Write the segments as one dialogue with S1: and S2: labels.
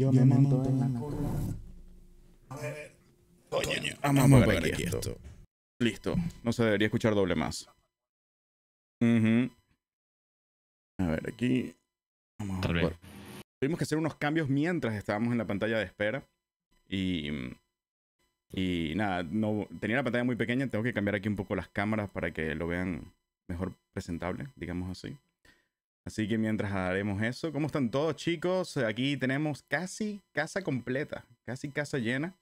S1: Yo, me, monto, en la curva. A ver. Coño, vamos a ver aquí esto. Listo. No se debería escuchar doble más. A ver, aquí. Vamos a Tuvimos que hacer unos cambios mientras estábamos en la pantalla de espera. Y. Y nada, no, tenía la pantalla muy pequeña. Tengo que cambiar aquí un poco las cámaras para que lo vean mejor presentable, digamos así. Así que mientras haremos eso, ¿cómo están todos chicos? Aquí tenemos casi casa completa, casi casa llena.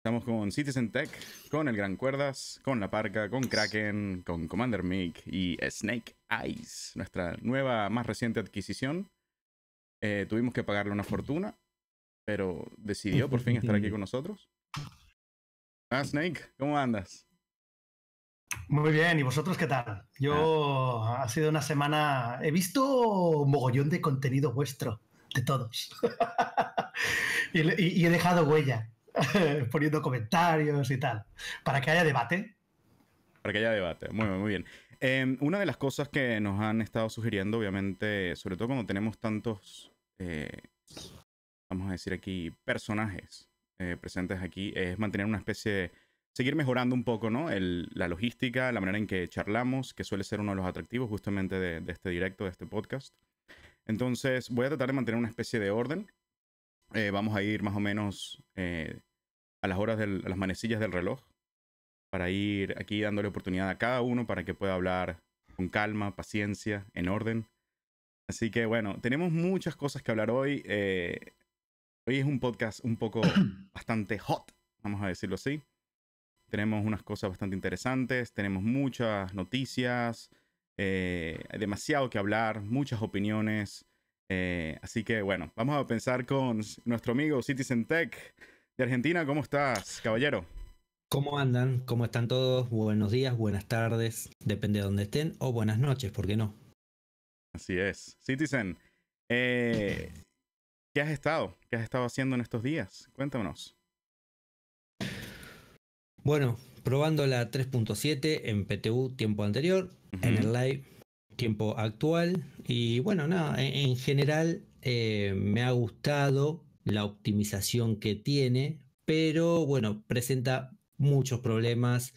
S1: Estamos con Citizen Tech, con el Gran Cuerdas, con La Parca, con Kraken, con Commander Meek y Snake Eyes, nuestra nueva, más reciente adquisición. Eh, tuvimos que pagarle una fortuna, pero decidió por fin estar aquí con nosotros. Ah, Snake, ¿cómo andas?
S2: Muy bien, ¿y vosotros qué tal? Yo ha sido una semana, he visto un mogollón de contenido vuestro, de todos. y, he dejado huella, poniendo comentarios y tal, para que haya debate.
S1: Para que haya debate, muy, muy bien. Em, una de las cosas que nos han estado sugiriendo, obviamente, sobre todo cuando tenemos tantos, eh, vamos a decir aquí, personajes eh, presentes aquí, es mantener una especie de seguir mejorando un poco, ¿no? la logística, la manera en que charlamos, que suele ser uno de los atractivos justamente de, este directo, de este podcast. Entonces, voy a tratar de mantener una especie de orden. Eh, vamos a ir más o menos eh, a las horas de las manecillas del reloj para ir aquí dándole oportunidad a cada uno para que pueda hablar con calma, paciencia, en orden. Así que bueno, tenemos muchas cosas que hablar hoy. Eh, hoy es un podcast un poco bastante hot, vamos a decirlo así. Tenemos unas cosas bastante interesantes, tenemos muchas noticias, hay eh, demasiado que hablar, muchas opiniones. Eh, así que bueno, vamos a pensar con nuestro amigo Citizen Tech de Argentina. ¿Cómo estás, caballero?
S3: ¿Cómo andan? ¿Cómo están todos? Buenos días, buenas tardes, depende de dónde estén, o buenas noches, ¿por qué no?
S1: Así es. Citizen, eh, ¿qué has estado? ¿Qué has estado haciendo en estos días? Cuéntanos.
S3: Bueno, probando la 3.7 en PTU tiempo anterior, en el live tiempo actual. Y bueno, nada, e, en, general eh, me ha gustado la optimización que tiene, pero bueno, presenta muchos problemas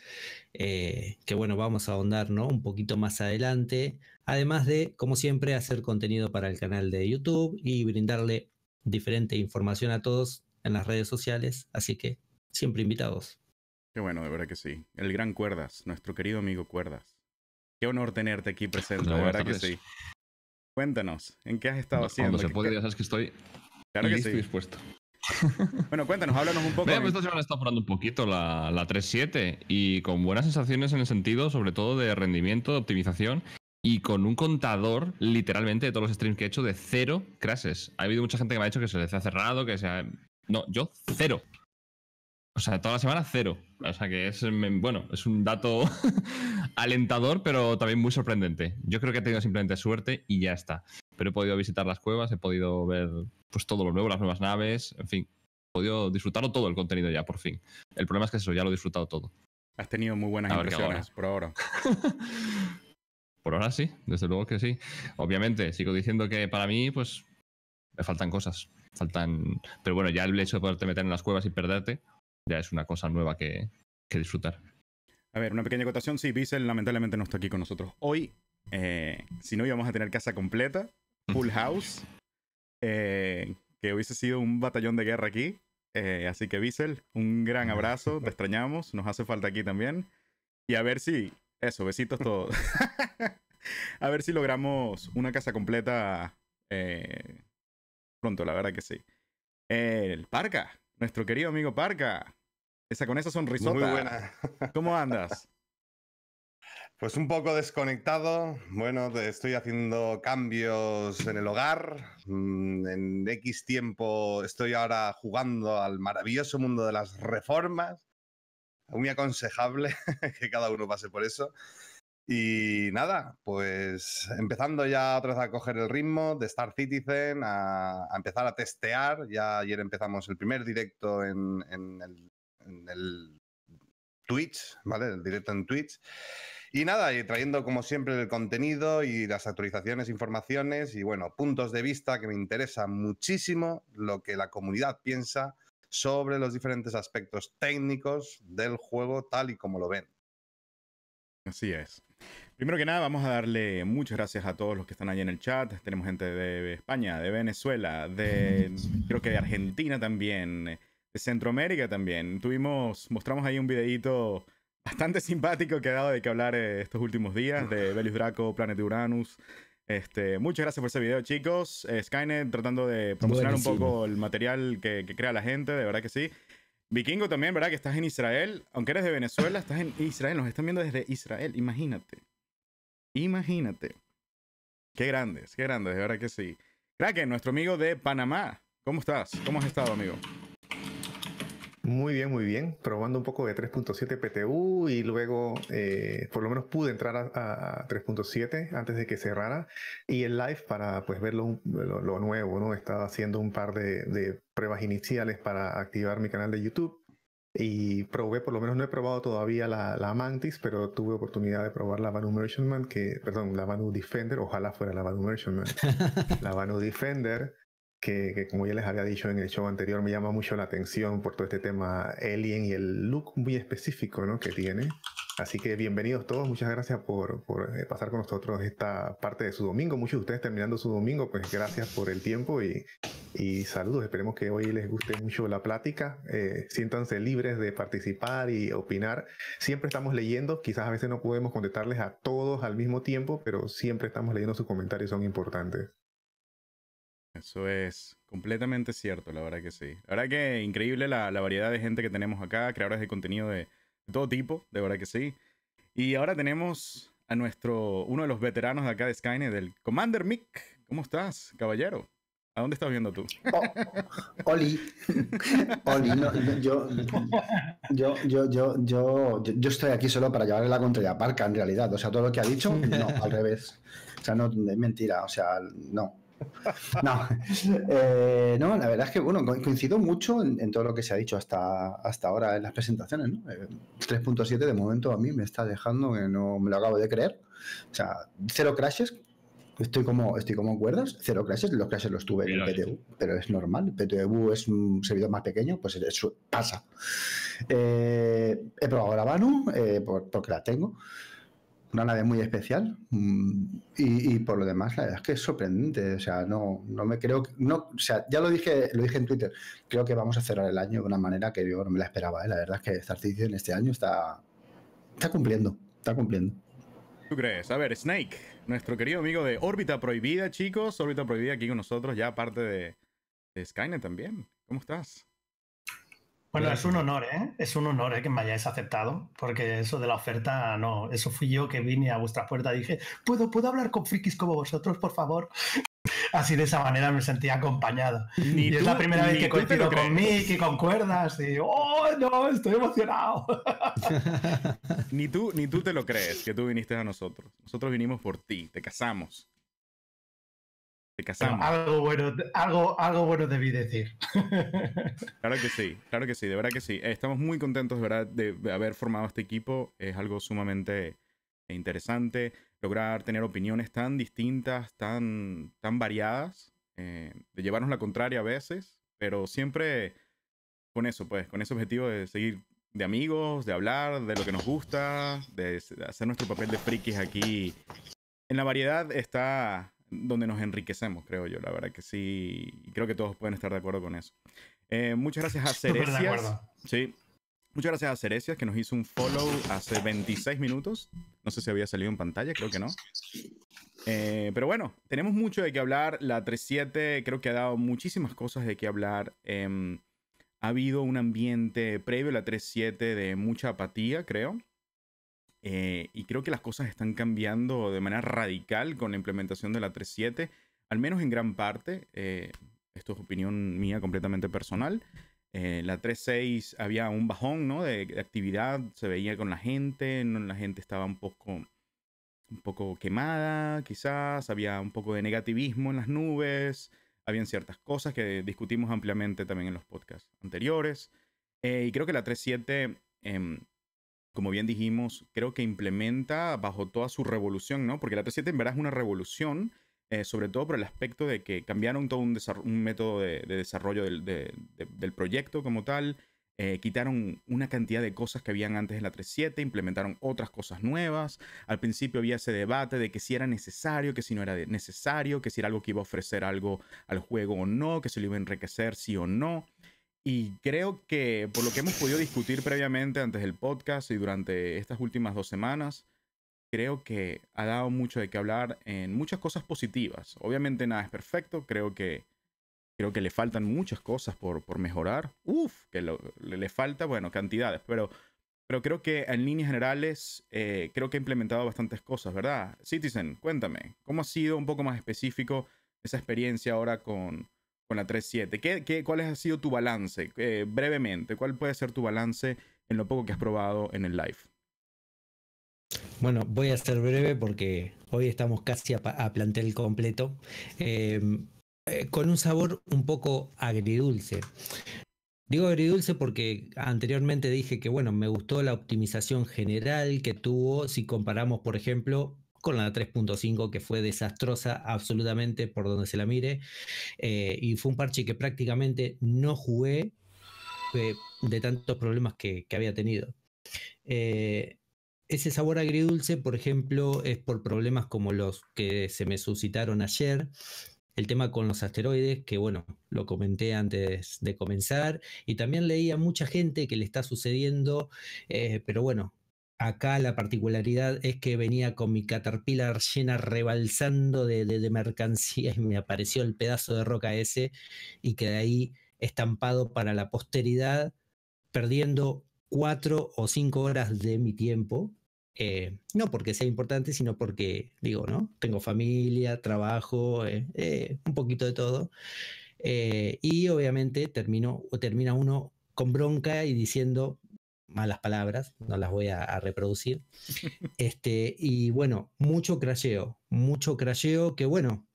S3: eh, que bueno, vamos a ahondar ¿no? un poquito más adelante. Además de, como siempre, hacer contenido para el canal de YouTube y brindarle diferente información a todos en las redes sociales. Así que siempre invitados.
S1: Qué bueno, de verdad que sí. El gran Cuerdas, nuestro querido amigo Cuerdas. Qué honor tenerte aquí pues presente, de verdad que sí. Cuéntanos, ¿en qué has estado haciendo? Cuando se puede, ya sabes que estoy dispuesto. Bueno, cuéntanos, háblanos un poco. Mira, pues
S4: esta semana estado un poquito la, la 3.7 y con buenas sensaciones en el sentido, sobre todo, de rendimiento, de optimización y con un contador, literalmente, de todos los streams que he hecho, de cero crashes. Ha habido mucha gente que me ha dicho que se les ha cerrado, que se ha... No, yo cero. O sea, toda la semana cero. O sea que es, bueno, es un dato alentador, pero también muy sorprendente. Yo creo que he tenido simplemente suerte y ya está. Pero he podido visitar las cuevas, he podido ver pues todo lo nuevo, las nuevas naves, en fin. He podido disfrutarlo todo el contenido ya, por fin. El problema es que eso, ya lo he disfrutado todo. Has tenido muy buenas impresiones por ahora. por ahora sí, desde luego que sí. Obviamente, sigo diciendo que para mí, pues, me faltan cosas. Faltan. Pero bueno, ya el hecho de poderte meter en las cuevas y perderte ya es una cosa nueva que, disfrutar. A ver, una pequeña acotación. Sí, Bissell lamentablemente no está aquí con nosotros
S1: hoy. Eh, si no, íbamos a tener casa completa, full house, eh, que hubiese sido un batallón de guerra aquí. Eh, así que, Bissell, un gran abrazo, te extrañamos, nos hace falta aquí también. Y a ver si, eso, besitos todos. a ver si logramos una casa completa pronto, la verdad que sí. El Parca, nuestro querido amigo Parca. Esa con esa sonrisota. Muy buena. ¿Cómo andas? Pues un poco desconectado.
S5: Bueno, estoy haciendo cambios en el hogar. Mm, en X tiempo estoy ahora jugando al maravilloso mundo de las reformas. Muy aconsejable que cada uno pase por eso. Y nada, pues empezando ya otra vez a coger el ritmo de Star Citizen, a, empezar a testear. Ya ayer empezamos el primer directo en, en, el, Twitch, ¿vale? El directo en Twitch. Y nada, y trayendo como siempre el contenido y las actualizaciones, informaciones y bueno, puntos de vista que me interesa muchísimo lo que la comunidad piensa sobre los diferentes aspectos técnicos del
S1: juego tal y como lo ven. Así es. Primero que nada, vamos a darle muchas gracias a todos los que están allí en el chat. Tenemos gente de España, de Venezuela, de creo que de Argentina también, de Centroamérica también. Tuvimos, mostramos ahí un videíto bastante simpático que ha dado de que hablar eh, estos últimos días de Vélez Draco, Planet Uranus. Este, muchas gracias por ese video, chicos. Eh, Skynet tratando de promocionar un poco el material que, que crea la gente, de verdad que sí. Vikingo también, ¿verdad? Que estás en Israel. Aunque eres de Venezuela, estás en Israel. Nos están viendo desde Israel, imagínate. Imagínate. Qué grandes, qué grandes, de verdad que sí. Kraken, nuestro amigo de Panamá. ¿Cómo estás? ¿Cómo has estado, amigo?
S6: Muy bien, muy bien. Probando un poco de 3.7 PTU y luego, eh, por lo menos pude entrar a, 3.7 antes de que cerrara y el live para pues ver lo, nuevo, ¿no? Estaba haciendo un par de, pruebas iniciales para activar mi canal de YouTube y probé, por lo menos no he probado todavía la, la Mantis, pero tuve oportunidad de probar la Vanu Merchantman, que, perdón, la Vanu Defender, ojalá fuera la Vanu Merchantman la Vanu Defender, que, como ya les había dicho en el show anterior, me llama mucho la atención por todo este tema alien y el look muy específico que tiene. Así que bienvenidos todos, muchas gracias por, eh, pasar con nosotros esta parte de su domingo. Muchos de ustedes terminando su domingo, pues gracias por el tiempo y, saludos. Esperemos que hoy les guste mucho la plática. Eh, siéntanse libres de participar y opinar. Siempre estamos leyendo, quizás a veces no podemos contestarles a todos al mismo tiempo, pero siempre estamos leyendo sus comentarios, son importantes.
S1: Eso es completamente cierto, la verdad que sí. La verdad que increíble la, la variedad de gente que tenemos acá, creadores de contenido de todo tipo, de verdad que sí. Y ahora tenemos a nuestro, uno de los veteranos de acá de Skynet, del Commander Mick. ¿Cómo estás, caballero? ¿A dónde estás viendo tú?
S7: Oh, Oli. Oli, yo, yo, yo, yo, yo, yo, estoy aquí solo para llevarle la contraria a Parca, en realidad. O sea, todo lo que ha dicho, no, al revés. O sea, no, es mentira. O sea, no. No, eh, no, la verdad es que bueno, coincido mucho en, todo lo que se ha dicho hasta, hasta ahora en las presentaciones. 3.7 eh, de momento a mí me está dejando que no me lo acabo de creer. O sea, cero crashes, estoy como, estoy como cuerdas, cero crashes, los crashes los tuve en el pero es normal. PTU es un servidor más pequeño, pues eso pasa. Eh, he probado la Banu porque la tengo una nave muy especial mm, y, por lo demás la verdad es que es sorprendente o sea no no me creo no sea ya lo dije lo dije en Twitter creo que vamos a cerrar el año de una manera que yo no me la esperaba ¿eh? la verdad es que Star Citizen este año está está cumpliendo está cumpliendo
S1: ¿Tú crees? A ver, Snake, nuestro querido amigo de Órbita Prohibida, chicos. Órbita Prohibida aquí con nosotros, ya aparte de, de Skynet también. ¿Cómo estás?
S2: Bueno, es un honor, ¿eh? Es un honor ¿eh? que me hayáis aceptado, porque eso de la oferta, no, eso fui yo que vine a vuestra puerta y dije, ¿puedo, ¿puedo hablar con frikis como vosotros, por favor? Así de esa manera me sentía acompañado. y es la primera vez que coincido con Mick y con cuerdas y ¡oh, no! Estoy emocionado.
S1: ni, tú, ni tú te lo crees, que tú viniste a nosotros. Nosotros vinimos por ti, te casamos. Te casamos.
S2: algo bueno, algo, algo bueno debí decir.
S1: claro que sí, claro que sí, de verdad que sí. Eh, estamos muy contentos, de haber formado este equipo. Es algo sumamente interesante. Lograr tener opiniones tan distintas, tan, tan variadas, eh, de llevarnos la contraria a veces, pero siempre con eso, pues, con ese objetivo de seguir de amigos, de hablar, de lo que nos gusta, de hacer nuestro papel de frikis aquí. En la variedad está donde nos enriquecemos, creo yo. La verdad que sí, creo que todos pueden estar de acuerdo con eso. Eh, muchas gracias a Cerecias. Muchas gracias a Cerecias que nos hizo un follow hace 26 minutos. No sé si había salido en pantalla, creo que no. Eh, pero bueno, tenemos mucho de qué hablar. La 37 creo que ha dado muchísimas cosas de qué hablar. Em, ha habido un ambiente previo a la 37 de mucha apatía, creo. Eh, y creo que las cosas están cambiando de manera radical con la implementación de la 3.7, al menos en gran parte. Eh, esto es opinión mía completamente personal. Eh, la 3.6 había un bajón de, actividad, se veía con la gente, la gente estaba un poco, un poco quemada, quizás, había un poco de negativismo en las nubes, habían ciertas cosas que discutimos ampliamente también en los podcasts anteriores. y creo que la 3.7 como bien dijimos, creo que implementa bajo toda su revolución, ¿no? Porque la 3.7 en verdad es una revolución, eh, sobre todo por el aspecto de que cambiaron todo un, método de, desarrollo del, proyecto como tal, eh, quitaron una cantidad de cosas que habían antes en la 3.7, implementaron otras cosas nuevas. Al principio había ese debate de que si era necesario, que si no era necesario, que si era algo que iba a ofrecer algo al juego o no, que se lo iba a enriquecer sí o no. Y creo que por lo que hemos podido discutir previamente antes del podcast y durante estas últimas dos semanas, creo que ha dado mucho de qué hablar en muchas cosas positivas. Obviamente nada es perfecto, creo que, creo que le faltan muchas cosas por, mejorar. Uf, que le, falta, bueno, cantidades, pero, pero creo que en líneas generales eh, creo que ha implementado bastantes cosas, ¿verdad? Citizen, cuéntame, ¿cómo ha sido un poco más específico esa experiencia ahora con con la 3.7. ¿Qué, qué, cuál ha sido tu balance? Eh, brevemente, ¿cuál puede ser tu balance en lo poco que has probado en el live?
S3: Bueno, voy a ser breve porque hoy estamos casi a, plantel completo, em, eh, con un sabor un poco agridulce. Digo agridulce porque anteriormente dije que, bueno, me gustó la optimización general que tuvo si comparamos, por ejemplo, con la 3.5 que fue desastrosa absolutamente por donde se la mire. Eh, y fue un parche que prácticamente no jugué eh, de tantos problemas que, había tenido. Eh, ese sabor agridulce, por ejemplo, es por problemas como los que se me suscitaron ayer. El tema con los asteroides, que bueno, lo comenté antes de comenzar. Y también leía mucha gente que le está sucediendo, pero bueno, Acá la particularidad es que venía con mi Caterpillar llena rebalsando de, mercancías mercancía y me apareció el pedazo de roca ese y quedé ahí estampado para la posteridad, perdiendo cuatro o cinco horas de mi tiempo. Eh, no porque sea importante, sino porque, digo, ¿no? Tengo familia, trabajo, eh, eh, un poquito de todo. y obviamente termino, termina uno con bronca y diciendo, malas palabras, no las voy a, reproducir. Este, y bueno, mucho crasheo, mucho crasheo que bueno,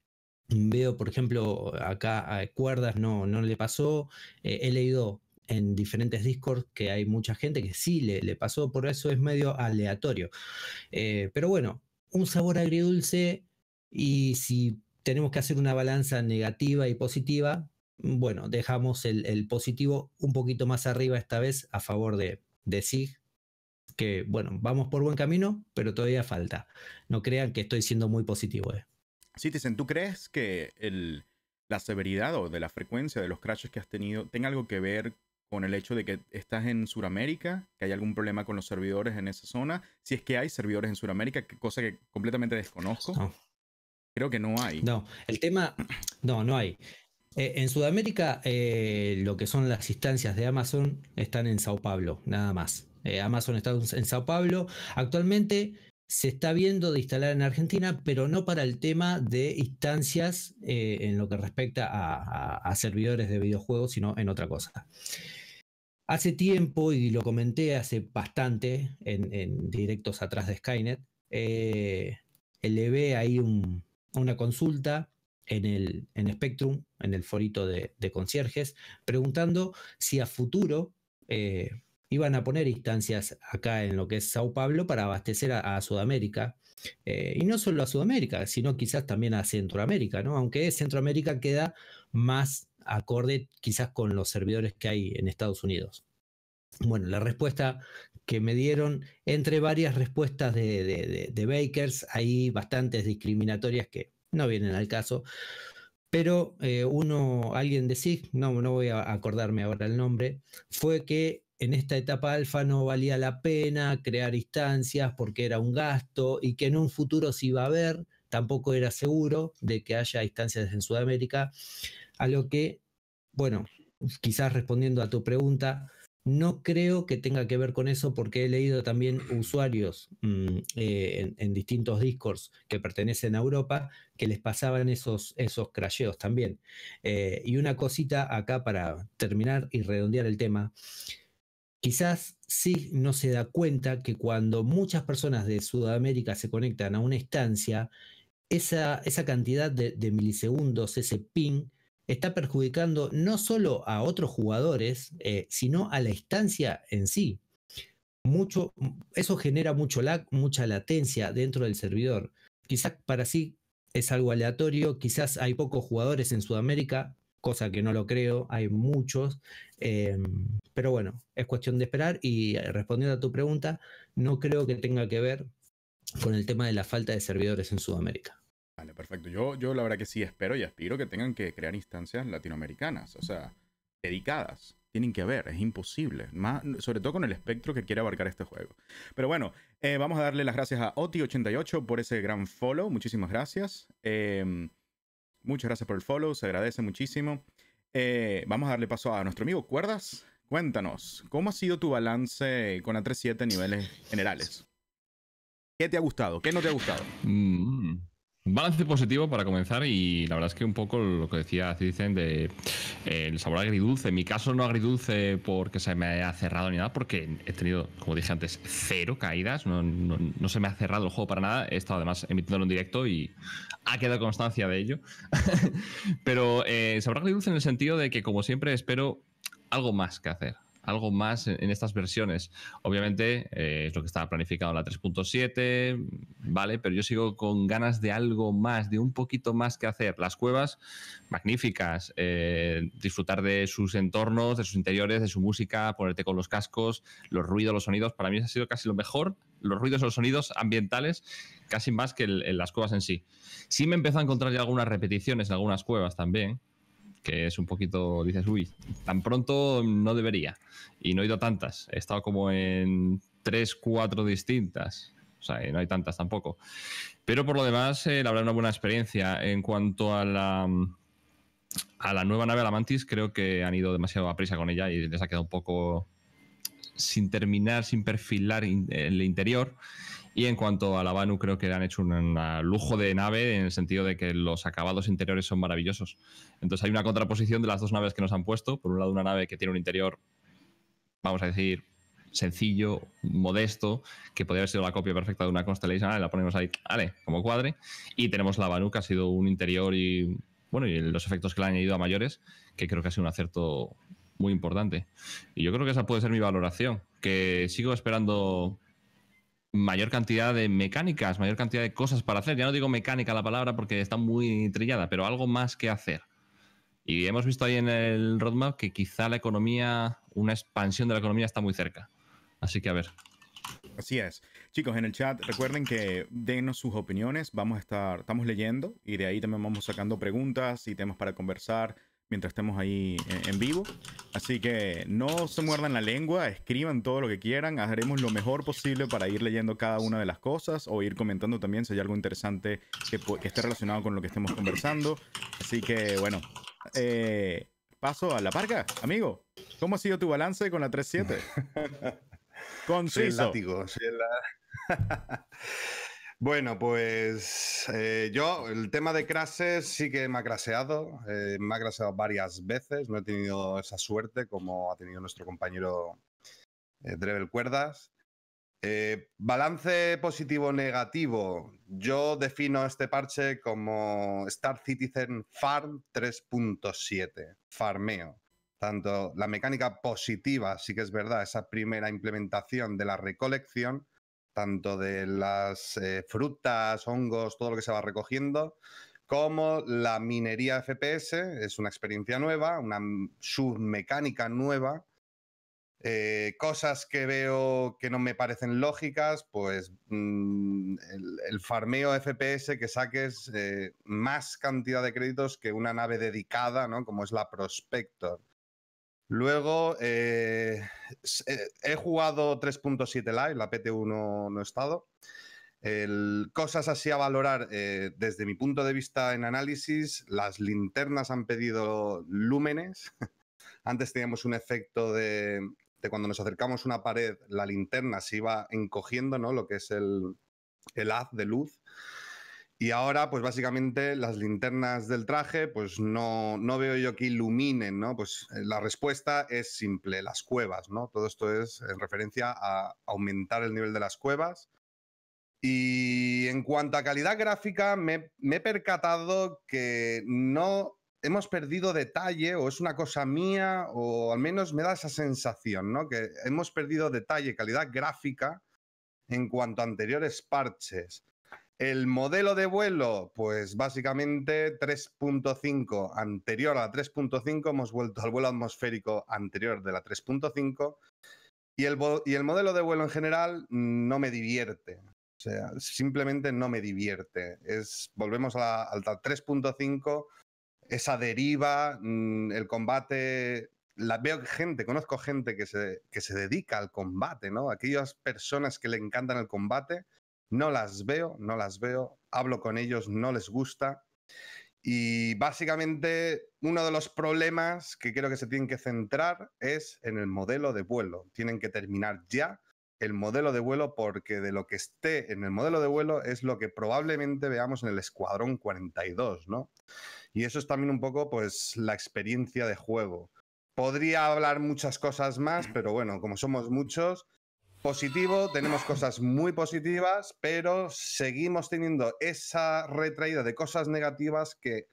S3: veo por ejemplo acá a cuerdas no, no le pasó, eh, he leído en diferentes discos que hay mucha gente que sí le, le pasó, por eso es medio aleatorio. Eh, pero bueno, un sabor agridulce y si tenemos que hacer una balanza negativa y positiva, bueno, dejamos el positivo un poquito más arriba esta vez a favor de, Decir que, bueno, vamos por buen camino, pero todavía falta. No crean que estoy siendo muy positivo. Eh.
S1: dicen ¿tú crees que el, la severidad o de la frecuencia de los crashes que has tenido tenga algo que ver con el hecho de que estás en Sudamérica, que hay algún problema con los servidores en esa zona? Si es que hay servidores en Sudamérica, cosa que completamente desconozco.
S3: Creo que no hay. No, el tema, no, no hay. Eh, en Sudamérica, eh, lo que son las instancias de Amazon están en Sao Paulo, nada más. Eh, Amazon está en Sao Paulo. Actualmente se está viendo de instalar en Argentina, pero no para el tema de instancias en lo que respecta a, servidores de videojuegos, sino en otra cosa. Hace tiempo, y lo comenté hace bastante en, directos atrás de Skynet, eh, ahí una consulta en el en Spectrum, en el forito de, concierges, preguntando si a futuro eh, iban a poner instancias acá en lo que es Sao Paulo para abastecer a, Sudamérica. Eh, y no solo a Sudamérica, sino quizás también a Centroamérica, ¿no? Aunque Centroamérica queda más acorde quizás con los servidores que hay en Estados Unidos. Bueno, la respuesta que me dieron, entre varias respuestas de, de Bakers, hay bastantes discriminatorias que no vienen al caso. Pero eh, uno, alguien de no, no voy a acordarme ahora el nombre, fue que en esta etapa alfa no valía la pena crear instancias porque era un gasto y que en un futuro si iba a haber, tampoco era seguro de que haya instancias en Sudamérica, a lo que, bueno, quizás respondiendo a tu pregunta, no creo que tenga que ver con eso porque he leído también usuarios mm, eh, en, distintos discos que pertenecen a Europa que les pasaban esos, esos crasheos también. Eh, y una cosita acá para terminar y redondear el tema. Quizás sí no se da cuenta que cuando muchas personas de Sudamérica se conectan a una estancia, esa, cantidad de, de milisegundos, ese ping, está perjudicando no solo a otros jugadores, eh, sino a la instancia en sí. Mucho, eso genera mucho lag, mucha latencia dentro del servidor. Quizás para sí es algo aleatorio, quizás hay pocos jugadores en Sudamérica, cosa que no lo creo, hay muchos, eh, pero bueno, es cuestión de esperar y eh, respondiendo a tu pregunta, no creo que tenga que ver con el tema de la falta de servidores en Sudamérica.
S1: Vale, perfecto. Yo, yo la verdad que sí espero y aspiro que tengan que crear instancias latinoamericanas, o sea, dedicadas. Tienen que haber, es imposible, más, sobre todo con el espectro que quiere abarcar este juego. Pero bueno, eh, vamos a darle las gracias a Oti88 por ese gran follow, muchísimas gracias. Em, muchas gracias por el follow, se agradece muchísimo. Eh, vamos a darle paso a nuestro amigo Cuerdas. Cuéntanos, ¿cómo ha sido tu balance con A37 niveles generales? ¿Qué te ha gustado? ¿Qué no te ha gustado?
S3: Mm,
S4: Balance positivo para comenzar y la verdad es que un poco lo que decía dicen de eh, el sabor agridulce. En mi caso no agridulce porque se me haya cerrado ni nada, porque he tenido, como dije antes, cero caídas. No, no, se me ha cerrado el juego para nada. He estado además emitiéndolo en directo y ha quedado constancia de ello. Pero eh, sabor agridulce en el sentido de que, como siempre, espero algo más que hacer algo más en, estas versiones. Obviamente eh, es lo que estaba planificado en la 3.7, ¿vale? Pero yo sigo con ganas de algo más, de un poquito más que hacer. Las cuevas, magníficas, eh, disfrutar de sus entornos, de sus interiores, de su música, ponerte con los cascos, los ruidos, los sonidos, para mí ha sido casi lo mejor, los ruidos los sonidos ambientales, casi más que las cuevas en sí. Sí me empezó a encontrar ya algunas repeticiones en algunas cuevas también, que es un poquito, dices, uy, tan pronto no debería. Y no he ido a tantas, he estado como en tres, cuatro distintas. O sea, no hay tantas tampoco. Pero por lo demás, eh, la verdad, una buena experiencia. En cuanto a la, a la nueva nave, la Mantis, creo que han ido demasiado a prisa con ella y les ha quedado un poco sin terminar, sin perfilar el interior. Y en cuanto a la Banu, creo que han hecho un uh, lujo de nave en el sentido de que los acabados interiores son maravillosos. Entonces hay una contraposición de las dos naves que nos han puesto. Por un lado, una nave que tiene un interior, vamos a decir, sencillo, modesto, que podría haber sido la copia perfecta de una Constellation. la ponemos ahí, como cuadre. Y tenemos la Banu, que ha sido un interior y, bueno, y los efectos que le han añadido a mayores, que creo que ha sido un acierto muy importante. Y yo creo que esa puede ser mi valoración, que sigo esperando mayor cantidad de mecánicas, mayor cantidad de cosas para hacer. Ya no digo mecánica la palabra porque está muy trillada, pero algo más que hacer. Y hemos visto ahí en el roadmap que quizá la economía, una expansión de la economía está muy cerca. Así que a ver.
S1: Así es. Chicos, en el chat recuerden que denos sus opiniones, vamos a estar, estamos leyendo y de ahí también vamos sacando preguntas y temas para conversar mientras estemos ahí eh, en vivo. Así que no se muerdan la lengua, escriban todo lo que quieran, haremos lo mejor posible para ir leyendo cada una de las cosas o ir comentando también si hay algo interesante que, esté relacionado con lo que estemos conversando. Así que bueno, eh, paso a la parca, amigo. ¿Cómo ha sido tu balance con la 3.7? Conciso. Soy Bueno, pues eh,
S5: yo, el tema de crases sí que me ha craseado, eh, me ha craseado varias veces, no he tenido esa suerte como ha tenido nuestro compañero eh, Drebel Cuerdas. balance positivo-negativo, yo defino este parche como Star Citizen Farm 3.7, farmeo. Tanto la mecánica positiva, sí que es verdad, esa primera implementación de la recolección, tanto de las eh, frutas, hongos, todo lo que se va recogiendo, como la minería FPS, es una experiencia nueva, una submecánica nueva. Eh, cosas que veo que no me parecen lógicas, pues mm, el, farmeo FPS que saques eh, más cantidad de créditos que una nave dedicada, ¿no? Como es la Prospector. Luego eh, eh, he jugado 3.7 Live, la PT1 no he estado. cosas así a valorar eh, desde mi punto de vista en análisis, las linternas han pedido lúmenes. Antes teníamos un efecto de, de, cuando nos acercamos a una pared, la linterna se iba encogiendo, ¿no? Lo que es el, el haz de luz. Y ahora, pues básicamente las linternas del traje, pues no, no veo yo que iluminen, ¿no? Pues eh, la respuesta es simple, las cuevas, ¿no? Todo esto es en referencia a aumentar el nivel de las cuevas. Y en cuanto a calidad gráfica, me, me he percatado que no hemos perdido detalle, o es una cosa mía, o al menos me da esa sensación, ¿no? Que hemos perdido detalle, calidad gráfica en cuanto a anteriores parches. El modelo de vuelo, pues básicamente 3.5 anterior a la 3.5, hemos vuelto al vuelo atmosférico anterior de la 3.5 y el, y el modelo de vuelo en general no me divierte. O sea, simplemente no me divierte. volvemos a la, 3.5, esa deriva, mm, el combate la, veo gente, conozco gente que se, dedica al combate, ¿no? Aquellas personas que le encantan el combate no las veo, no las veo, hablo con ellos, no les gusta. Y básicamente uno de los problemas que creo que se tienen que centrar es en el modelo de vuelo. Tienen que terminar ya el modelo de vuelo porque de lo que esté en el modelo de vuelo es lo que probablemente veamos en el Escuadrón 42, ¿no? Y eso es también un poco pues la experiencia de juego. Podría hablar muchas cosas más, pero bueno, como somos muchos, positivo, tenemos cosas muy positivas, pero seguimos teniendo esa retraída de cosas negativas que,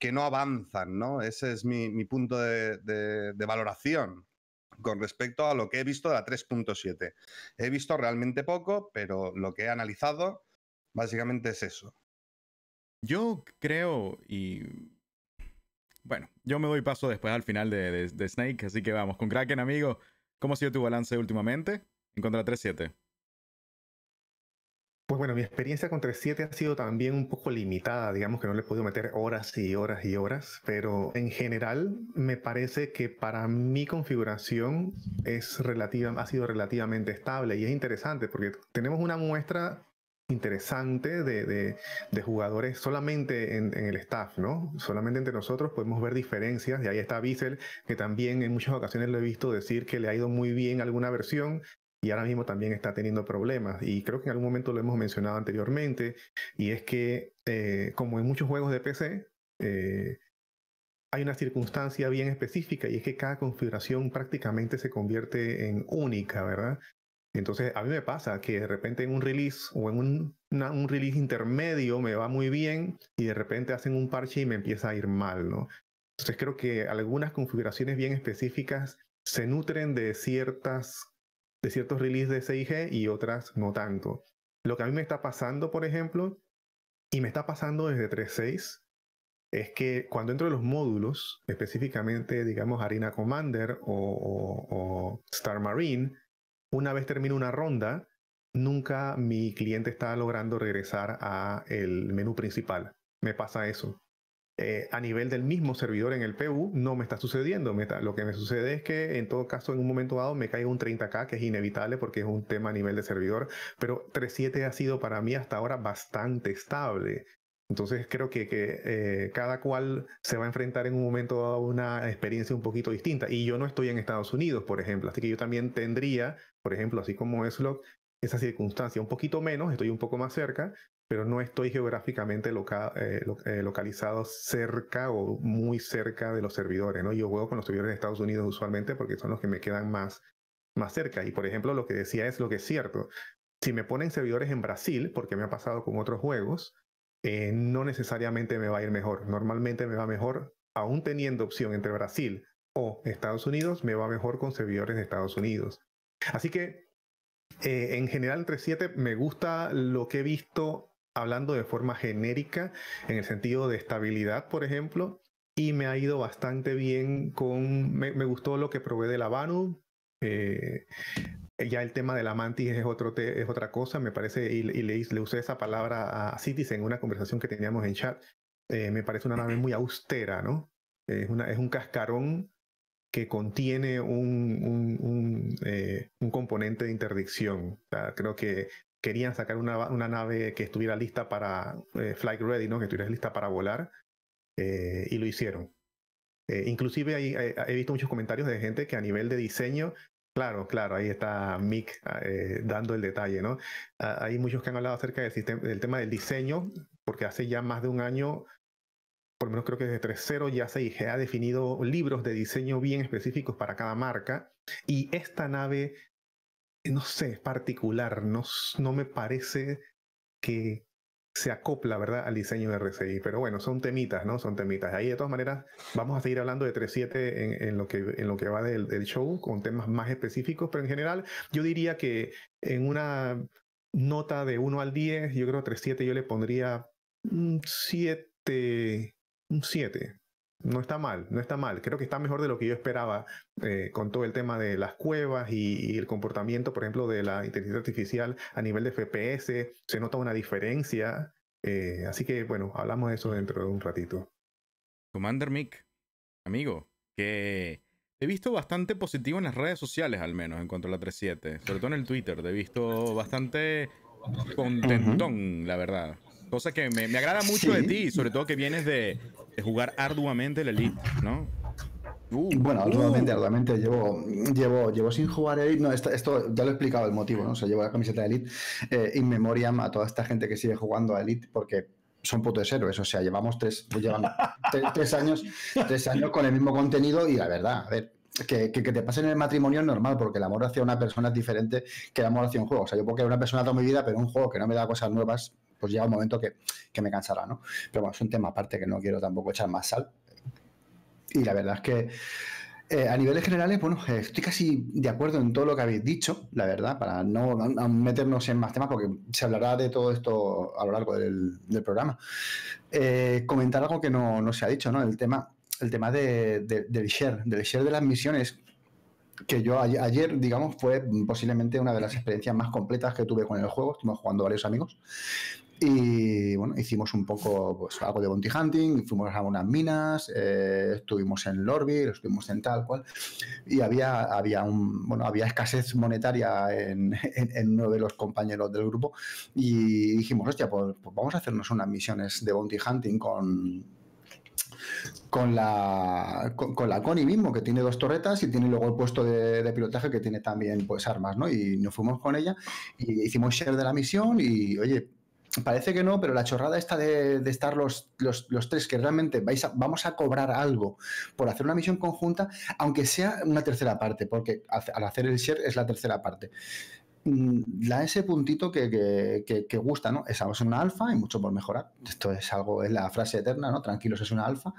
S5: que no avanzan, ¿no? Ese es mi, punto de, valoración con respecto a lo que he visto de la 3.7. He visto realmente poco, pero lo que he analizado básicamente es eso.
S1: Yo creo y... Bueno, yo me doy paso después al final de Snake, así que vamos, con Kraken, amigo, ¿cómo ha sido tu balance últimamente? en contra 3-7?
S6: Pues bueno, mi experiencia con 3.7 ha sido también un poco limitada, digamos que no le he podido meter horas y horas y horas, pero en general me parece que para mi configuración es relativa, ha sido relativamente estable y es interesante porque tenemos una muestra interesante de, jugadores solamente en, el staff, ¿no? Solamente entre nosotros podemos ver diferencias y ahí está Bissell, que también en muchas ocasiones lo he visto decir que le ha ido muy bien alguna versión y ahora mismo también está teniendo problemas. Y creo que en algún momento lo hemos mencionado anteriormente, y es que eh, como en muchos juegos de PC, eh, hay una circunstancia bien específica y es que cada configuración prácticamente se convierte en única, ¿verdad? Entonces a mí me pasa que de repente en un release o en un, un release intermedio me va muy bien y de repente hacen un parche y me empieza a ir mal, ¿no? Entonces creo que algunas configuraciones bien específicas se nutren de ciertas de ciertos releases de CIG y otras no tanto. Lo que a mí me está pasando, por ejemplo, y me está pasando desde 3.6, es que cuando entro en los módulos, específicamente, digamos, Arena Commander o, o Star Marine, una vez termino una ronda, nunca mi cliente está logrando regresar a el menú principal. Me pasa eso. Eh, a nivel del mismo servidor en el PU no me está sucediendo. lo que me sucede es que en todo caso en un momento dado me cae un 30K, que es inevitable porque es un tema a nivel de servidor, pero 3.7 ha sido para mí hasta ahora bastante estable. Entonces creo que, eh, cada cual se va a enfrentar en un momento dado a una experiencia un poquito distinta. Y yo no estoy en Estados Unidos, por ejemplo, así que yo también tendría, por ejemplo, así como es lo esa circunstancia un poquito menos, estoy un poco más cerca, pero no estoy geográficamente eh, eh, localizado cerca o muy cerca de los servidores, ¿no? Yo juego con los servidores de Estados Unidos usualmente porque son los que me quedan más, más cerca. Y por ejemplo, lo que decía es lo que es cierto. Si me ponen servidores en Brasil, porque me ha pasado con otros juegos, eh, no necesariamente me va a ir mejor. Normalmente me va mejor, aún teniendo opción entre Brasil o Estados Unidos, me va mejor con servidores de Estados Unidos. Así que en general entre siete, me gusta lo que he visto hablando de forma genérica, en el sentido de estabilidad, por ejemplo, y me ha ido bastante bien con, me, gustó lo que probé de la Banu. Eh, ya el tema de la mantis es, otro es otra cosa, me parece, y, le, le, usé esa palabra a Citizen en una conversación que teníamos en chat. Eh, me parece una nave muy austera, ¿no? Eh, es, una, es un cascarón que contiene un, un, componente de interdicción. creo que querían sacar una, una nave que estuviera lista para eh, flight ready, ¿no? que estuviera lista para volar, eh, y lo hicieron. Eh, inclusive he visto muchos comentarios de gente que a nivel de diseño, claro, claro, ahí está Mick dando el detalle, ¿no? Ah, hay muchos que han hablado acerca del, del tema del diseño, porque hace ya más de un año por lo menos creo que desde 3.0 ya se ha definido libros de diseño bien específicos para cada marca y esta nave eh, no sé, es particular, no, no me parece que se acopla, ¿verdad?, al diseño de RCI. Pero bueno, son temitas, ¿no? Son temitas. Ahí, de todas maneras, vamos a seguir hablando de 3.7 en, en, lo, que, en lo que va del, del, show, con temas más específicos, pero en general, yo diría que en una nota de 1 al 10, yo creo 3.7 yo le pondría un 7, un 7, no está mal, no está mal. Creo que está mejor de lo que yo esperaba eh, con todo el tema de las cuevas y, el comportamiento, por ejemplo, de la inteligencia artificial a nivel de FPS. Se nota una diferencia. Eh, así que, bueno, hablamos
S1: de eso dentro de un ratito. Commander Mick, amigo, que he visto bastante positivo en las redes sociales, al menos, en cuanto a la 37. Sobre todo en el Twitter. Te he visto bastante contentón, la verdad cosa que me, agrada mucho de ti, sobre todo que vienes de, jugar arduamente el Elite, ¿no?
S7: Uh, bueno, uh. arduamente, arduamente. Llevo, llevo, llevo sin jugar Elite. No, esto, ya lo he explicado el motivo, ¿no? O sea, llevo la camiseta de Elite eh, in memoriam a toda esta gente que sigue jugando a Elite porque son putos héroes. O sea, llevamos tres, pues tres, años, tres años con el mismo contenido y la verdad, a ver, que, que, te pase en el matrimonio es normal, porque el amor hacia una persona es diferente que el amor hacia un juego. O sea, yo puedo querer una persona toda mi vida, pero un juego que no me da cosas nuevas pues llega un momento que, me cansará, ¿no? Pero bueno, es un tema aparte que no quiero tampoco echar más sal. Y la verdad es que eh, a niveles generales, bueno, eh, estoy casi de acuerdo en todo lo que habéis dicho, la verdad, para no meternos en más temas, porque se hablará de todo esto a lo largo del, programa. Eh, comentar algo que no, se ha dicho, ¿no? El tema, el tema de, del share, del share de las misiones, que yo ayer, ayer, digamos, fue posiblemente una de las experiencias más completas que tuve con el juego. Estuvimos jugando varios amigos. Y bueno, hicimos un poco pues, algo de bounty hunting, fuimos a unas minas, eh, estuvimos en Lorville, estuvimos en tal cual, y había, había, un, bueno, había escasez monetaria en, uno de los compañeros del grupo y dijimos, hostia, pues, pues, vamos a hacernos unas misiones de bounty hunting con, con la, con, la Connie mismo, que tiene dos torretas y tiene luego el puesto de, de, pilotaje que tiene también pues armas, ¿no? Y nos fuimos con ella y hicimos share de la misión y, oye, parece que no, pero la chorrada esta de, estar los, los, tres que realmente vais vamos a cobrar algo por hacer una misión conjunta, aunque sea una tercera parte, porque al hacer el share es la tercera parte. Mm, da ese puntito que, gusta, ¿no? Esa ser una alfa y mucho por mejorar. Esto es algo, es la frase eterna, ¿no? Tranquilos es una alfa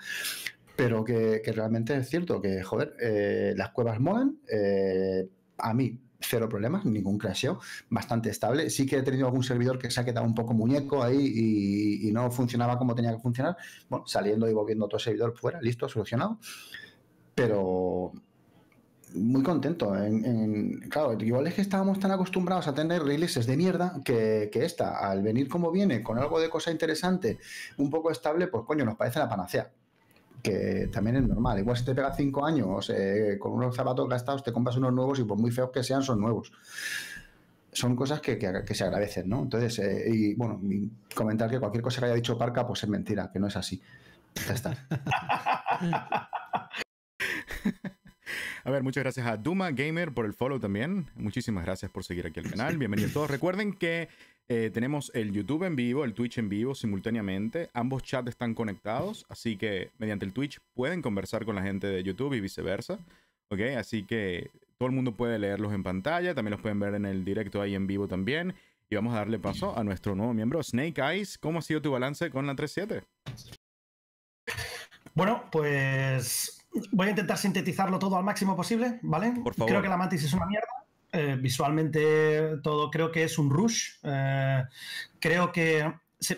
S7: pero que, realmente es cierto que, joder, eh, las cuevas molan. Eh, a mí cero problemas, ningún crasheo, bastante estable. Sí que he tenido algún servidor que se ha quedado un poco muñeco ahí y, no funcionaba como tenía que funcionar. Bueno, saliendo y volviendo otro servidor fuera, listo, solucionado. Pero muy contento. En, claro, igual es que estábamos tan acostumbrados a tener releases de mierda que, que esta, al venir como viene, con algo de cosa interesante, un poco estable, pues coño, nos parece la panacea que también es normal. Igual si te pegas cinco años eh, con unos zapatos gastados, te compras unos nuevos y por muy feos que sean, son nuevos. Son cosas que, se agradecen, ¿no? Entonces, eh, y bueno, comentar que cualquier cosa que haya dicho Parca, pues es mentira, que no es así. Ya está.
S1: A ver, muchas gracias a Duma Gamer por el follow también. Muchísimas gracias por seguir aquí el canal. Bienvenidos todos. Recuerden que eh, tenemos el YouTube en vivo, el Twitch en vivo simultáneamente. Ambos chats están conectados, así que mediante el Twitch pueden conversar con la gente de YouTube y viceversa. ¿Ok? Así que todo el mundo puede leerlos en pantalla, también los pueden ver en el directo ahí en vivo también. Y vamos a darle paso a nuestro nuevo miembro, Snake Eyes. ¿Cómo ha sido tu balance con la 3.7?
S2: Bueno, pues voy a intentar sintetizarlo todo al máximo posible, ¿vale? Por favor. Creo que la mantis es una mierda. Eh, visualmente todo creo que es un rush. Eh, creo que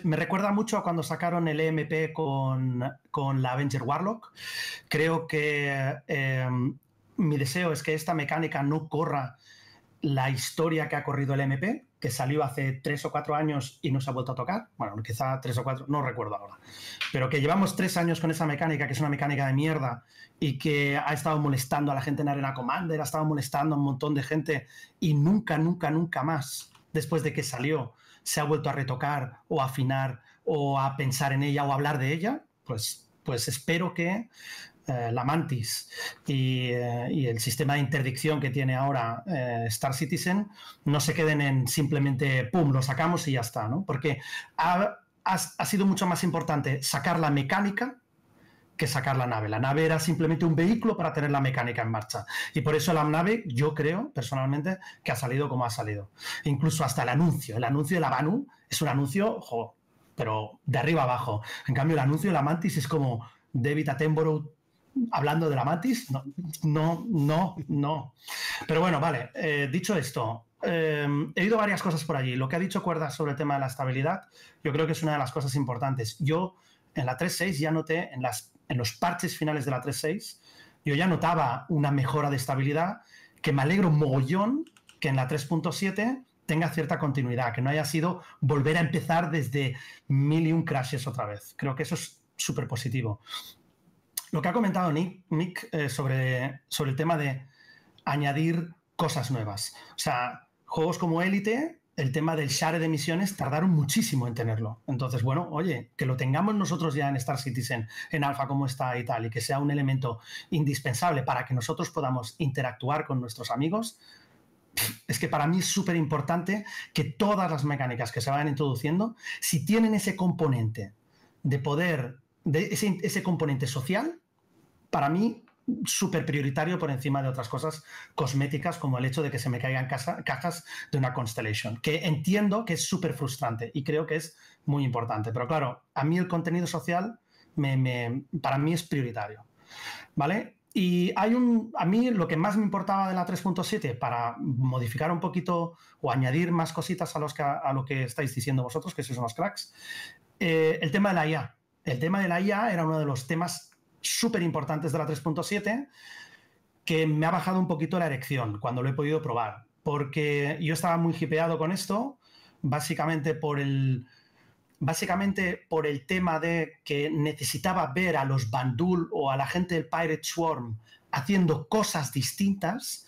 S2: me recuerda mucho a cuando sacaron el EMP con, la Avenger Warlock. Creo que em, mi deseo es que esta mecánica no corra la historia que ha corrido el e MP, que salió hace tres o cuatro años y no se ha vuelto a tocar. Bueno, quizá tres o cuatro, no recuerdo ahora. Pero que llevamos tres años con esa mecánica, que es una mecánica de mierda y que ha estado molestando a la gente en Arena Commander, ha estado molestando a un montón de gente y nunca, nunca, nunca más, después de que salió, se ha vuelto a retocar o a afinar o a pensar en ella o hablar de ella. Pues, pues espero que eh, la Mantis eh, y, el sistema de interdicción que tiene ahora eh, Star Citizen no se queden en simplemente, ¡pum!, lo sacamos y ya está, ¿no? Porque ha, sido mucho más importante sacar la mecánica que sacar la nave. La nave era simplemente un vehículo para tener la mecánica en marcha. Y por eso la nave, yo creo personalmente, que ha salido como ha salido. Incluso hasta el anuncio. El anuncio de la Banu es un anuncio, pero de arriba abajo. En cambio, el anuncio de la Mantis es como David Attenborough hablando de la Matis, no, no, no, no. Pero bueno, vale, eh, dicho esto, em, he oído varias cosas por allí. Lo que ha dicho Cuerdas sobre el tema de la estabilidad, yo creo que es una de las cosas importantes. Yo en la 3.6 ya noté, en, las, en los parches finales de la 3.6, yo ya notaba una mejora de estabilidad que me alegro mogollón que en la 3.7 tenga cierta continuidad, que no haya sido volver a empezar desde mil un crashes otra vez. Creo que eso es súper positivo. Lo que ha comentado Nick, eh, sobre, sobre el tema de añadir cosas nuevas. O sea, juegos como Elite, el tema del share de misiones tardaron muchísimo en tenerlo. Entonces, bueno, oye, que lo tengamos nosotros ya en Star Citizen, en Alpha como está y tal, y que sea un elemento indispensable para que nosotros podamos interactuar con nuestros amigos, es que para mí es súper importante que todas las mecánicas que se vayan introduciendo, si tienen ese componente de poder, ese componente social, para mí súper prioritario por encima de otras cosas cosméticas como el hecho de que se me caigan cajas de una Constellation, que entiendo que es súper frustrante y creo que es muy importante. Pero claro, a mí el contenido social para mí es prioritario. ¿Vale? Y hay un, a mí lo que más me importaba de la 3.7 para modificar un poquito o añadir más cositas a, los a lo que estáis diciendo vosotros, que sois unos cracks, eh, el tema de la IA. El tema de la IA era uno de los temas súper importantes de la 3.7 que me ha bajado un poquito la erección cuando lo he podido probar, porque yo estaba muy hipeado con esto, básicamente por el, básicamente por el tema de que necesitaba ver a los Bandul o a la gente del Pirate Swarm haciendo cosas distintas,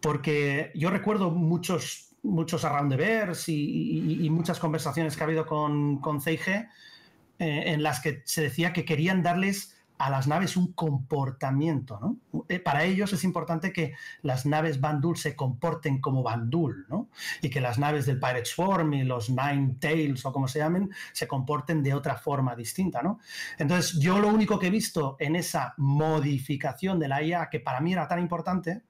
S2: porque yo recuerdo muchos, muchos around the bears y, muchas conversaciones que ha habido con, con CIG eh, en las que se decía que querían darles a las naves un comportamiento. ¿no? Eh, para ellos es importante que las naves Bandul se comporten como Bandul ¿no? y que las naves del Pirate Swarm y los Nine Tails o como se llamen se comporten de otra forma distinta. ¿no? Entonces, yo lo único que he visto en esa modificación de la IA que para mí era tan importante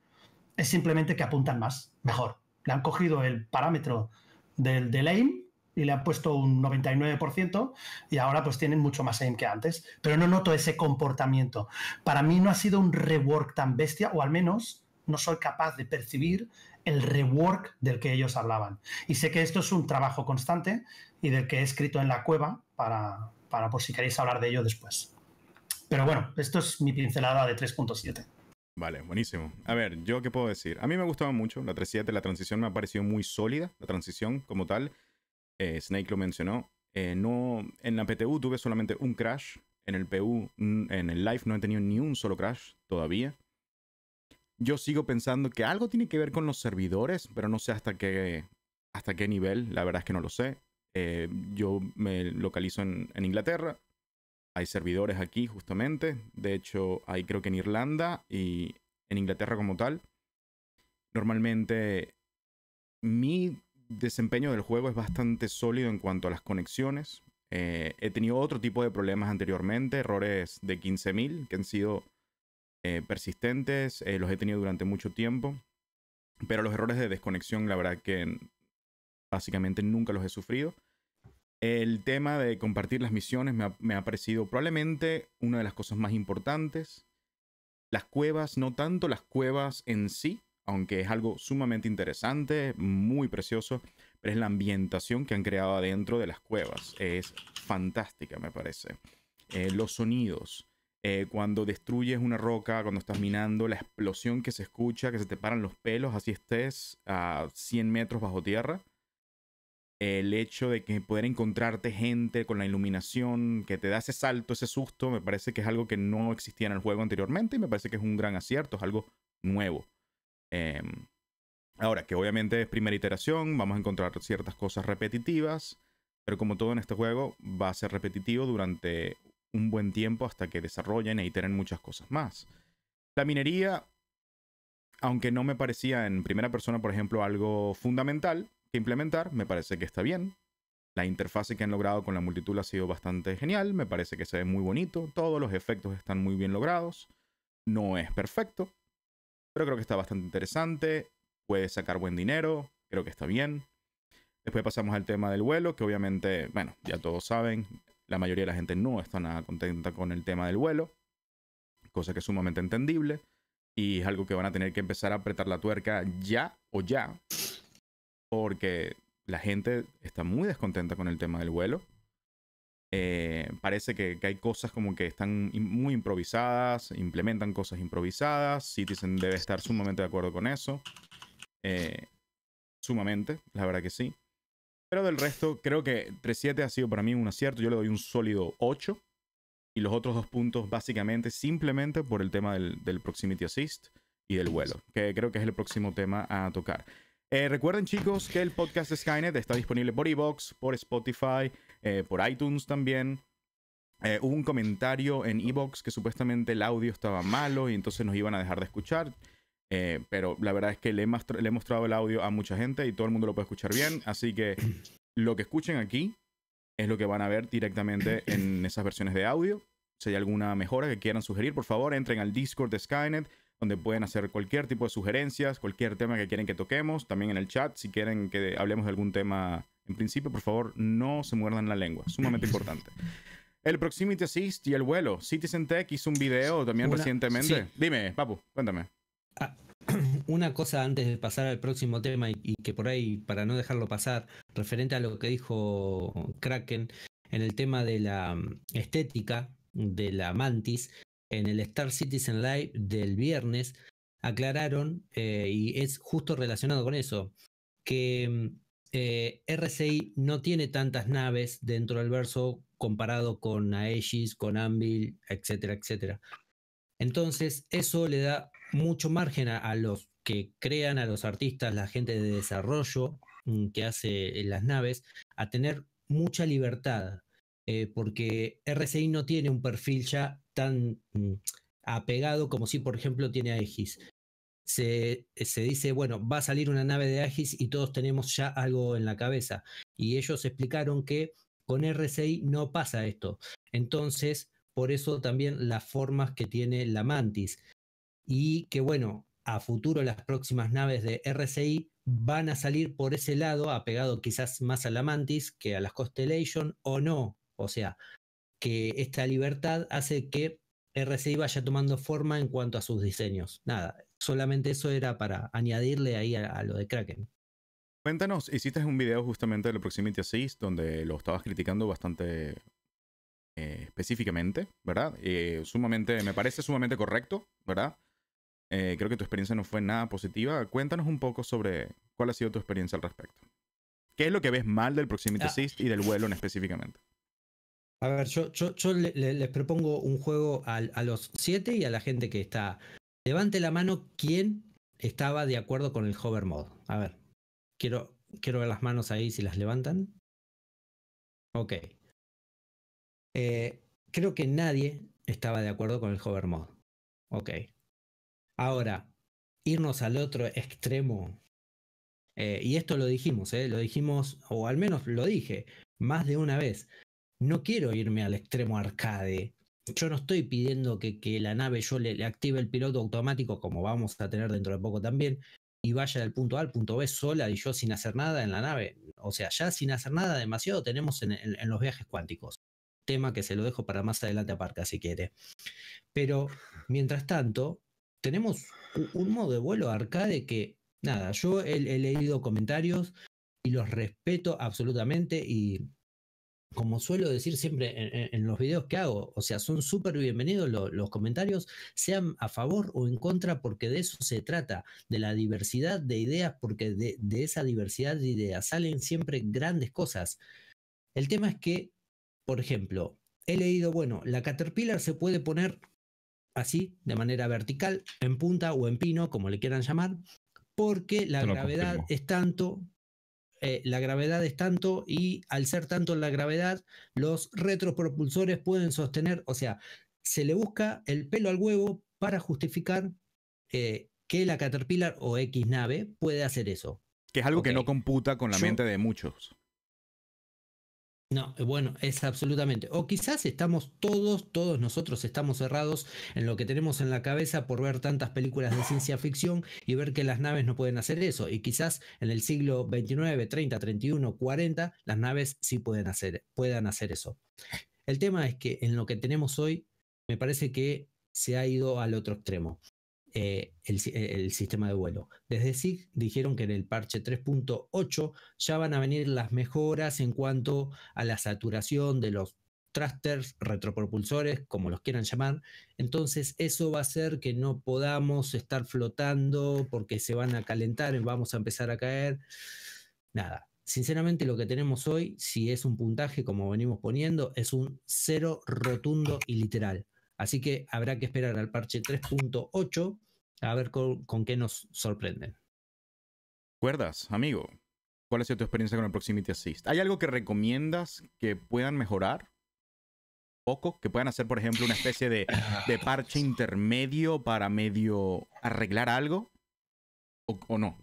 S2: es simplemente que apuntan más, mejor. Le han cogido el parámetro del, delay y le han puesto un 99% y ahora pues tienen mucho más aim que antes. Pero no noto ese comportamiento. Para mí no ha sido un rework tan bestia, o al menos no soy capaz de percibir el rework del que ellos hablaban. Y sé que esto es un trabajo constante y del que he escrito en la cueva para, para por si queréis hablar de ello después. Pero bueno, esto es mi pincelada de 3.7. Vale,
S1: buenísimo. A ver, yo qué puedo decir. A mí me gustaba mucho la 3.7, la transición me ha parecido muy sólida, la transición como tal. Eh, Snake lo mencionó, eh, no, en la PTU tuve solamente un crash, en el PU, en el live no he tenido ni un solo crash todavía. Yo sigo pensando que algo tiene que ver con los servidores, pero no sé hasta qué, hasta qué nivel, la verdad es que no lo sé. Eh, yo me localizo en, en, Inglaterra, hay servidores aquí justamente, de hecho hay creo que en Irlanda y en Inglaterra como tal. Normalmente mi desempeño del juego es bastante sólido en cuanto a las conexiones. Eh, he tenido otro tipo de problemas anteriormente, errores de 15.000 que han sido eh, persistentes, eh, los he tenido durante mucho tiempo, pero los errores de desconexión la verdad que básicamente nunca los he sufrido. El tema de compartir las misiones me ha parecido probablemente una de las cosas más importantes. Las cuevas, no tanto las cuevas en sí, aunque es algo sumamente interesante, muy precioso, pero es la ambientación que han creado adentro de las cuevas. Es fantástica, me parece. Eh, los sonidos. Eh, cuando destruyes una roca, cuando estás minando, la explosión que se escucha, que se te paran los pelos, así estés a 100 metros bajo tierra. El hecho de que poder encontrarte gente con la iluminación que te da ese salto, ese susto, me parece que es algo que no existía en el juego anteriormente y me parece que es un gran acierto, es algo nuevo. Em, ahora, que obviamente es primera iteración, vamos a encontrar ciertas cosas repetitivas, pero como todo en este juego, va a ser repetitivo durante un buen tiempo hasta que desarrollen e iteren muchas cosas más. La minería, aunque no me parecía en primera persona, por ejemplo, algo fundamental que implementar, me parece que está bien. La interfase que han logrado con la multitud ha sido bastante genial, me parece que se ve muy bonito, todos los efectos están muy bien logrados, no es perfecto, pero creo que está bastante interesante. Puede sacar buen dinero. Creo que está bien. Después pasamos al tema del vuelo, que obviamente, bueno, ya todos saben, la mayoría de la gente no está nada contenta con el tema del vuelo, cosa que es sumamente entendible y es algo que van a tener que empezar a apretar la tuerca ya o ya, porque la gente está muy descontenta con el tema del vuelo eh, parece que, hay cosas como que están muy improvisadas, implementan cosas improvisadas. Citizen debe estar sumamente de acuerdo con eso. Eh, sumamente, la verdad que sí. Pero del resto, creo que 3.7 ha sido para mí un acierto. Yo le doy un sólido 8. Y los otros dos puntos, básicamente, simplemente por el tema del, Proximity Assist y del vuelo, que creo que es el próximo tema a tocar. Eh, recuerden, chicos, que el podcast Skynet está disponible por Evox, por Spotify, eh, por iTunes también. Eh, hubo un comentario en Ebox que supuestamente el audio estaba malo y entonces nos iban a dejar de escuchar. Eh, pero la verdad es que le he, mostrado el audio a mucha gente y todo el mundo lo puede escuchar bien. Así que lo que escuchen aquí es lo que van a ver directamente en esas versiones de audio. Si hay alguna mejora que quieran sugerir, por favor, entren al Discord de Skynet, donde pueden hacer cualquier tipo de sugerencias, cualquier tema que quieren que toquemos. También en el chat, si quieren que hablemos de algún tema en principio, por favor, no se muerdan la lengua. Sumamente importante. El Proximity Assist y el vuelo. Citizen Tech hizo un video también recientemente. Dime, Papu, cuéntame. Ah,
S3: una cosa antes de pasar al próximo tema y, que por ahí, para no dejarlo pasar, referente a lo que dijo Kraken en el tema de la mm, estética de la mantis, en el Star Citizen Live del viernes aclararon, eh, y es justo relacionado con eso, que mm, eh, RCI no tiene tantas naves dentro del verso comparado con Aegis, con Anvil, etcétera, etcétera. Entonces, eso le da mucho margen a, los que crean, a los artistas, la gente de desarrollo mm, que hace eh, las naves, a tener mucha libertad, eh, porque RCI no tiene un perfil ya tan mm, apegado como si, por ejemplo, tiene Aegis se, se, dice, bueno, va a salir una nave de Agis y todos tenemos ya algo en la cabeza. Y ellos explicaron que con RCI no pasa esto. Entonces, por eso también las formas que tiene la Mantis. Y que bueno, a futuro las próximas naves de RCI van a salir por ese lado, apegado quizás más a la Mantis que a las Constellation o no. O sea, que esta libertad hace que RCI vaya tomando forma en cuanto a sus diseños. Nada, Solamente eso era para añadirle ahí a, lo de Kraken.
S1: Cuéntanos, hiciste un video justamente del Proximity Assist donde lo estabas criticando bastante eh, específicamente, ¿verdad? Eh, sumamente, me parece sumamente correcto, ¿verdad? Eh, creo que tu experiencia no fue nada positiva. Cuéntanos un poco sobre cuál ha sido tu experiencia al respecto. ¿Qué es lo que ves mal del Proximity Assist ah. y del vuelo en específicamente?
S3: A ver, yo, les propongo un juego a, los siete y a la gente que está Levante la mano quien estaba de acuerdo con el hover Mode. A ver, quiero, ver las manos ahí si las levantan. Ok. Eh, creo que nadie estaba de acuerdo con el hover Mode. Ok. Ahora, irnos al otro extremo. Eh, y esto lo dijimos, eh, lo dijimos, o al menos lo dije más de una vez. No quiero irme al extremo arcade yo no estoy pidiendo que, que la nave yo le, active el piloto automático, como vamos a tener dentro de poco también, y vaya del punto A al punto B sola y yo sin hacer nada en la nave. O sea, ya sin hacer nada demasiado tenemos en, los viajes cuánticos. Tema que se lo dejo para más adelante aparca si quiere. Pero mientras tanto, tenemos un, modo de vuelo arcade que, nada, yo he leído comentarios y los respeto absolutamente y como suelo decir siempre en, los videos que hago, o sea, son súper bienvenidos los comentarios, sean a favor o en contra, porque de eso se trata, de la diversidad de ideas, porque de, de esa diversidad de ideas salen siempre grandes cosas. El tema es que, por ejemplo, he leído, bueno, la Caterpillar se puede poner así, de manera vertical, en punta o en pino, como le quieran llamar, porque la gravedad es tanto eh, la gravedad es tanto y al ser tanto la gravedad, los retropropulsores pueden sostener, o sea, se le busca el pelo al huevo para justificar eh, que la Caterpillar o X nave puede hacer eso.
S1: Que es algo que no computa con la mente de muchos.
S3: No, eh, bueno, es absolutamente. O quizás estamos todos, todos nosotros estamos cerrados en lo que tenemos en la cabeza por ver tantas películas de ciencia ficción y ver que las naves no pueden hacer eso. Y quizás en el siglo XXIX, 30, 31, 40, las naves sí pueden hacer, puedan hacer eso. El tema es que en lo que tenemos hoy, me parece que se ha ido al otro extremo. Eh, eh, el, sistema de vuelo. Desde SIG dijeron que en el parche 3.8 ya van a venir las mejoras en cuanto a la saturación de los thrusters, retropropulsores, como los quieran llamar. Entonces eso va a hacer que no podamos estar flotando porque se van a calentar, y vamos a empezar a caer. Nada, sinceramente lo que tenemos hoy, si es un puntaje como venimos poniendo, es un cero rotundo y literal. Así que habrá que esperar al parche 3.8 a ver con, qué nos sorprenden.
S1: ¿Cuerdas, amigo? ¿Cuál ha sido tu experiencia con el Proximity Assist? ¿Hay algo que recomiendas que puedan mejorar? ¿Poco? ¿Que puedan hacer, por ejemplo, una especie de, parche intermedio para medio arreglar algo?
S4: ¿O, no?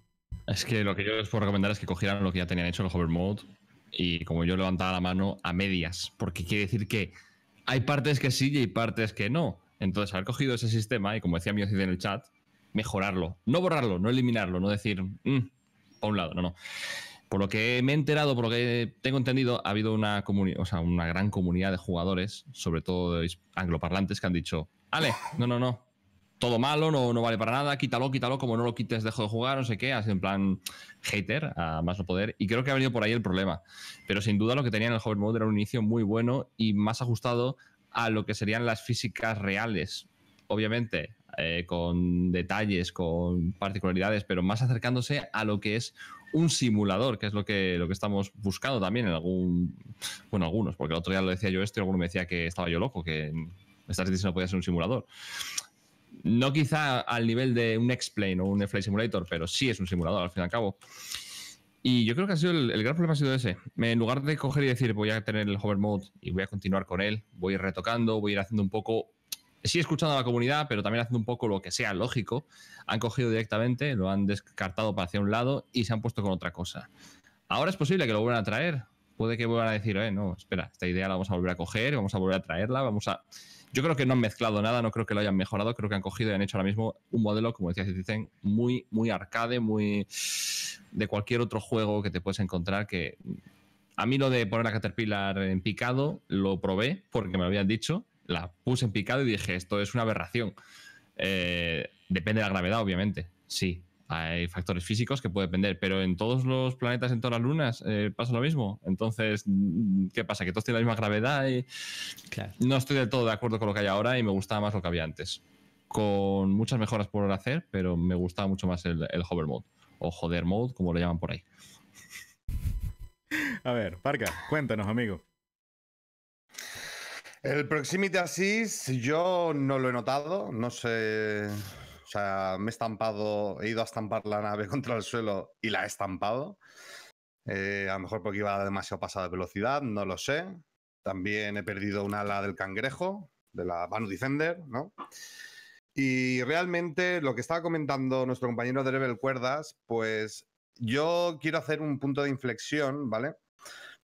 S4: Es que lo que yo les puedo recomendar es que cogieran lo que ya tenían hecho, el hover mode, y como yo levantaba la mano a medias, porque quiere decir que hay partes que sí y hay partes que no. Entonces, haber cogido ese sistema y, como decía mi en el chat, mejorarlo. No borrarlo, no eliminarlo, no decir, mm, a un lado, no, no. Por lo que me he enterado, por lo que tengo entendido, ha habido una, o sea, una gran comunidad de jugadores, sobre todo de angloparlantes, que han dicho, Ale, no, no, no, todo malo, no, no vale para nada, quítalo, quítalo, como no lo quites, dejo de jugar, no sé qué, así en plan hater, a más no poder. Y creo que ha venido por ahí el problema. Pero sin duda lo que tenía en el Hover Mode era un inicio muy bueno y más ajustado a lo que serían las físicas reales. Obviamente, eh, con detalles, con particularidades, pero más acercándose a lo que es un simulador, que es lo que, lo que estamos buscando también en algún. Bueno, algunos, porque el otro día lo decía yo esto y alguno me decía que estaba yo loco, que esta edición no podía ser un simulador no quizá al nivel de un X-Plane o un Flight Simulator, pero sí es un simulador al fin y al cabo. Y yo creo que ha sido el, gran problema ha sido ese. En lugar de coger y decir voy a tener el hover mode y voy a continuar con él, voy a ir retocando, voy a ir haciendo un poco, sí escuchando a la comunidad, pero también haciendo un poco lo que sea lógico, han cogido directamente, lo han descartado para hacia un lado y se han puesto con otra cosa. Ahora es posible que lo vuelvan a traer. Puede que vuelvan a decir, eh, no, espera, esta idea la vamos a volver a coger, vamos a volver a traerla, vamos a yo creo que no han mezclado nada, no creo que lo hayan mejorado, creo que han cogido y han hecho ahora mismo un modelo, como decías, dicen, muy, muy arcade, muy de cualquier otro juego que te puedes encontrar que... A mí lo de poner a Caterpillar en picado lo probé porque me lo habían dicho, la puse en picado y dije, esto es una aberración. Eh, depende de la gravedad, obviamente, sí, hay factores físicos que puede depender, pero en todos los planetas, en todas las lunas, eh, pasa lo mismo. Entonces, mm, ¿qué pasa? Que todos tienen la misma gravedad y no estoy del todo de acuerdo con lo que hay ahora y me gustaba más lo que había antes. Con muchas mejoras por hacer, pero me gustaba mucho más el, hover mode o joder mode, como lo llaman por ahí.
S1: A ver, Parca, cuéntanos, amigo. El Proximity
S5: Assist yo no lo he notado, no sé o sea, me he estampado, he ido a estampar la nave contra el suelo y la he estampado. Eh, a lo mejor porque iba demasiado pasada de velocidad, no lo sé. También he perdido un ala del cangrejo, de la Banu Defender, ¿no? Y realmente lo que estaba comentando nuestro compañero de Rebel Cuerdas, pues yo quiero hacer un punto de inflexión, ¿vale?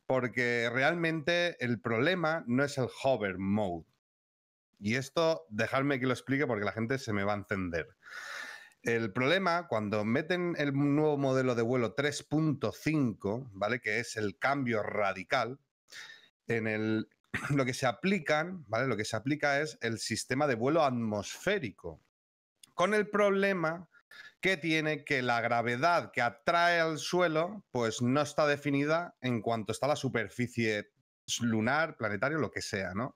S5: Porque realmente el problema no es el hover mode. Y esto, dejadme que lo explique porque la gente se me va a encender. El problema, cuando meten el nuevo modelo de vuelo 3.5, ¿vale? Que es el cambio radical, en el, lo que se aplican, ¿vale? Lo que se aplica es el sistema de vuelo atmosférico. Con el problema que tiene que la gravedad que atrae al suelo, pues no está definida en cuanto está la superficie lunar, planetario, lo que sea, ¿no?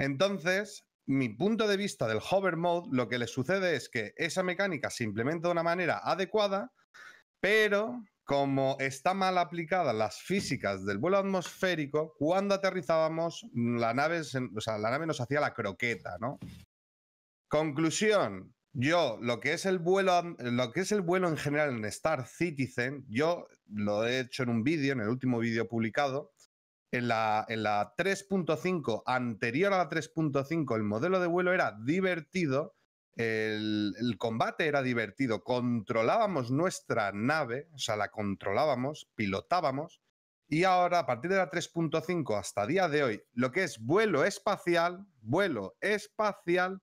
S5: Entonces, mi punto de vista del hover mode, lo que le sucede es que esa mecánica se implementa de una manera adecuada, pero como está mal aplicada las físicas del vuelo atmosférico, cuando aterrizábamos, la nave, la nave nos hacía la croqueta, ¿no? Conclusión. Yo, lo que es el vuelo, lo que es el vuelo en general en Star Citizen, yo lo he hecho en un vídeo, en el último vídeo publicado, en la, 3.5, anterior a la 3.5, el modelo de vuelo era divertido, el, el, combate era divertido, controlábamos nuestra nave, o sea, la controlábamos, pilotábamos, y ahora a partir de la 3.5 hasta día de hoy, lo que es vuelo espacial, vuelo espacial,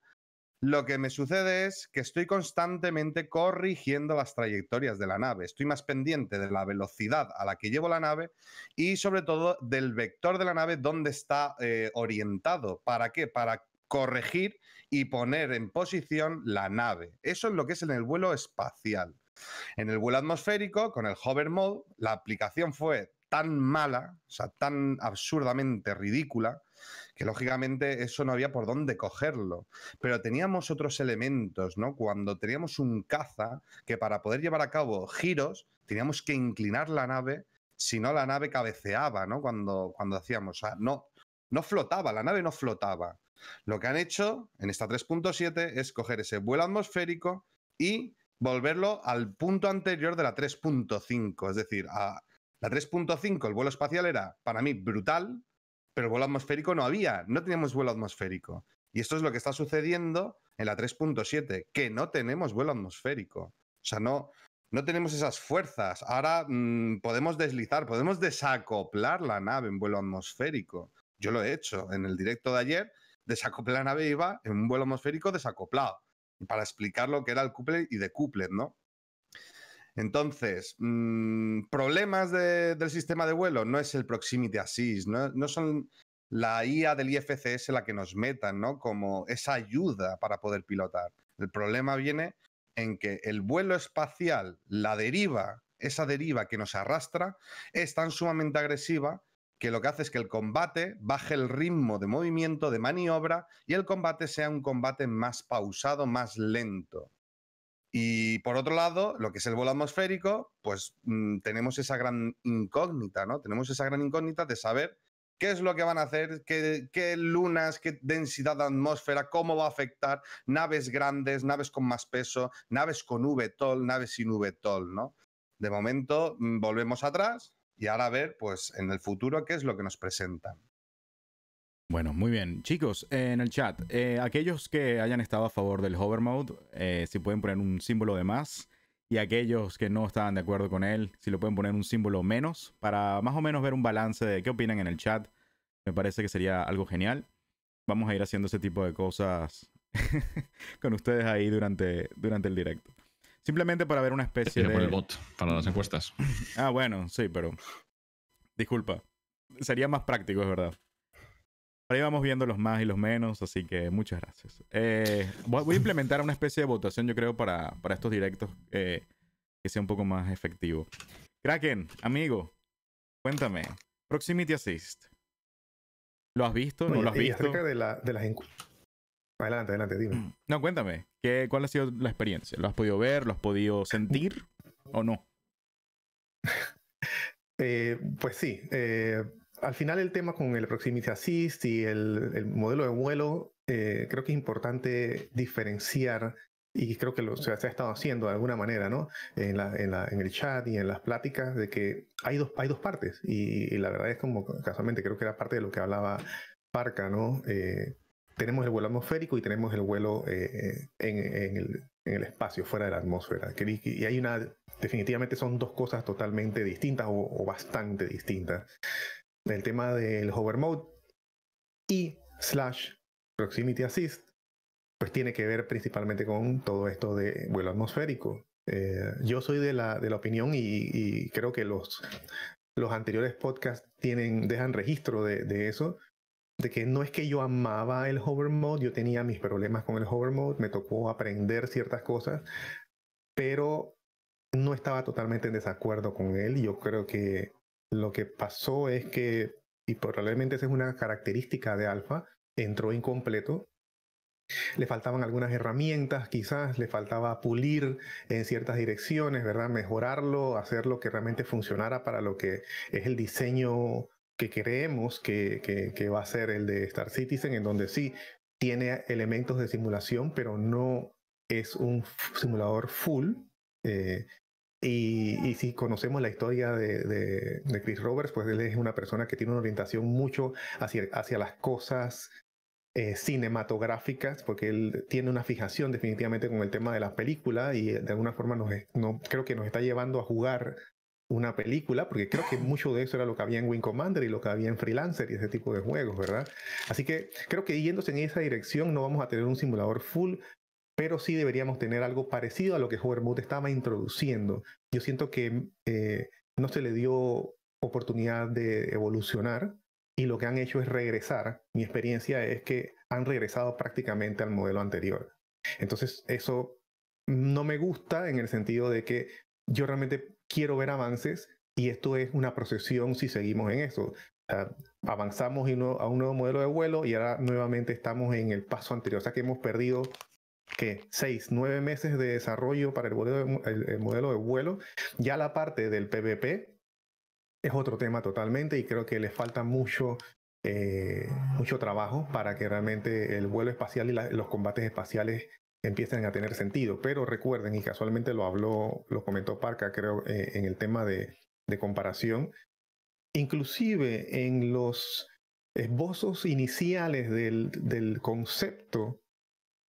S5: lo que me sucede es que estoy constantemente corrigiendo las trayectorias de la nave. Estoy más pendiente de la velocidad a la que llevo la nave y sobre todo del vector de la nave donde está eh, orientado. ¿Para qué? Para corregir y poner en posición la nave. Eso es lo que es en el vuelo espacial. En el vuelo atmosférico, con el hover mode, la aplicación fue tan mala, o sea, tan absurdamente ridícula, que lógicamente eso no había por dónde cogerlo. Pero teníamos otros elementos, ¿no? Cuando teníamos un caza, que para poder llevar a cabo giros, teníamos que inclinar la nave, si no la nave cabeceaba, ¿no? Cuando, cuando hacíamos, o no, no flotaba, la nave no flotaba. Lo que han hecho en esta 3.7 es coger ese vuelo atmosférico y volverlo al punto anterior de la 3.5, es decir, a, la 3.5, el vuelo espacial era para mí brutal, pero vuelo atmosférico no había, no teníamos vuelo atmosférico. Y esto es lo que está sucediendo en la 3.7, que no tenemos vuelo atmosférico. O sea, no, no tenemos esas fuerzas. Ahora mm, podemos deslizar, podemos desacoplar la nave en vuelo atmosférico. Yo lo he hecho en el directo de ayer, desacoplé la nave iba en un vuelo atmosférico desacoplado, para explicar lo que era el couple y de couple ¿no? Entonces, mm, problemas del sistema de vuelo no es el proximity assist, no, son la IA del IFCS la que nos metan, ¿no? Como esa ayuda para poder pilotar. El problema viene en que el vuelo espacial, la deriva, esa deriva que nos arrastra, es tan sumamente agresiva que lo que hace es que el combate baje el ritmo de movimiento, de maniobra, y el combate sea un combate más pausado, más lento. Y por otro lado, lo que es el vuelo atmosférico, pues mm, tenemos esa gran incógnita, ¿no? Tenemos esa gran incógnita de saber qué es lo que van a hacer, qué, lunas, qué densidad de atmósfera, cómo va a afectar naves grandes, naves con más peso, naves con VTOL, naves sin VTOL, ¿no? De momento mm, volvemos atrás y ahora a ver, pues en el futuro, qué es lo que nos presentan.
S1: Bueno, muy bien. Chicos, en el chat, eh, aquellos que hayan estado a favor del hover mode, eh, si pueden poner un símbolo de más. Y aquellos que no estaban de acuerdo con él, si lo pueden poner un símbolo menos, para más o menos ver un balance de qué opinan en el chat. Me parece que sería algo genial. Vamos a ir haciendo ese tipo de cosas con ustedes ahí durante, durante el directo. Simplemente para ver una especie de. bot,
S4: para las encuestas.
S1: ah, bueno, sí, pero. Disculpa. Sería más práctico, es verdad ahí vamos viendo los más y los menos, así que muchas gracias. Eh, voy a implementar una especie de votación, yo creo, para, para estos directos eh, que sea un poco más efectivo. Kraken, amigo, cuéntame. Proximity Assist. ¿Lo has visto? ¿No lo has visto? de, las Adelante, adelante, dime. Mm. No, cuéntame. ¿qué, ¿Cuál ha sido la experiencia? ¿Lo has podido ver? ¿Lo has podido sentir o no? Eh, pues
S6: sí. Eh, al final el tema con el Proximity Assist y el, modelo de vuelo, eh, creo que es importante diferenciar y creo que lo, se ha estado haciendo de alguna manera, ¿no? En, la, en, el chat y en las pláticas de que hay dos, hay dos partes y, la verdad es como casualmente creo que era parte de lo que hablaba Parca, ¿no? Eh, tenemos el vuelo atmosférico y tenemos el vuelo eh, en, el, espacio, fuera de la atmósfera. Y hay una, definitivamente son dos cosas totalmente distintas o bastante distintas el tema del hover mode y slash proximity assist, pues tiene que ver principalmente con todo esto de vuelo atmosférico. Eh, yo soy de la, de la opinión y, creo que los, los anteriores podcasts tienen, dejan registro de, de eso, de que no es que yo amaba el hover mode, yo tenía mis problemas con el hover mode, me tocó aprender ciertas cosas, pero no estaba totalmente en desacuerdo con él. Yo creo que lo que pasó es que, y probablemente esa es una característica de Alpha, entró incompleto. Le faltaban algunas herramientas, quizás le faltaba pulir en ciertas direcciones, ¿verdad? Mejorarlo, hacerlo que realmente funcionara para lo que es el diseño que creemos que, que, va a ser el de Star Citizen, en donde sí tiene elementos de simulación, pero no es un simulador full, eh, y, si conocemos la historia de, Chris Roberts, pues él es una persona que tiene una orientación mucho hacia, las cosas eh, cinematográficas, porque él tiene una fijación definitivamente con el tema de la película y eh, de alguna forma nos, creo que nos está llevando a jugar una película, porque creo que mucho de eso era lo que había en Wing Commander y lo que había en Freelancer y ese tipo de juegos, ¿verdad? Así que creo que yéndose en esa dirección no vamos a tener un simulador full, pero sí deberíamos tener algo parecido a lo que Hovermouth estaba introduciendo. Yo siento que eh, no se le dio oportunidad de evolucionar y lo que han hecho es regresar. Mi experiencia es que han regresado prácticamente al modelo anterior. Entonces, eso no me gusta en el sentido de que yo realmente quiero ver avances y esto es una procesión si seguimos en eso. avanzamos a un nuevo modelo de vuelo y ahora nuevamente estamos en el paso anterior. O sea que hemos perdido que seis, nueve meses de desarrollo para el modelo, de, vuelo, ya la parte del PvP es otro tema totalmente y creo que le falta mucho, eh, mucho trabajo para que realmente el vuelo espacial y los combates espaciales empiecen a tener sentido. Pero recuerden, y casualmente lo habló, lo comentó Parca, creo, eh, en el tema de, comparación, inclusive en los esbozos iniciales del, del concepto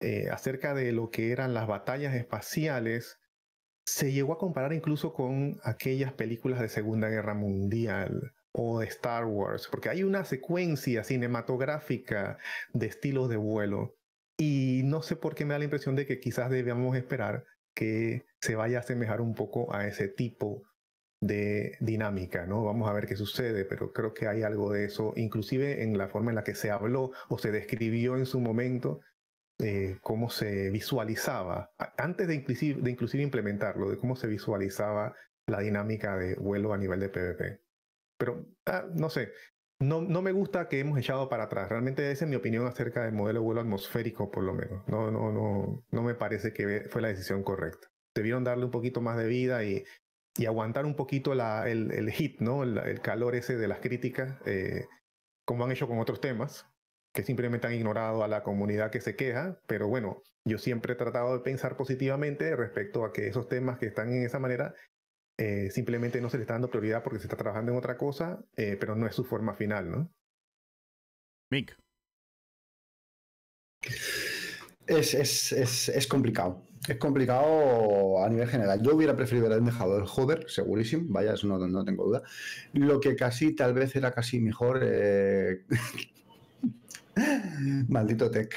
S6: eh, acerca de lo que eran las batallas espaciales, se llegó a comparar incluso con aquellas películas de Segunda Guerra Mundial o de Star Wars, porque hay una secuencia cinematográfica de estilos de vuelo y no sé por qué me da la impresión de que quizás debamos esperar que se vaya a asemejar un poco a ese tipo de dinámica, ¿no? Vamos a ver qué sucede, pero creo que hay algo de eso, inclusive en la forma en la que se habló o se describió en su momento eh, cómo se visualizaba, antes de inclusive, implementarlo, de cómo se visualizaba la dinámica de vuelo a nivel de PvP. Pero, ah, no sé, no, no, me gusta que hemos echado para atrás. Realmente esa es mi opinión acerca del modelo de vuelo atmosférico, por lo menos. No, no, no, no me parece que fue la decisión correcta. Debieron darle un poquito más de vida y, y aguantar un poquito el, el, hit, ¿no? El, calor ese de las críticas, eh, como han hecho con otros temas que simplemente han ignorado a la comunidad que se queja, pero bueno, yo siempre he tratado de pensar positivamente respecto a que esos temas que están en esa manera eh, simplemente no se le está dando prioridad porque se está trabajando en otra cosa, eh, pero no es su forma final, ¿no? Mick.
S7: Es, complicado. Es complicado a nivel general. Yo hubiera preferido haber dejado el hover, segurísimo. Vaya, eso no, tengo duda. Lo que casi, tal vez era casi mejor eh, Maldito tech.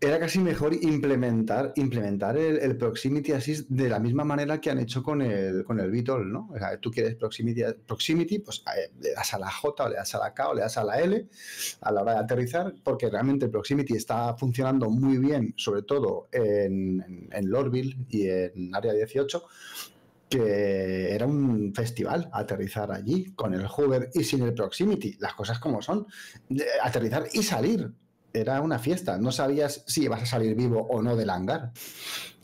S7: Era casi mejor implementar, implementar el, Proximity Assist de la misma manera que han hecho con el, con el ¿no? tú quieres Proximity, proximity pues le das a la J o le das a la K o le das a la L a la hora de aterrizar, porque realmente Proximity está funcionando muy bien, sobre todo en, en, en y en Área 18, que era un festival aterrizar allí con el Hoover y sin el proximity, las cosas como son, aterrizar y salir. Era una fiesta, no sabías si ibas a salir vivo o no del hangar.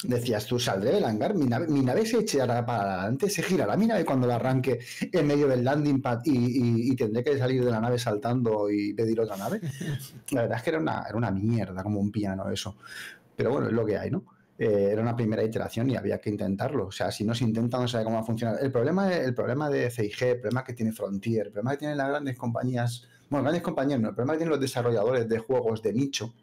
S7: Decías tú, saldré del hangar, mi nave, se echará para adelante, se girará mi nave cuando la arranque en medio del landing pad y, tendré que salir de la nave saltando y pedir otra nave. La verdad es que era una, era una mierda, como un piano eso. Pero bueno, es lo que hay, ¿no? Eh, era una primera iteración y había que intentarlo. O sea, si no se intenta, no sabe cómo va a funcionar. El problema, el problema de CIG, el problema que tiene Frontier, el problema que tienen las grandes compañías, bueno, grandes compañías no, el problema que tienen los desarrolladores de juegos de nicho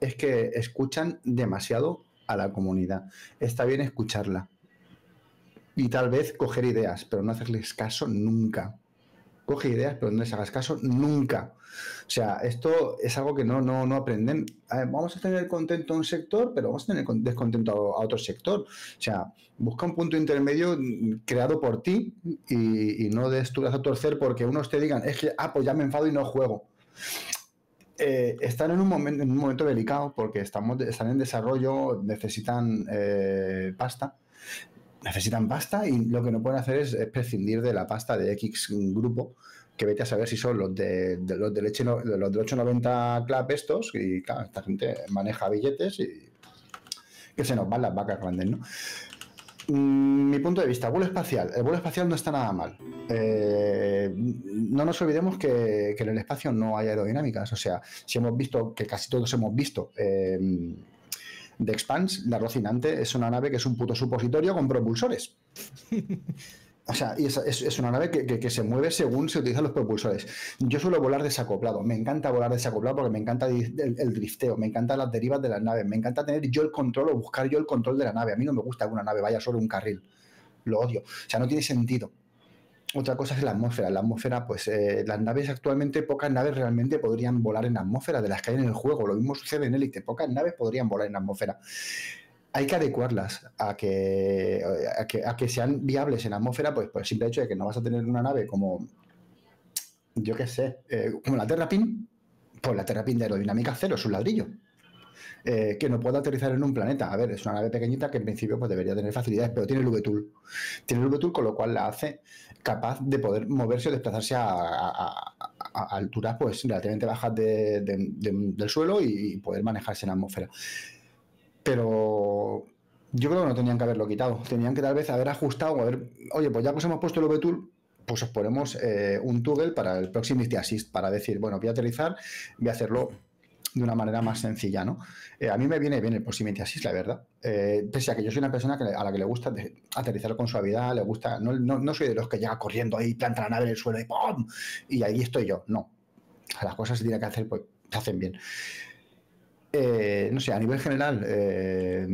S7: es que escuchan demasiado a la comunidad. Está bien escucharla y tal vez coger ideas, pero no hacerles caso nunca. Coge ideas, pero no les hagas caso nunca. O sea, esto es algo que no, no, no aprenden. vamos a tener contento a un sector, pero vamos a tener descontento a otro sector. O sea, busca un punto intermedio creado por ti y, no des tu brazo a torcer porque unos te digan, es que, ah, pues ya me enfado y no juego. Eh, están en un, momento, en un momento delicado porque están en desarrollo, necesitan eh, pasta necesitan pasta y lo que no pueden hacer es, prescindir de la pasta de X grupo que vete a saber si son los de, los de leche, los de 890 Club estos, y claro, esta gente maneja billetes y que se nos van las vacas grandes, ¿no? Mm, mi punto de vista, vuelo espacial. El vuelo espacial no está nada mal. Eh, no nos olvidemos que, en el espacio no hay aerodinámicas. O sea, si hemos visto, que casi todos hemos visto, em, The Expanse, la Rocinante, es una nave que es un puto supositorio con propulsores. O sea, es, una nave que, se mueve según se utilizan los propulsores. Yo suelo volar desacoplado, me encanta volar desacoplado porque me encanta el, drifteo, me encantan las derivas de las naves, me encanta tener yo el control o buscar yo el control de la nave. A mí no me gusta que una nave vaya solo un carril, lo odio. O sea, no tiene sentido. Otra cosa es la atmósfera. La atmósfera, pues eh, las naves actualmente, pocas naves realmente podrían volar en atmósfera de las que hay en el juego. Lo mismo sucede en Elite, pocas naves podrían volar en atmósfera hay que adecuarlas a que, a que, sean viables en la atmósfera, pues por el simple hecho de que no vas a tener una nave como, yo qué sé, eh, como la Terrapin, pues la Terrapin de aerodinámica cero, es un ladrillo. Eh, que no puede aterrizar en un planeta. A ver, es una nave pequeñita que en principio pues, debería tener facilidades, pero tiene el Tool, Tiene el Tool con lo cual la hace capaz de poder moverse o desplazarse a, alturas pues, relativamente bajas del suelo y poder manejarse en la atmósfera pero yo creo que no tenían que haberlo quitado. Tenían que tal vez haber ajustado, haber, oye, pues ya que os hemos puesto el Tool, pues os ponemos eh, un toggle para el Proximity Assist, para decir, bueno, voy a aterrizar, voy a hacerlo de una manera más sencilla, ¿no? Eh, a mí me viene bien el Proximity Assist, la verdad. Eh, pese a que yo soy una persona que, a la que le gusta aterrizar con suavidad, le gusta. No, no, soy de los que llega corriendo ahí, planta la nave en el suelo y ¡pum! Y ahí estoy yo. No. Las cosas se tienen que hacer, pues, se hacen bien. Eh, no sé, a nivel general, eh,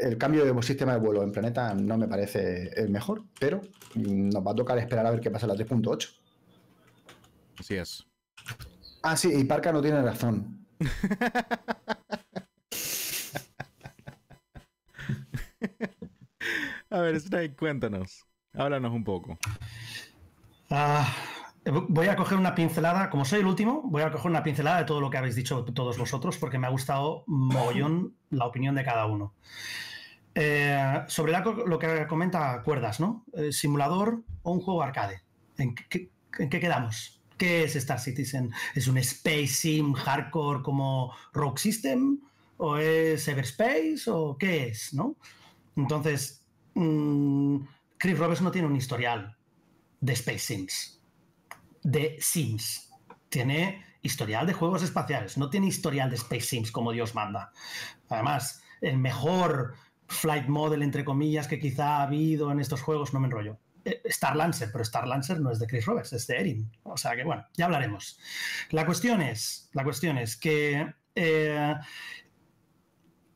S7: el cambio de sistema de vuelo en Planeta no me parece el mejor, pero nos va a tocar esperar a ver qué pasa en la 3.8. Así es. Ah, sí, y Parca no tiene razón.
S2: a ver, Snake, cuéntanos. Háblanos un poco. Ah, eh, voy a coger una pincelada, como soy el último, voy a coger una pincelada de todo lo que habéis dicho todos vosotros, porque me ha gustado mogollón la opinión de cada uno. Eh, sobre lo que comenta Cuerdas, ¿no? Eh, simulador o un juego arcade. ¿En qué, quedamos? ¿Qué es Star Citizen? ¿Es un Space Sim hardcore como Rogue System? ¿O es Everspace? ¿O qué es? ¿no? Entonces, mm, Chris Roberts no tiene un historial de Space Sims de Sims. Tiene historial de juegos espaciales, no tiene historial de Space Sims como Dios manda. Además, el mejor flight model, entre comillas, que quizá ha habido en estos juegos, no me enrollo. Eh, Star Lancer, pero Star Lancer no es de Chris Roberts, es de Erin. O sea que bueno, ya hablaremos. La cuestión es, la cuestión es que eh,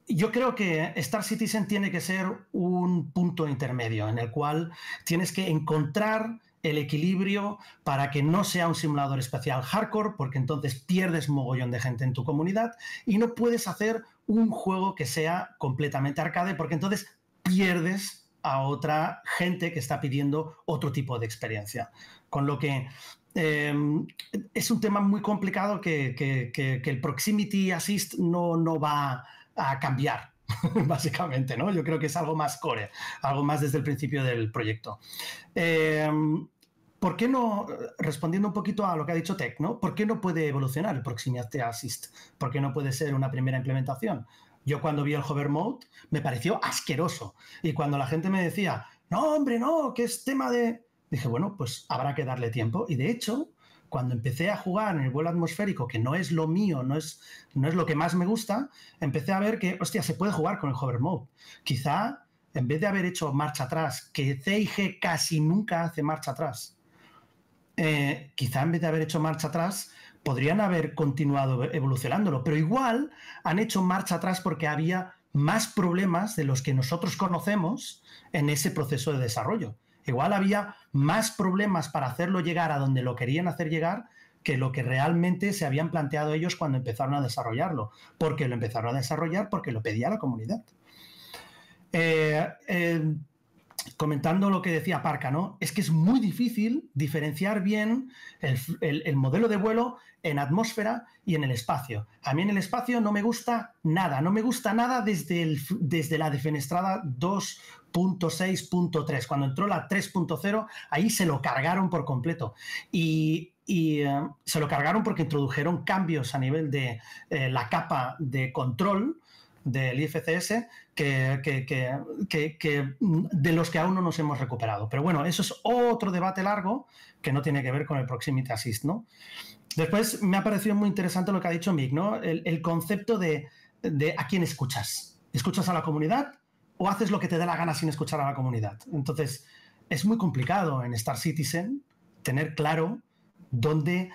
S2: yo creo que Star Citizen tiene que ser un punto intermedio en el cual tienes que encontrar el equilibrio para que no sea un simulador especial hardcore, porque entonces pierdes mogollón de gente en tu comunidad y no puedes hacer un juego que sea completamente arcade, porque entonces pierdes a otra gente que está pidiendo otro tipo de experiencia. Con lo que em, es un tema muy complicado que, que el proximity assist no, no va a cambiar básicamente, ¿no? Yo creo que es algo más core, algo más desde el principio del proyecto. Em, ¿Por qué no, respondiendo un poquito a lo que ha dicho Tech, ¿no? ¿Por qué no puede evolucionar el Proximity Assist? ¿Por qué no puede ser una primera implementación? Yo cuando vi el Hover Mode me pareció asqueroso. Y cuando la gente me decía, no, hombre, no, que es tema de... Dije, bueno, pues habrá que darle tiempo. Y de hecho, cuando empecé a jugar en el vuelo atmosférico, que no es lo mío, no es, lo que más me gusta, empecé a ver que, hostia, se puede jugar con el hover mode. Quizá, en vez de haber hecho marcha atrás, que CIG casi nunca hace marcha atrás, eh, quizá en vez de haber hecho marcha atrás, podrían haber continuado evolucionándolo, pero igual han hecho marcha atrás porque había más problemas de los que nosotros conocemos en ese proceso de desarrollo igual había más problemas para hacerlo llegar a donde lo querían hacer llegar que lo que realmente se habían planteado ellos cuando empezaron a desarrollarlo, porque lo empezaron a desarrollar porque lo pedía la comunidad. Eh, comentando lo que decía Parca, ¿no? Es que es muy difícil diferenciar bien el modelo de vuelo en atmósfera y en el espacio. A mí en el espacio no me gusta nada, no me gusta nada desde, desde la defenestrada 2.6.3. Cuando entró la 3.0, ahí se lo cargaron por completo. Y, eh, se lo cargaron porque introdujeron cambios a nivel de eh, la capa de control del IFCS que, que, de los que aún no nos hemos recuperado. Pero bueno, eso es otro debate largo que no tiene que ver con el Proximity Assist, ¿no? Después me ha parecido muy interesante lo que ha dicho Mick, ¿no? El, concepto de, a quién escuchas. ¿Escuchas a la comunidad o haces lo que te da la gana sin escuchar a la comunidad? Entonces, es muy complicado en Star Citizen tener claro dónde,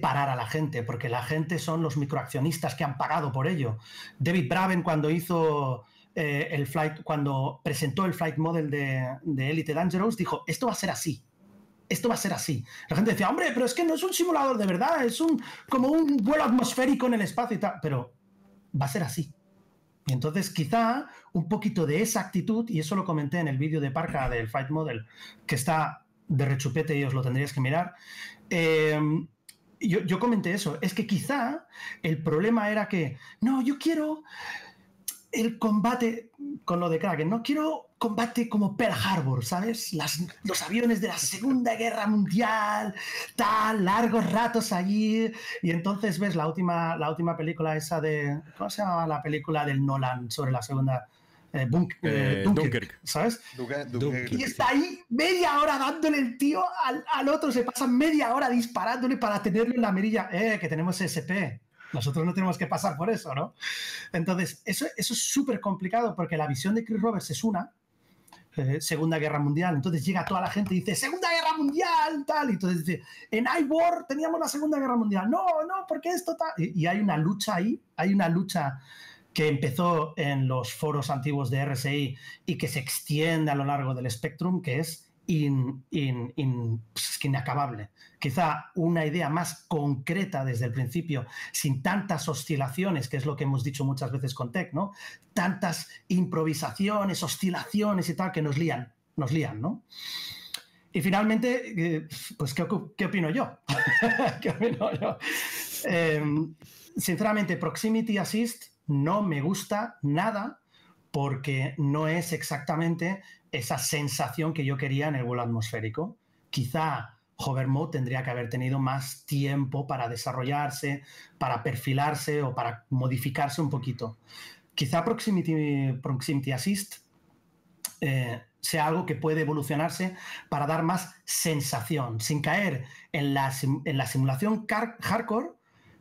S2: parar a la gente, porque la gente son los microaccionistas que han pagado por ello. David Braben cuando hizo eh, el flight, cuando presentó el flight model de, de Elite Dangerous, dijo, esto va a ser así esto va a ser así. La gente decía, hombre, pero es que no es un simulador de verdad, es un como un vuelo atmosférico en el espacio y tal, pero va a ser así. Y entonces quizá un poquito de esa actitud, y eso lo comenté en el vídeo de Parca del Fight Model, que está de rechupete y os lo tendríais que mirar, em, yo, yo comenté eso, es que quizá el problema era que, no, yo quiero el combate con lo de Kraken, ¿no? Quiero combate como Pearl Harbor, ¿sabes? los aviones de la Segunda Guerra Mundial, tal, largos ratos allí. Y entonces ves la última, la última película esa de. ¿Cómo se llama la película del Nolan sobre la Segunda eh, eh, eh Dunkirk, ¿sabes? Y está ahí media hora dándole el tío al, al, otro, se pasa media hora disparándole para tenerlo en la mirilla. Eh, que tenemos SP. Nosotros no tenemos que pasar por eso, ¿no? Entonces, eso, es súper complicado porque la visión de Chris Roberts es una, eh, Segunda Guerra Mundial. Entonces llega toda la gente y dice, Segunda Guerra Mundial, tal. Y entonces dice, en IWAR teníamos la Segunda Guerra Mundial. No, no, porque esto tal. Y, hay una lucha ahí, hay una lucha que empezó en los foros antiguos de RSI y que se extiende a lo largo del Spectrum, que es pues inacabable. Quizá una idea más concreta desde el principio, sin tantas oscilaciones, que es lo que hemos dicho muchas veces con Tech, ¿no? Tantas improvisaciones, oscilaciones y tal que nos lían, nos lían, ¿no? Y finalmente, eh, pues, ¿qué, opino yo? Em, sinceramente, Proximity Assist no me gusta nada porque no es exactamente esa sensación que yo quería en el vuelo atmosférico. Quizá Hover Mode tendría que haber tenido más tiempo para desarrollarse, para perfilarse o para modificarse un poquito. Quizá Proximity, Assist eh, sea algo que puede evolucionarse para dar más sensación, sin caer en la, simulación hardcore,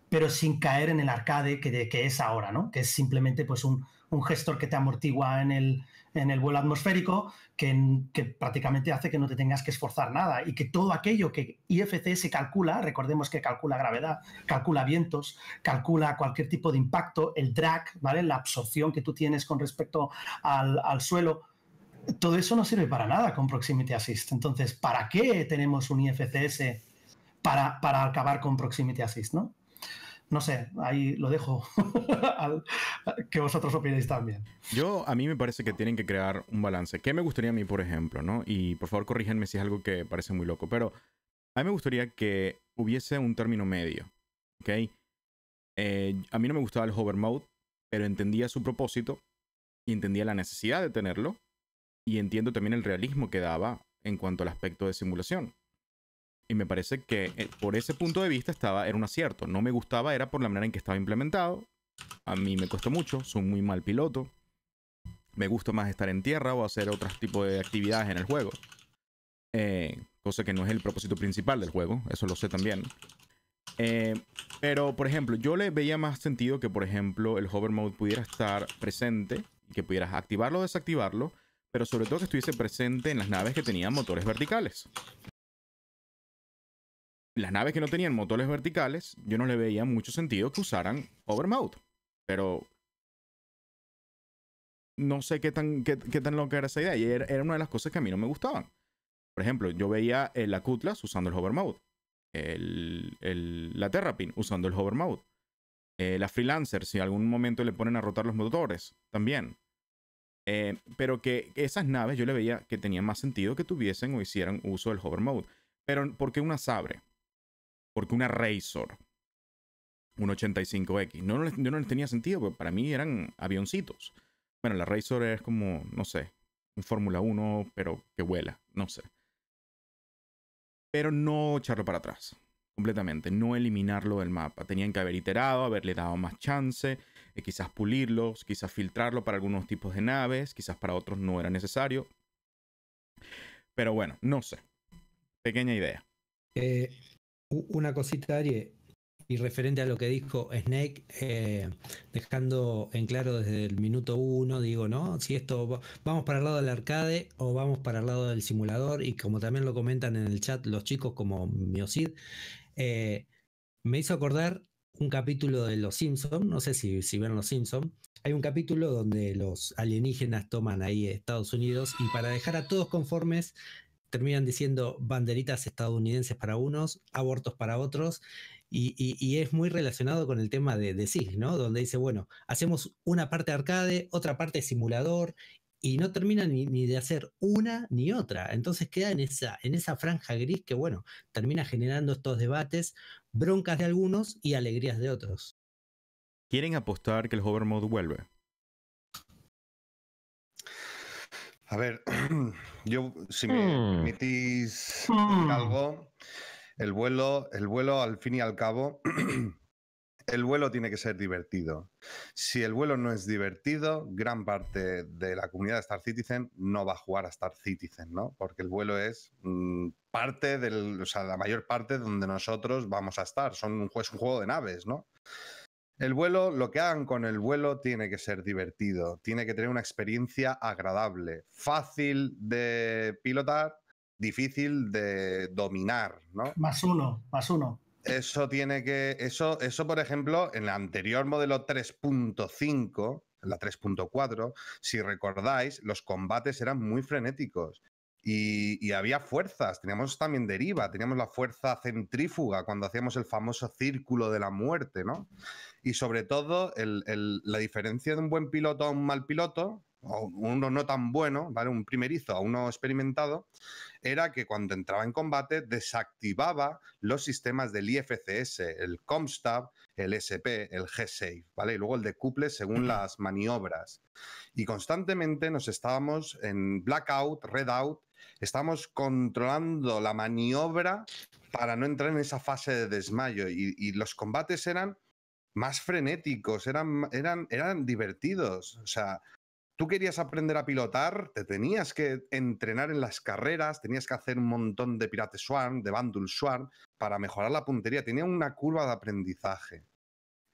S2: pero sin caer en el arcade que, que es ahora, ¿no? que es simplemente pues, un un gestor que te amortigua en el, en el vuelo atmosférico, que, que, prácticamente hace que no te tengas que esforzar nada y que todo aquello que IFCS calcula, recordemos que calcula gravedad, calcula vientos, calcula cualquier tipo de impacto, el drag, ¿vale? la absorción que tú tienes con respecto al, suelo, todo eso no sirve para nada con Proximity Assist. Entonces, ¿para qué tenemos un IFCS para, para acabar con Proximity Assist? ¿no? no sé, ahí lo dejo que vosotros opinéis también.
S1: Yo, a mí me parece que tienen que crear un balance. ¿Qué me gustaría a mí, por ejemplo, no? Y por favor corríjenme si es algo que parece muy loco, pero a mí me gustaría que hubiese un término medio, ¿ok? Eh, a mí no me gustaba el hover mode, pero entendía su propósito y entendía la necesidad de tenerlo y entiendo también el realismo que daba en cuanto al aspecto de simulación y me parece que eh, por ese punto de vista estaba, era un acierto. No me gustaba, era por la manera en que estaba implementado. A mí me costó mucho, soy muy mal piloto. Me gusta más estar en tierra o hacer otros tipos de actividades en el juego. Eh, cosa que no es el propósito principal del juego, eso lo sé también. Eh, pero, por ejemplo, yo le veía más sentido que, por ejemplo, el hover mode pudiera estar presente que pudieras activarlo o desactivarlo, pero sobre todo que estuviese presente en las naves que tenían motores verticales las naves que no tenían motores verticales, yo no le veía mucho sentido que usaran mode Pero no sé qué tan, qué, tan loca era esa idea. Y era, una de las cosas que a mí no me gustaban. Por ejemplo, yo veía eh, la Cutlass usando el mode la Terrapin usando el mode. Eh, la Freelancer, si en algún momento le ponen a rotar los motores, también. Eh, pero que esas naves yo le veía que tenían más sentido que tuviesen o hicieran uso del hover mode. Pero ¿por qué una sabre? porque una Razor, un 85X, no, yo no les tenía sentido, porque para mí eran avioncitos. Bueno, la Razor es como, no sé, un Fórmula 1, pero que vuela, no sé. Pero no echarlo para atrás completamente, no eliminarlo del mapa. Tenían que haber iterado, haberle dado más chance, eh, quizás pulirlos, quizás filtrarlo para algunos tipos de naves, quizás para otros no era necesario. Pero bueno, no sé. Pequeña idea.
S3: Eh, una cosita, Ari, y referente a lo que dijo Snake, eh, dejando en claro desde el minuto uno, digo, ¿no? Si esto vamos para el lado del arcade o vamos para el lado del simulador, y como también lo comentan en el chat los chicos como Miosid, eh, me hizo acordar un capítulo de Los Simpsons, no sé si, si ven Los Simpsons, hay un capítulo donde los alienígenas toman ahí Estados Unidos y para dejar a todos conformes terminan diciendo banderitas estadounidenses para unos, abortos para otros, y, es muy relacionado con el tema de, de ¿no? Donde dice, bueno, hacemos una parte arcade, otra parte simulador, y no terminan ni, de hacer una ni otra. Entonces queda en esa, en esa franja gris que, bueno, termina generando estos debates, broncas de algunos y alegrías de otros. ¿Quieren
S1: apostar que el mode vuelve? A ver, yo, si me hmm. permitís hmm. algo, el
S5: vuelo, el vuelo al fin y al cabo, el vuelo tiene que ser divertido. Si el vuelo no es divertido, gran parte de la comunidad de Star Citizen no va a jugar a Star Citizen, ¿no? Porque el vuelo es mm, parte del, o sea, la mayor parte donde nosotros vamos a estar. Son es un juego de naves, ¿no? El vuelo, lo que hagan con el vuelo tiene que ser divertido, tiene que tener una experiencia agradable, fácil de pilotar, difícil de dominar, ¿no?
S2: Más uno, más uno.
S5: Eso tiene que. Eso, eso, por ejemplo, en el anterior modelo 3.5, la 3.4, si recordáis, los combates eran muy frenéticos. Y, y, había fuerzas, teníamos también deriva, teníamos la fuerza centrífuga cuando hacíamos el famoso círculo de la muerte, ¿no? y sobre todo la diferencia de un buen piloto a un mal piloto, o uno no tan bueno, ¿vale? Un primerizo a uno experimentado, era que cuando entraba en combate desactivaba los sistemas del IFCS, el Comstab, el SP, el G-Safe, ¿vale? Y luego el de couple según las maniobras. Y constantemente nos estábamos en blackout, redout, estamos controlando la maniobra para no entrar en esa fase de desmayo. Y, y los combates eran más frenéticos, eran, eran, divertidos. O sea, tú querías aprender a pilotar, te tenías que entrenar en las carreras, tenías que hacer un montón de Pirate Swarm, de Bandul Swarm, para mejorar la puntería. Tenía una curva de aprendizaje.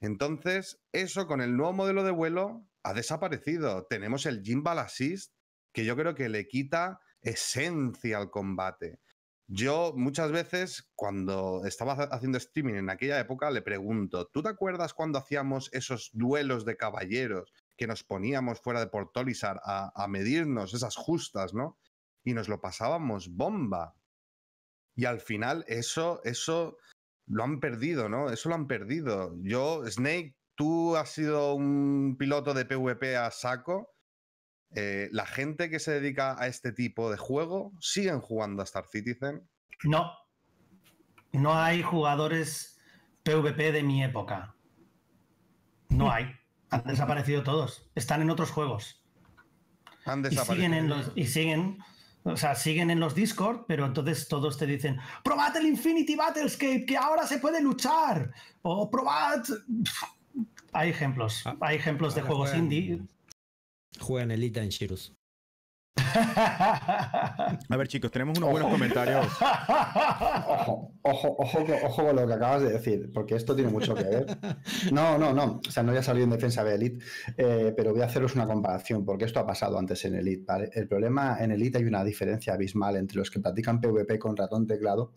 S5: Entonces, eso con el nuevo modelo de vuelo ha desaparecido. Tenemos el Gimbal Assist, que yo creo que le quita esencia al combate. Yo muchas veces cuando estaba haciendo streaming en aquella época le pregunto, ¿tú te acuerdas cuando hacíamos esos duelos de caballeros que nos poníamos fuera de Portolizar a, a medirnos esas justas, ¿no? Y nos lo pasábamos bomba. Y al final eso, eso lo han perdido, ¿no? Eso lo han perdido. Yo, Snake, tú has sido un piloto de PvP a saco eh, la gente que se dedica a este tipo de juego siguen jugando a Star Citizen.
S2: No. No hay jugadores PvP de mi época. No hay. Han desaparecido todos. Están en otros juegos. Han desaparecido. Y siguen los. o sea, siguen en los Discord, pero entonces todos te dicen: ¡Probad el Infinity Battlescape, que ahora se puede luchar! O probad.
S3: Hay ejemplos. Ah, hay ejemplos de juegos indie Juega en Elita en Shirus. A ver, chicos, tenemos unos buenos comentarios.
S2: Ojo, ojo,
S7: ojo, con lo que acabas de decir, porque esto tiene mucho que ver. No, no, no. O sea, no voy a en defensa de Elite, eh, pero voy a haceros una comparación, porque esto ha pasado antes en Elite. El problema en Elite hay una diferencia abismal entre los que practican PvP con ratón teclado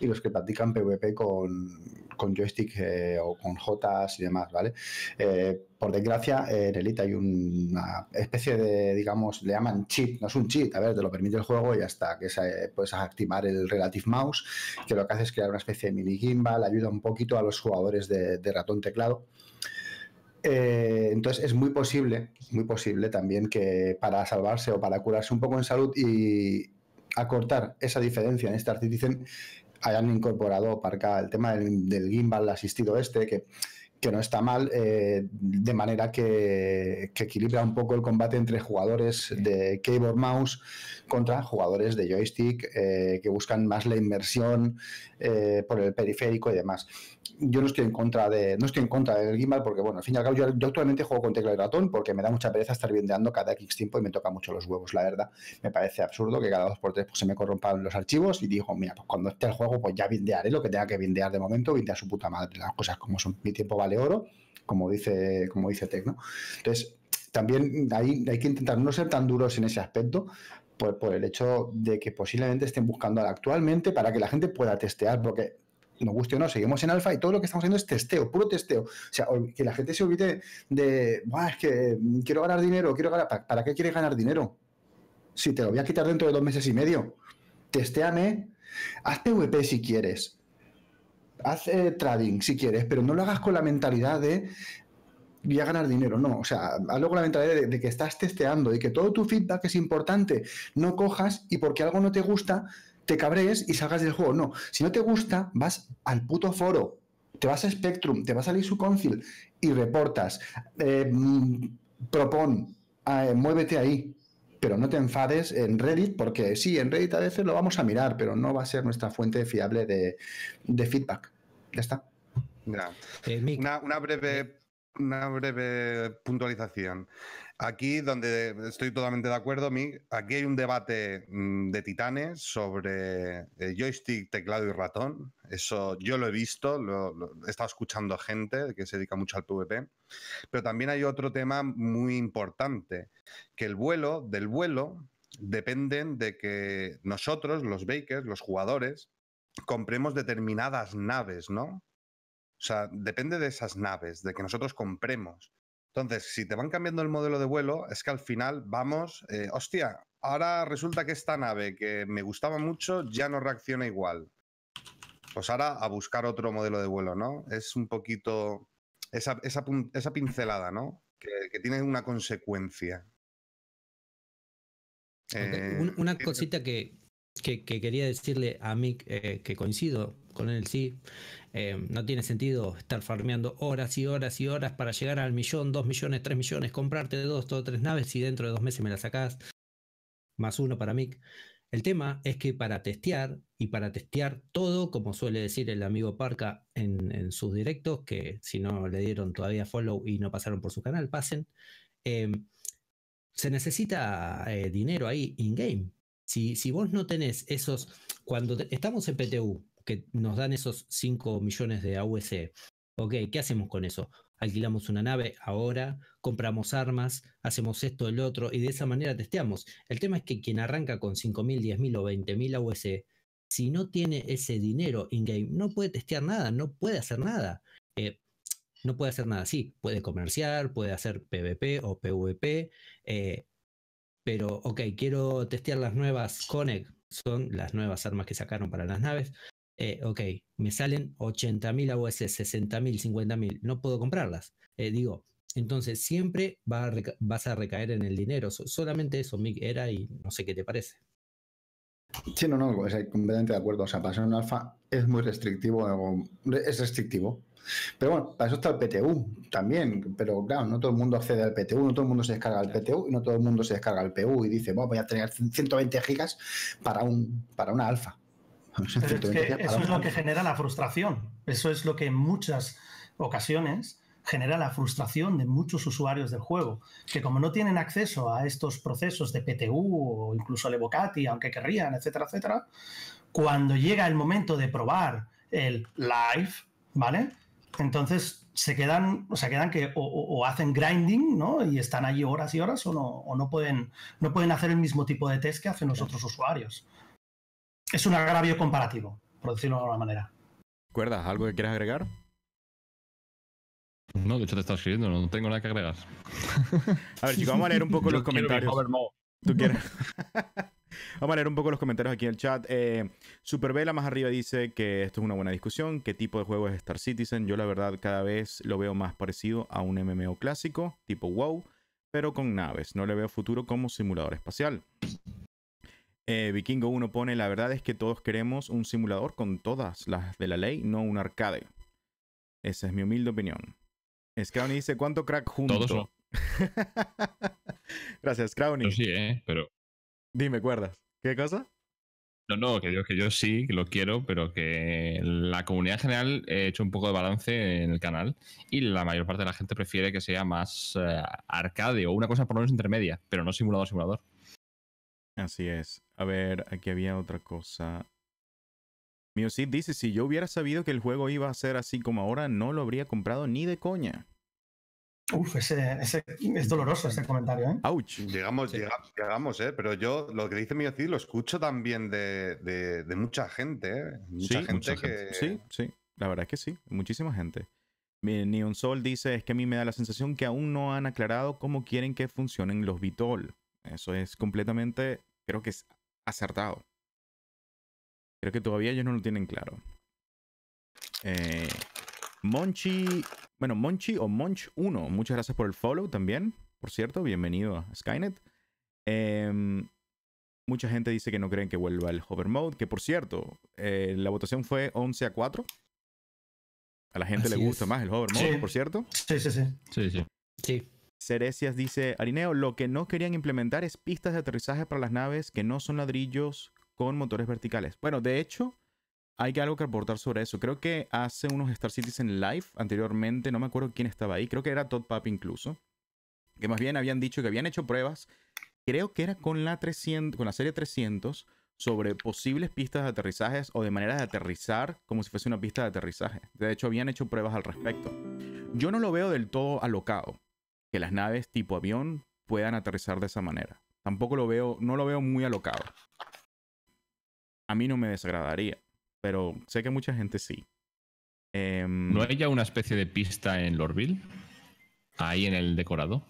S7: y los que practican PvP con, con joystick eh, o con jotas y demás, ¿vale? Eh, por desgracia, en Elite hay una especie de, digamos, le llaman cheat, no es un cheat, a ver, te lo permite el juego y hasta que se, eh, puedes activar el Relative Mouse, que lo que hace es crear una especie de mini gimbal, ayuda un poquito a los jugadores de, ratón teclado. entonces es muy posible, muy posible también que para salvarse o para curarse un poco en salud y acortar esa diferencia en este dicen hayan incorporado para acá el tema del, gimbal asistido este, que, que no está mal, eh, de manera que, equilibra un poco el combate entre jugadores de keyboard mouse contra jugadores de joystick eh, que buscan más la inmersión eh, por el periférico y demás yo no estoy en contra de no estoy en contra del gimbal porque bueno al fin y al cabo yo, actualmente juego con tecla y ratón porque me da mucha pereza estar vendeando cada x tiempo y me toca mucho los huevos la verdad me parece absurdo que cada dos por tres pues, se me corrompan los archivos y digo mira pues cuando esté el juego pues ya vindearé lo que tenga que vindear de momento a su puta madre las cosas como son mi tiempo vale oro como dice como dice Tecno entonces también hay, hay que intentar no ser tan duros en ese aspecto por, por el hecho de que posiblemente estén buscando actualmente para que la gente pueda testear porque nos guste o no, seguimos en alfa y todo lo que estamos haciendo es testeo, puro testeo. O sea, que la gente se olvide de, es que mm, quiero ganar dinero, quiero ganar, ¿para, qué quieres ganar dinero? Si te lo voy a quitar dentro de dos meses y medio, ...testeame, haz PvP si quieres, haz eh, trading si quieres, pero no lo hagas con la mentalidad de voy a ganar dinero, no, o sea, hazlo con la mentalidad de que estás testeando y que todo tu feedback es importante, no cojas y porque algo no te gusta, te cabrees y salgas del juego. No, si no te gusta, vas al puto foro, te vas a Spectrum, te vas a su Council y reportas. Eh, mm, propon, eh, muévete ahí. Pero no te enfades en Reddit, porque sí, en Reddit a veces lo vamos a mirar, pero no va a ser nuestra fuente fiable de, de feedback. Ya está.
S5: Eh, una breve una breve puntualización. Aquí, donde estoy totalmente de acuerdo, Mick, aquí hay un debate mm, de titanes sobre eh, joystick, teclado y ratón. Eso yo lo he visto, he estado escuchando a gente que se dedica mucho al PvP. Pero también hay otro tema muy importante, que el vuelo, del vuelo, dependen de que nosotros, los bakers, los jugadores, compremos determinadas naves, ¿no? O sea, depende de esas naves, de que nosotros compremos. Entonces, si te van cambiando el modelo de vuelo, es que al final vamos, eh, hostia, ahora resulta que esta nave que me gustaba mucho ya no reacciona igual. Pues ahora a buscar otro modelo de vuelo, ¿no? Es un poquito esa, pincelada, ¿no? Que, tiene una consecuencia.
S3: Eh, una cosita que, que, quería decirle a Mick eh, que coincido con él, sí. Eh, no tiene sentido estar farmeando horas y horas y horas para llegar al millón, dos millones, tres millones, comprarte dos, o tres naves y dentro de dos meses me las sacas Más uno para Mick. El tema es que para testear y para testear todo, como suele decir el amigo Parca en, sus directos, que si no le dieron todavía follow y no pasaron por su canal, pasen. Eh, se necesita dinero ahí in-game. Si, vos no tenés esos, cuando estamos en PTU, que nos dan esos 5 millones de AUC, ok, ¿qué hacemos con eso? Alquilamos una nave ahora, compramos armas, hacemos esto, el otro, y de esa manera testeamos. El tema es que quien arranca con 5.000, 10.000 o 20.000 AUC, si no tiene ese dinero in-game, no puede testear nada, no puede hacer nada. Eh, no puede hacer nada Sí, Puede comerciar, puede hacer PvP o PvP, pero ok, quiero testear las nuevas Connect, son las nuevas armas que sacaron para las naves. Eh, ok, me salen 80.000 AWS, 60.000, 50.000, no puedo comprarlas. Eh, digo, entonces siempre vas a recaer en el dinero. solamente eso, Mick, era y no sé qué te parece.
S7: Sí, no, no, estoy completamente de acuerdo. O sea, para ser un alfa es muy restrictivo, es restrictivo. Pero bueno, para eso está el PTU también, pero claro, no todo el mundo accede al PTU, no todo el mundo se descarga el PTU y no todo el mundo se descarga el PU y dice, bueno, voy a tener 120 gigas para, un, para una alfa. eso es lo que
S2: genera la frustración. Eso es lo que en muchas ocasiones genera la frustración de muchos usuarios del juego, que como no tienen acceso a estos procesos de PTU o incluso al Evocati, aunque querrían, etcétera, etcétera, cuando llega el momento de probar el live, ¿vale? Entonces se quedan, o sea, quedan que o, hacen grinding, ¿no? Y están allí horas y horas, o no, pueden, hacer el mismo tipo de test que hacen los otros usuarios. Es un agravio comparativo, por decirlo de alguna manera.
S4: ¿Recuerdas algo que quieras agregar? No, de hecho te estás escribiendo, no tengo nada que agregar. A ver, chicos, vamos a leer un poco los comentarios.
S3: Tú quieres.
S1: Vamos a leer un poco los comentarios aquí en el chat. Eh, Super Vela más arriba dice que esto es una buena discusión. ¿Qué tipo de juego es Star Citizen? Yo la verdad cada vez lo veo más parecido a un MMO clásico, tipo WoW, pero con naves. No le veo futuro como simulador espacial. Eh, Vikingo 1 pone, la verdad es que todos queremos un simulador con todas las de la ley, no un arcade. Esa es mi humilde opinión. Scrawny dice, ¿cuánto crack juntos. Todos Gracias, Scrawny. sí,
S4: ¿eh? pero
S1: Dime, cuerdas. ¿Qué cosa?
S4: No, no, que yo, que yo sí, que lo quiero, pero que la comunidad en general eh, he hecho un poco de balance en el canal y la mayor parte de la gente prefiere que sea más eh, arcade o una cosa por lo menos intermedia, pero no simulador, simulador. Así
S1: es. A ver, aquí había otra cosa. sí dice, si yo hubiera sabido que el juego iba a ser así como ahora, no lo habría comprado ni de coña.
S2: Uf, ese, es doloroso ese comentario,
S1: ¿eh? Llegamos, llegamos, ¿eh? Pero yo lo que dice
S5: Mio Cid lo escucho también de, mucha gente, ¿eh? Mucha, sí, gente que... Sí,
S1: sí, la verdad es que sí, muchísima gente. un Sol dice, es que a mí me da la sensación que aún no han aclarado cómo quieren que funcionen los Vitol. Eso es completamente, creo que es acertado. Creo que todavía ellos no lo tienen claro. Eh, Monchi bueno, Monchi o Monch1, muchas gracias por el follow también. Por cierto, bienvenido a Skynet. Em, mucha gente dice que no creen que vuelva el hover mode, que por cierto, eh, la votación fue 11 a 4. A la gente le gusta más el hover mode, por cierto.
S2: Sí, sí, sí. Sí, sí.
S1: sí. Cerecias dice, Arineo, lo que no querían implementar es pistas de aterrizaje para las naves que no son ladrillos con motores verticales. Bueno, de hecho, hay algo que aportar sobre eso. Creo que hace unos Star Citizen Live anteriormente, no me acuerdo quién estaba ahí, creo que era Todd Papp incluso, que más bien habían dicho que habían hecho pruebas, creo que era con la, serie 300, sobre posibles pistas de aterrizajes o de manera de aterrizar como si fuese una pista de aterrizaje. De hecho, habían hecho pruebas al respecto. Yo no lo veo del todo alocado, que las naves tipo avión puedan aterrizar de esa manera. Tampoco lo veo, no lo veo muy alocado. A mí no me desagradaría pero sé que mucha gente sí.
S4: Em, ¿No hay ya una especie de pista en Lorville? Ahí en el decorado.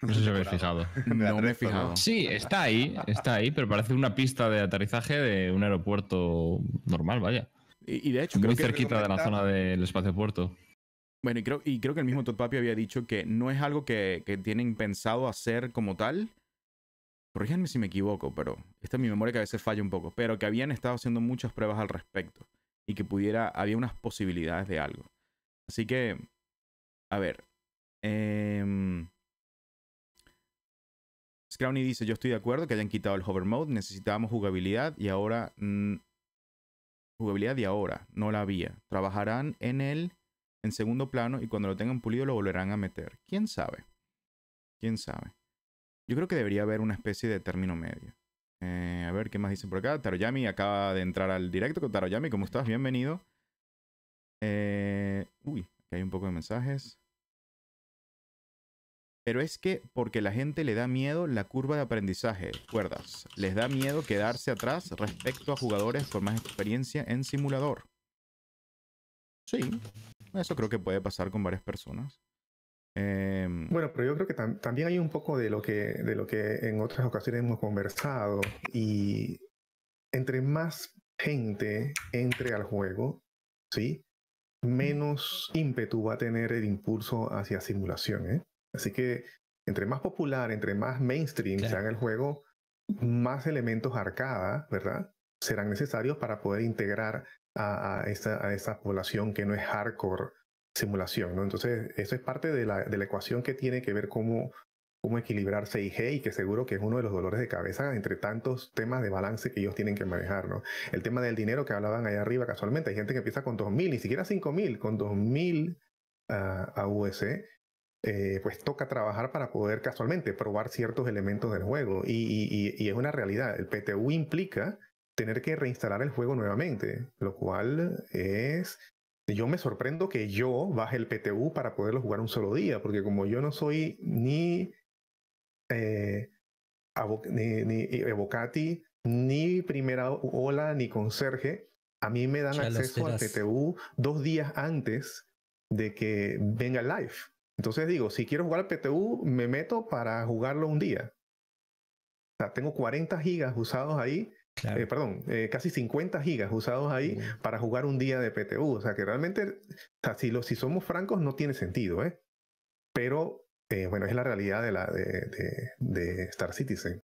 S4: No sé si habéis fijado. no me he fijado. Sí, está ahí, está ahí, pero parece una pista de aterrizaje de un aeropuerto normal, vaya. Y, de hecho, muy cerquita de la zona del espacio puerto.
S1: Bueno, y creo, y creo que el mismo Todd Papi había dicho que no es algo que tienen pensado hacer como tal, corríjanme si me equivoco, pero esta es mi memoria que a veces falla un poco, pero que habían estado haciendo muchas pruebas al respecto y que pudiera, había unas posibilidades de algo. Así que, a ver. Eh, dice, yo estoy de acuerdo que hayan quitado el hover mode, necesitábamos jugabilidad y ahora... jugabilidad y ahora, no la había. Trabajarán en él en segundo plano y cuando lo tengan pulido lo volverán a meter. ¿Quién sabe? ¿Quién sabe? Yo creo que debería haber una especie de término medio. Eh, a ver qué más dicen por acá. Taroyami acaba de entrar al directo. con Taroyami, ¿cómo estás? Bienvenido. Eh, uy, aquí hay un poco de mensajes. Pero es que porque la gente le da miedo la curva de aprendizaje, cuerdas. Les da miedo quedarse atrás respecto a jugadores con más experiencia en simulador. Sí, eso creo que puede pasar con varias personas. Em,
S6: bueno, pero yo creo que también hay un poco de lo, que, de lo que en otras ocasiones hemos conversado y entre más gente entre al juego, ¿sí? menos ímpetu va a tener el impulso hacia simulación. ¿eh? Así que entre más popular, entre más mainstream sea el juego, más elementos arcada, ¿verdad? Serán necesarios para poder integrar a esa población que no es hardcore simulación, ¿no? Entonces, eso es parte de la, de la ecuación que tiene que ver cómo, cómo equilibrar CIG y que seguro que es uno de los dolores de cabeza entre tantos temas de balance que ellos tienen que manejar, ¿no? El tema del dinero que hablaban allá arriba casualmente, hay gente que empieza con 2.000, ni siquiera 5.000, con 2.000 mil a US. E, eh, pues toca trabajar para poder casualmente probar ciertos elementos del juego y, y es una realidad, el PTU implica tener que reinstalar el juego nuevamente, lo cual es yo me sorprendo que yo baje el PTU para poderlo jugar un solo día, porque como yo no soy ni, eh, ni, eh, evocati, ni primera ola, ni conserje, a mí me dan acceso al PTU dos días antes de que venga el live. Entonces digo, si quiero jugar al PTU, me meto para jugarlo un día. O sea, tengo 40 gigas usados ahí eh, perdón, eh, casi 50 gigas usados ahí mm. para jugar un día de PTU. O sea que realmente, si, somos francos, no tiene sentido, ¿eh? Pero, eh, bueno, es la realidad de, la, de, Star Citizen.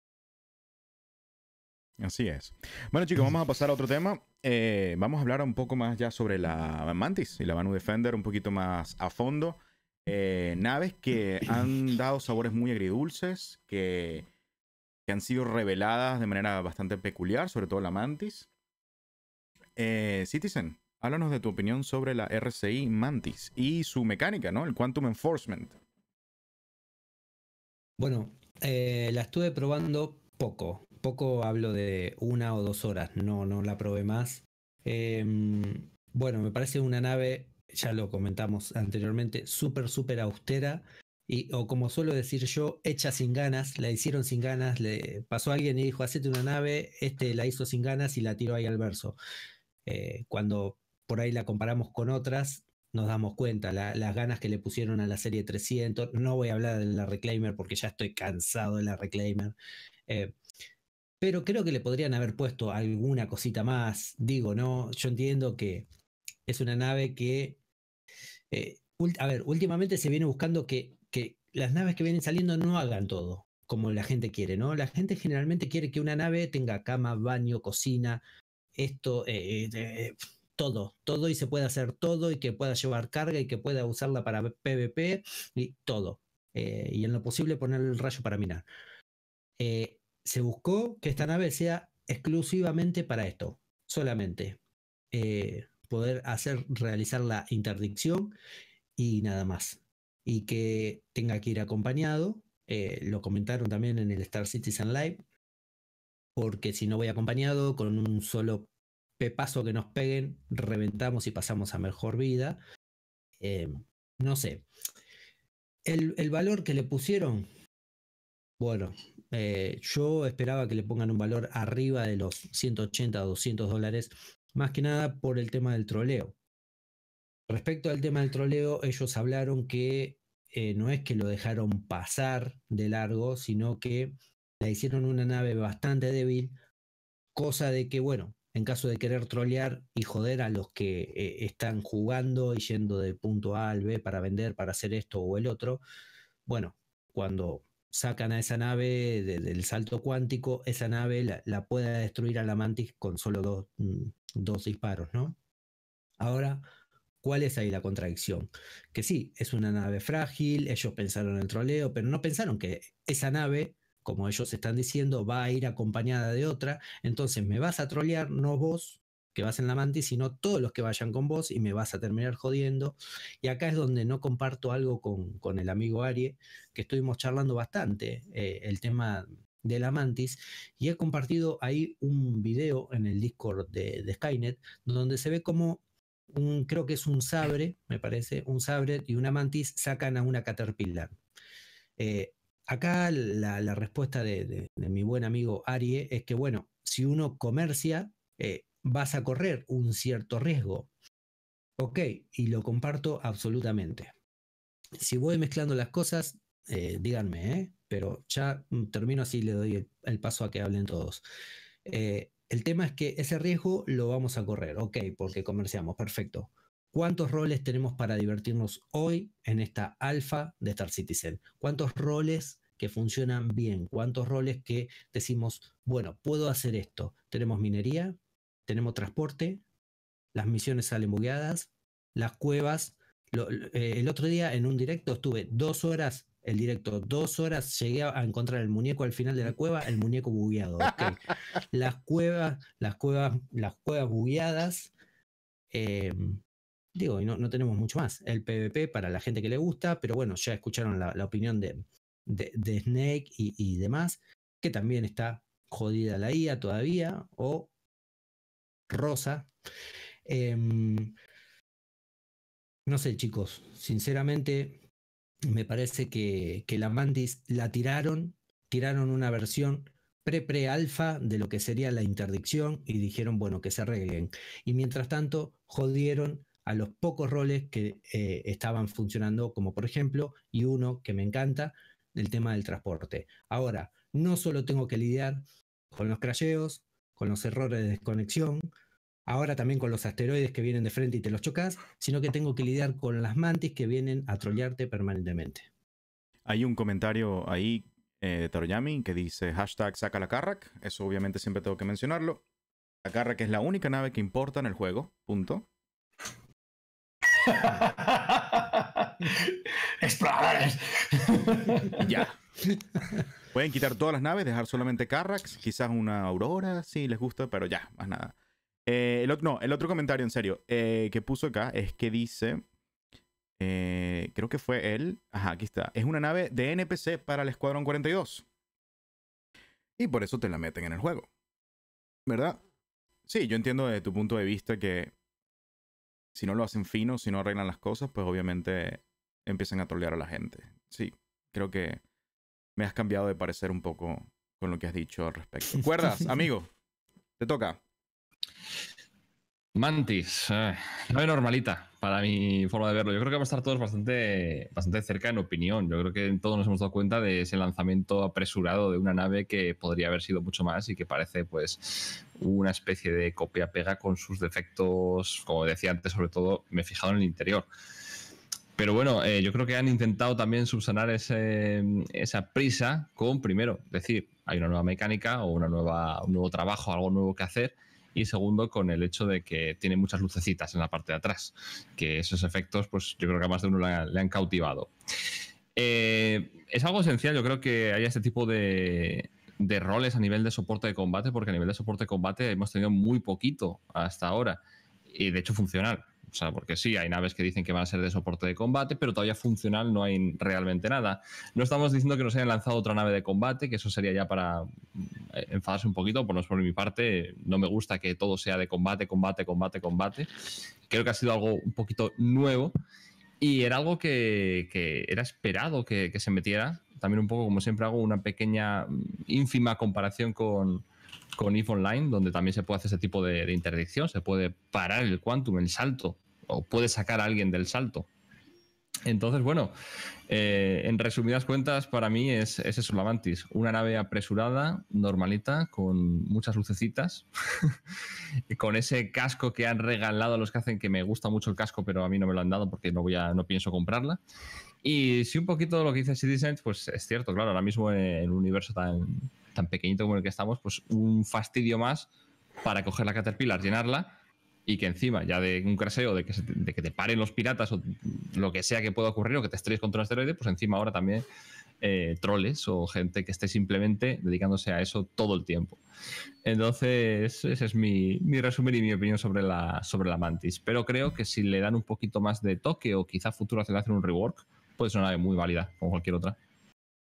S1: Así es. Bueno, chicos, vamos a pasar a otro tema. vamos a hablar un poco más ya sobre la Mantis y la Banu Defender, un poquito más a fondo. naves que han dado sabores muy agridulces, que que han sido reveladas de manera bastante peculiar, sobre todo la Mantis. Eh, Citizen, háblanos de tu opinión sobre la RCI Mantis y su mecánica, ¿no? El Quantum Enforcement.
S3: Bueno, eh, la estuve probando poco. Poco hablo de una o dos horas, no, no la probé más. Em, bueno, me parece una nave, ya lo comentamos anteriormente, súper, súper austera, o como suelo decir yo, hecha sin ganas, la hicieron sin ganas, le pasó alguien y dijo, hacete una nave, este la hizo sin ganas y la tiró ahí al verso. Eh, cuando por ahí la comparamos con otras, nos damos cuenta, las ganas que le pusieron a la serie 300, no voy a hablar de la Reclaimer porque ya estoy cansado de la Reclaimer, eh, pero creo que le podrían haber puesto alguna cosita más, digo, ¿no? Yo entiendo que es una nave que... Eh, a ver, últimamente se viene buscando que que las naves que vienen saliendo no hagan todo como la gente quiere, ¿no? La gente generalmente quiere que una nave tenga cama, baño, cocina, esto, eh, eh, todo, todo y se pueda hacer todo y que pueda llevar carga y que pueda usarla para PvP y todo. Eh, y en lo posible poner el rayo para minar. se buscó que esta nave sea exclusivamente para esto, solamente. poder hacer, realizar la interdicción y nada más y que tenga que ir acompañado. Eh, lo comentaron también en el Star Citizen Live, porque si no voy acompañado con un solo pepazo que nos peguen, reventamos y pasamos a mejor vida. Eh, no sé. El, valor que le pusieron, bueno, eh, yo esperaba que le pongan un valor arriba de los 180 o 200 dólares, más que nada por el tema del troleo. Respecto al tema del troleo, ellos hablaron que eh, no es que lo dejaron pasar de largo, sino que la hicieron una nave bastante débil, cosa de que, bueno, en caso de querer trolear y joder a los que eh, están jugando y yendo de punto A al B para vender, para hacer esto o el otro, bueno, cuando sacan a esa nave del salto cuántico, esa nave la, puede destruir a la mantis con solo dos, mm, dos disparos, ¿no? Ahora, ¿Cuál es ahí la contradicción? Que sí, es una nave frágil, ellos pensaron en el troleo, pero no pensaron que esa nave, como ellos están diciendo, va a ir acompañada de otra, entonces me vas a trolear, no vos que vas en la mantis, sino todos los que vayan con vos y me vas a terminar jodiendo. Y acá es donde no comparto algo con, el amigo Ari, que estuvimos charlando bastante eh, el tema de la mantis y he compartido ahí un video en el Discord de, de Skynet donde se ve cómo un, creo que es un sabre, me parece, un sabre y una mantis sacan a una caterpillar. Eh, acá la, respuesta de, mi buen amigo Arie es que, bueno, si uno comercia, eh, vas a correr un cierto riesgo. Ok, y lo comparto absolutamente. Si voy mezclando las cosas, eh, díganme, pero ya mm, termino así, le doy el, paso a que hablen todos. El tema es que ese riesgo lo vamos a correr, ok, porque comerciamos, perfecto. ¿Cuántos roles tenemos para divertirnos hoy en esta alfa de Star Citizen? ¿Cuántos roles que funcionan bien? ¿Cuántos roles que decimos, bueno, puedo hacer esto? Tenemos minería, tenemos transporte, las misiones salen bugueadas, las cuevas. Eh, el otro día en un directo estuve dos horas el directo. Dos horas llegué a encontrar el muñeco al final de la cueva, el muñeco bugueado. las cuevas, las cuevas, las cuevas bugueadas. Em, digo, no, no tenemos mucho más. El PvP para la gente que le gusta, pero bueno, ya escucharon la, opinión de, de, Snake y, demás, que también está jodida la IA todavía, o Rosa. Em, no sé, chicos, sinceramente me parece que, que la Mantis la tiraron, tiraron una versión pre-pre-alfa de lo que sería la interdicción y dijeron, bueno, que se arreglen. Y mientras tanto, jodieron a los pocos roles que eh, estaban funcionando, como por ejemplo, y uno que me encanta, el tema del transporte. Ahora, no solo tengo que lidiar con los crasheos, con los errores de desconexión, ahora también con los asteroides que vienen de frente y te los chocas, sino que tengo que lidiar con las mantis que vienen a trollarte permanentemente.
S1: Hay un comentario ahí, eh, de Taroyami, que dice hashtag saca la Carrack. Eso obviamente siempre tengo que mencionarlo. La Carrack es la única nave que importa en el juego. Punto. Exploradores. ya. Pueden quitar todas las naves, dejar solamente Carracks, quizás una Aurora si les gusta, pero ya, más nada. Eh, no, el otro comentario, en serio, eh, que puso acá es que dice. Eh, creo que fue él. Ajá, aquí está. Es una nave de NPC para el Escuadrón 42. Y por eso te la meten en el juego. ¿Verdad? Sí, yo entiendo desde tu punto de vista que si no lo hacen fino, si no arreglan las cosas, pues obviamente empiezan a trolear a la gente. Sí, creo que me has cambiado de parecer un poco con lo que has dicho al respecto. ¿Cuerdas, amigo?
S4: Te toca. Mantis, eh, no normalita para mi forma de verlo. Yo creo que vamos a estar todos bastante, bastante cerca en opinión. Yo creo que todos nos hemos dado cuenta de ese lanzamiento apresurado de una nave que podría haber sido mucho más y que parece pues una especie de copia-pega con sus defectos, como decía antes, sobre todo me he fijado en el interior. Pero bueno, eh, yo creo que han intentado también subsanar esa prisa con, primero, decir, hay una nueva mecánica o una nueva, un nuevo trabajo, algo nuevo que hacer y segundo con el hecho de que tiene muchas lucecitas en la parte de atrás, que esos efectos pues yo creo que a más de uno le han, cautivado. Eh, es algo esencial, yo creo que haya este tipo de, de roles a nivel de soporte de combate, porque a nivel de soporte de combate hemos tenido muy poquito hasta ahora, y de hecho funcional sea, porque sí, hay naves que dicen que van a ser de soporte de combate, pero todavía funcional no hay realmente nada. No estamos diciendo que nos hayan lanzado otra nave de combate, que eso sería ya para mm, enfadarse un poquito, por, por mi parte, no me gusta que todo sea de combate, combate, combate, combate. Creo que ha sido algo un poquito nuevo y era algo que, era esperado que, se metiera. También un poco, como siempre hago, una pequeña mm, ínfima comparación con, con EVE Online, donde también se puede hacer ese tipo de, de, interdicción, se puede parar el quantum, el salto o puede sacar a alguien del salto. Entonces, bueno, eh, en resumidas cuentas, para mí es, es eso, Mantis. Una nave apresurada, normalita, con muchas lucecitas, y con ese casco que han regalado a los que hacen, que me gusta mucho el casco, pero a mí no me lo han dado porque no, voy a, no pienso comprarla. Y si un poquito lo que dice Citizen, pues es cierto, claro, ahora mismo en un universo tan, tan pequeñito como el que estamos, pues un fastidio más para coger la Caterpillar, llenarla y que encima ya de un craseo, de que, te, paren los piratas o lo que sea que pueda ocurrir o que te estrelles contra un asteroide, pues encima ahora también eh, troles o gente que esté simplemente dedicándose a eso todo el tiempo. Entonces, ese es mi, mi resumen y mi opinión sobre la, sobre la Mantis. Pero creo que si le dan un poquito más de toque o quizá futuro hacer un rework, puede ser una nave muy válida, como cualquier otra.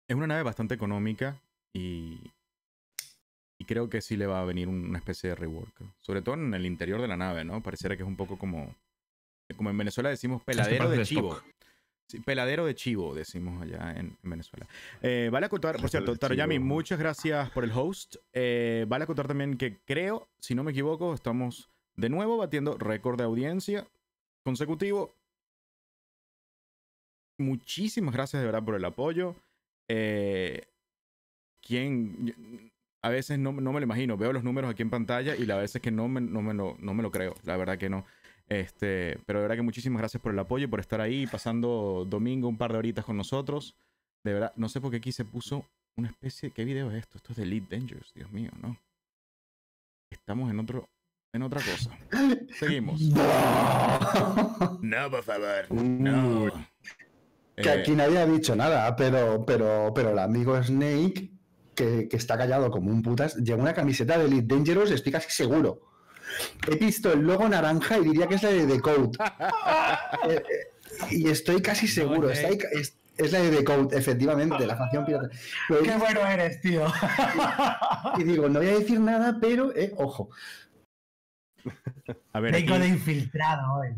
S4: Es una nave bastante económica y, y creo que sí
S1: le va a venir una especie de rework. Sobre todo en el interior de la nave, ¿no? Pareciera que es un poco como. Como en Venezuela decimos peladero de chivo. Sí, peladero de chivo, decimos allá en, Venezuela. Eh, vale acotar, por cierto, Taroyami, muchas gracias por el host. Eh, vale a contar también que creo, si no me equivoco, estamos de nuevo batiendo récord de audiencia consecutivo. Muchísimas gracias de verdad por el apoyo. Eh, quién a veces no, me lo imagino. Veo los números aquí en pantalla y la veces que no me, no, me lo, no me, lo, creo. La verdad que no. Este, pero de verdad que muchísimas gracias por el apoyo por estar ahí pasando domingo un par de horitas con nosotros. De verdad, no sé por qué aquí se puso una especie. ¿Qué video es esto? Esto es de Elite Dangerous, Dios mío, ¿no? Estamos en otro. En otra cosa. Seguimos. No, por favor.
S7: No. Que aquí eh, nadie ha dicho nada, pero, pero, pero el amigo Snake que, está callado como un putas, lleva una camiseta de Elite Dangerous, estoy casi seguro. He visto el logo naranja y diría que es la de The Code. Eh, eh, y estoy casi seguro. es, la de The Code, efectivamente, la canción pirata. ¡Qué bueno eres, tío! y digo, no voy a decir nada, pero eh, ojo. A ver, de
S2: infiltrado hoy.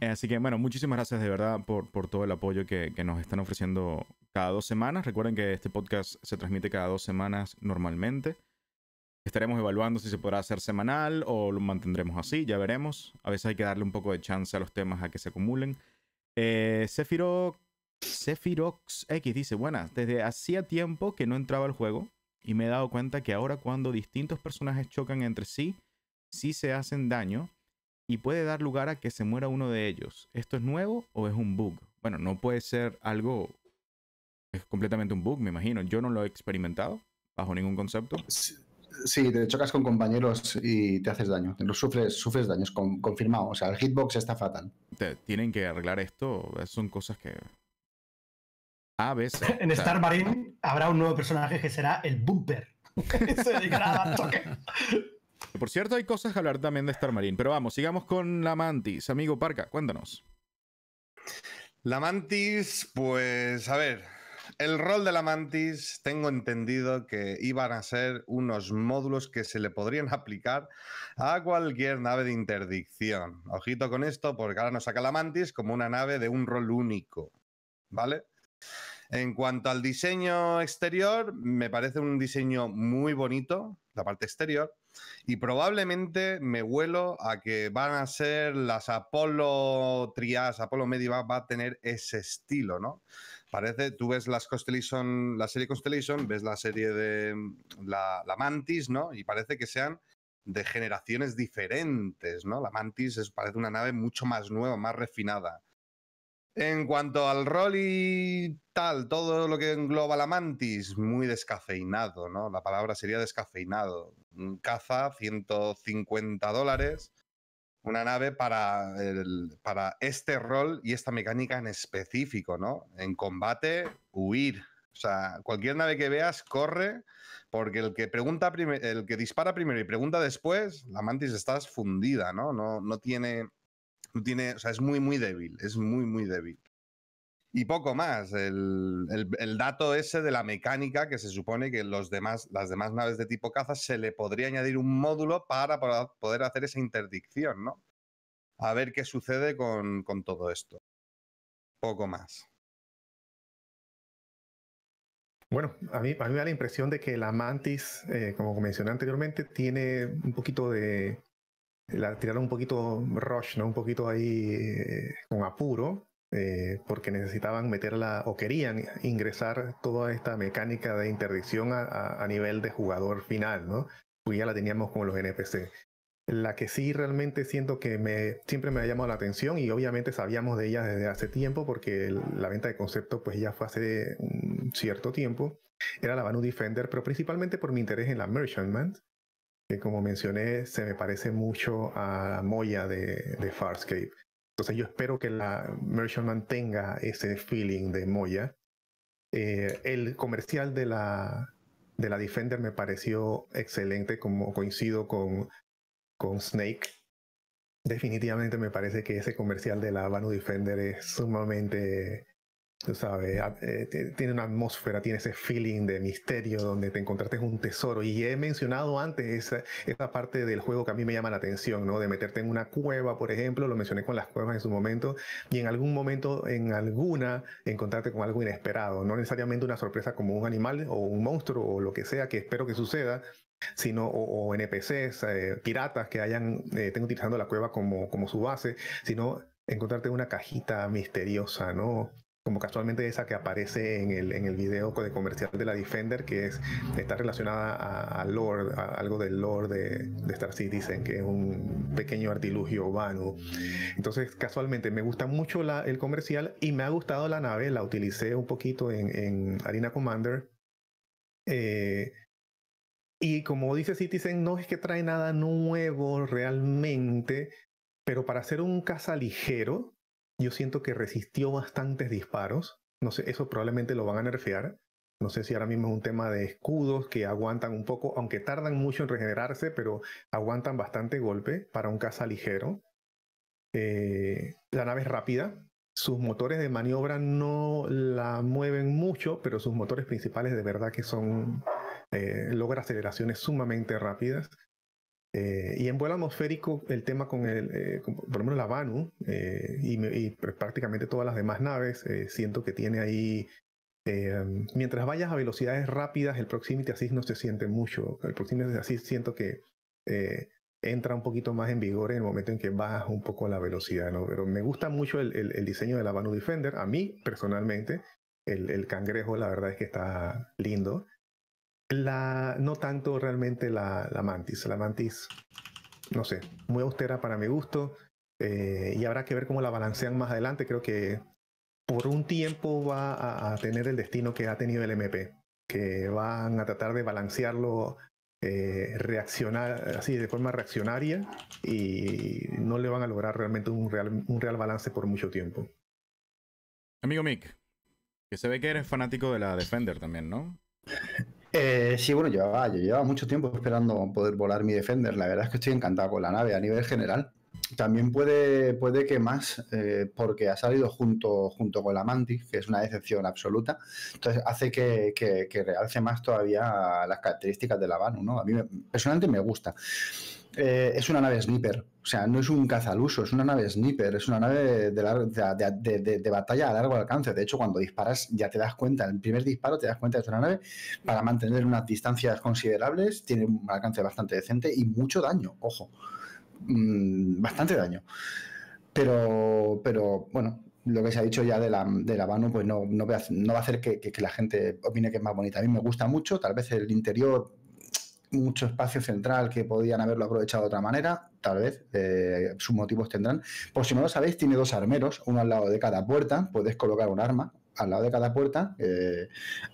S1: Así que bueno, muchísimas gracias de verdad por, todo el apoyo que, nos están ofreciendo cada dos semanas. Recuerden que este podcast se transmite cada dos semanas normalmente. Estaremos evaluando si se podrá hacer semanal o lo mantendremos así, ya veremos. A veces hay que darle un poco de chance a los temas a que se acumulen. Eh, X dice, buenas, desde hacía tiempo que no entraba al juego y me he dado cuenta que ahora cuando distintos personajes chocan entre sí, sí se hacen daño y puede dar lugar a que se muera uno de ellos. ¿Esto es nuevo o es un bug? Bueno, no puede ser algo... Es completamente un bug, me imagino. Yo no lo he experimentado bajo ningún concepto.
S7: Sí, te chocas con compañeros y te haces daño. Lo sufres, sufres daños, con, confirmado. O sea, el hitbox está fatal.
S1: tienen que arreglar esto. Son cosas que... A veces. en Star
S2: Marine habrá un nuevo personaje que será el Bumper.
S3: se
S1: por cierto, hay cosas que hablar también de Star Marine. Pero vamos, sigamos con la Mantis. Amigo Parca, cuéntanos. La Mantis, pues a ver,
S5: el rol de la Mantis tengo entendido que iban a ser unos módulos que se le podrían aplicar a cualquier nave de interdicción. Ojito con esto, porque ahora nos saca la Mantis como una nave de un rol único, ¿vale? En cuanto al diseño exterior, me parece un diseño muy bonito, la parte exterior. Y probablemente me huelo a que van a ser las Apolo Trias, Apolo Media va a tener ese estilo, ¿no? Parece, tú ves las Constellation, la serie Constellation, ves la serie de mm, la, Mantis, ¿no? Y parece que sean de generaciones diferentes, ¿no? La Mantis es, parece una nave mucho más nueva, más refinada. En cuanto al rol y tal, todo lo que engloba la mantis, muy descafeinado, ¿no? La palabra sería descafeinado caza, 150 dólares, una nave para, para este rol y esta mecánica en específico, ¿no? En combate, huir. O sea, cualquier nave que veas, corre, porque el que pregunta el que dispara primero y pregunta después, la mantis está fundida, ¿no? No, no tiene. No tiene. O sea, es muy, muy débil. Es muy, muy débil y poco más. El, dato ese de la mecánica que se supone que las demás naves de tipo caza se le podría añadir un módulo para, poder hacer esa interdicción, ¿no? A ver qué sucede con, todo esto. Poco más.
S6: Bueno, a mí, mí me da la impresión de que la Mantis, eh, como mencioné anteriormente, tiene un poquito de... La tiraron un poquito rush, ¿no? Un poquito ahí eh, con apuro, eh, porque necesitaban meterla o querían ingresar toda esta mecánica de interdicción a, nivel de jugador final, ¿no? Pues ya la teníamos con los NPC. La que sí realmente siento que siempre me ha llamado la atención y obviamente sabíamos de ella desde hace tiempo porque la venta de concepto pues ya fue hace un cierto tiempo, era la Banu Defender, pero principalmente por mi interés en la Merchantman, que como mencioné se me parece mucho a Moya de Farscape. Entonces yo espero que la Merchant mantenga ese feeling de Moya. Eh, el comercial de la, de la Defender me pareció excelente, como coincido con, con Snake. Definitivamente me parece que ese comercial de la Vanu Defender es sumamente tú sabes, eh, tiene una atmósfera, tiene ese feeling de misterio donde te encontraste un tesoro. Y he mencionado antes esa, parte del juego que a mí me llama la atención, ¿no? De meterte en una cueva, por ejemplo, lo mencioné con las cuevas en su momento, y en algún momento, en alguna, encontrarte con algo inesperado, no necesariamente una sorpresa como un animal o un monstruo o lo que sea que espero que suceda, sino o, NPCs, eh, piratas que hayan, eh, estén utilizando la cueva como, como su base, sino encontrarte una cajita misteriosa, ¿no? como casualmente esa que aparece en el, en video de comercial de la Defender, que está relacionada a, a algo del Lord de, Star Citizen, que es un pequeño artilugio vano. Entonces, casualmente, me gusta mucho el comercial y me ha gustado la nave, la utilicé un poquito en, Arena Commander. Eh, y como dice Citizen, no es que trae nada nuevo realmente, pero para hacer un caza ligero, yo siento que resistió bastantes disparos. No sé, eso probablemente lo van a nerfear. No sé si ahora mismo es un tema de escudos que aguantan un poco, aunque tardan mucho en regenerarse, pero aguantan bastante golpe para un caza ligero. Eh, la nave es rápida. Sus motores de maniobra no la mueven mucho, pero sus motores principales de verdad que son. Eh, logra aceleraciones sumamente rápidas. Eh, y en vuelo atmosférico, el tema con el, eh, por lo menos la BANU eh, y, prácticamente todas las demás naves, siento que tiene ahí. mientras vayas a velocidades rápidas, el proximity assist no se siente mucho. El proximity assist siento que entra un poquito más en vigor en el momento en que bajas un poco la velocidad, ¿no? Pero me gusta mucho el, diseño de la BANU Defender. A mí, personalmente, el, cangrejo, la verdad es que está lindo. La, no tanto realmente la, mantis. La mantis, no sé, muy austera para mi gusto. Eh, y habrá que ver cómo la balancean más adelante. Creo que por un tiempo va a, tener el destino que ha tenido el MP, que van a tratar de balancearlo eh, reaccionar así de forma reaccionaria y no le van a lograr realmente un real, un real
S1: balance
S7: por mucho tiempo.
S1: Amigo Mick, que se ve que eres fanático de la
S7: Defender también, ¿no? Eh, sí, bueno, yo llevaba mucho tiempo esperando poder volar mi Defender. La verdad es que estoy encantado con la nave a nivel general. También puede, puede que más, eh, porque ha salido junto, junto con la Mantis, que es una decepción absoluta. Entonces hace que, realce más todavía las características de la Banu, ¿no? A mí personalmente me gusta. Eh, es una nave sniper. O sea, no es un cazaluso, es una nave sniper, es una nave de, batalla a largo alcance. De hecho, cuando disparas ya te das cuenta, el primer disparo te das cuenta que es una nave para mantener unas distancias considerables, tiene un alcance bastante decente y mucho daño, ojo, mm, bastante daño. Pero, pero bueno, lo que se ha dicho ya de la, de la pues no, no, va a hacer que, la gente opine que es más bonita. A mí me gusta mucho, tal vez el interior mucho espacio central que podían haberlo aprovechado de otra manera, tal vez, eh, sus motivos tendrán. Por si no lo sabéis, tiene dos armeros, uno al lado de cada puerta, puedes colocar un arma al lado de cada puerta, eh,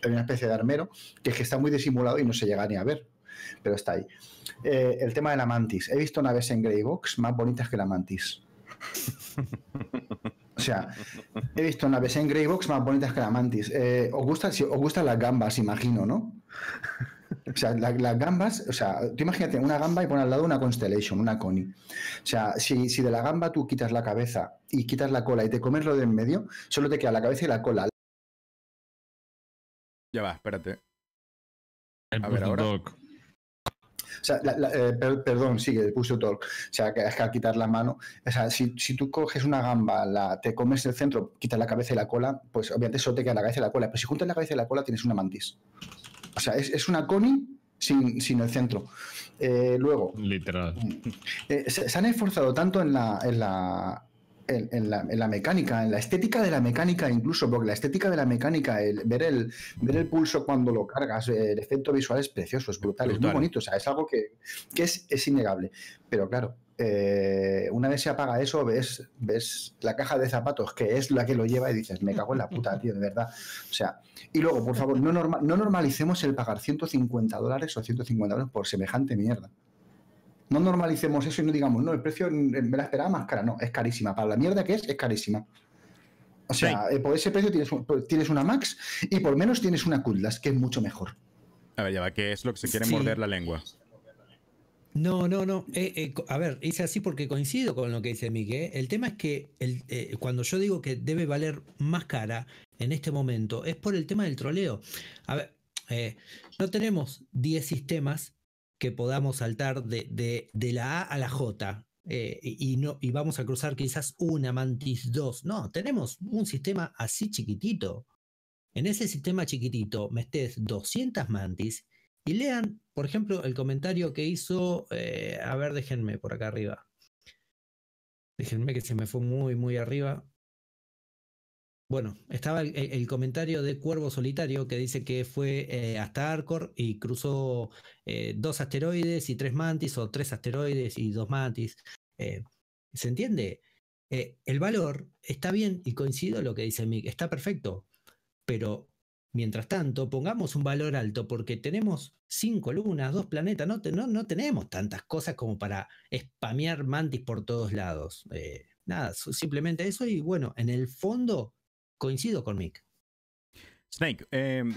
S7: hay una especie de armero, que es que está muy disimulado y no se llega ni a ver, pero está ahí. Eh, el tema de la mantis, he visto una vez en Greybox más bonitas que la mantis. O sea, he visto una vez en Greybox más bonitas que la mantis. os, os gustan las gambas, imagino, ¿no? O sea, las gambas, o sea, tú imagínate una gamba y pon al lado una Constellation, una Connie. O sea, si, de la gamba tú quitas la cabeza y quitas la cola y te comes lo de en medio, solo te queda la cabeza y la cola.
S1: Ya va, espérate. El A ver, ahora. Doc.
S7: O sea, eh, perdón, sigue, que puse talk. O sea, que es que quitar la mano, o sea, si, tú coges una gamba, la, te comes el centro, quitas la cabeza y la cola, pues obviamente eso te queda la cabeza y la cola. Pero si juntas la cabeza y la cola, tienes una mantis. O sea, es, una coni sin, sin, el centro. Eh, luego. Literal. Eh, se, se, han esforzado tanto en la, en la en, la, mecánica, en la estética de la mecánica incluso, porque la estética de la mecánica, el, ver, el, ver el pulso cuando lo cargas, eh, el efecto visual es precioso, es brutal, es muy bonito, o sea, es algo que, es, innegable. Pero claro, eh, una vez se apaga eso, ves, ves la caja de zapatos, que es la que lo lleva, y dices, me cago en la puta, tío, de verdad. O sea, y luego, por favor, no, no normalicemos el pagar 150 dólares o 150 dólares por semejante mierda. No normalicemos eso y no digamos, no, el precio me la esperaba más cara. No, es carísima. Para la mierda que es, es carísima. O sea, eh, por ese precio tienes, una Max y por menos tienes una Cutlass, que es mucho mejor.
S1: A ver, ya va, ¿qué es lo que se quiere morder la lengua?
S3: No, no, no. Eh, eh, a ver, hice así porque coincido con lo que dice Miguel. El tema es que cuando yo digo que debe valer más cara en este momento, es por el tema del troleo. A ver, no tenemos 10 sistemas que podamos saltar de, la A a la J. Eh, y, no, y vamos a cruzar quizás una mantis 2. No, tenemos un sistema así chiquitito. En ese sistema chiquitito metes 200 mantis y lean, por ejemplo, el comentario que hizo, eh, a ver, déjenme por acá arriba. Déjenme que se me fue muy, muy arriba. Bueno, estaba el, comentario de Cuervo Solitario que dice que fue eh, hasta Arcor y cruzó eh, dos asteroides y tres mantis, o tres asteroides y dos mantis. Eh, ¿Se entiende? el valor está bien y coincido lo que dice Mick, está perfecto, pero mientras tanto pongamos un valor alto porque tenemos cinco lunas, dos planetas, no, no, no tenemos tantas cosas como para spamear mantis por todos lados. nada, simplemente eso y bueno, en el fondo coincido con Mick. Snake, em,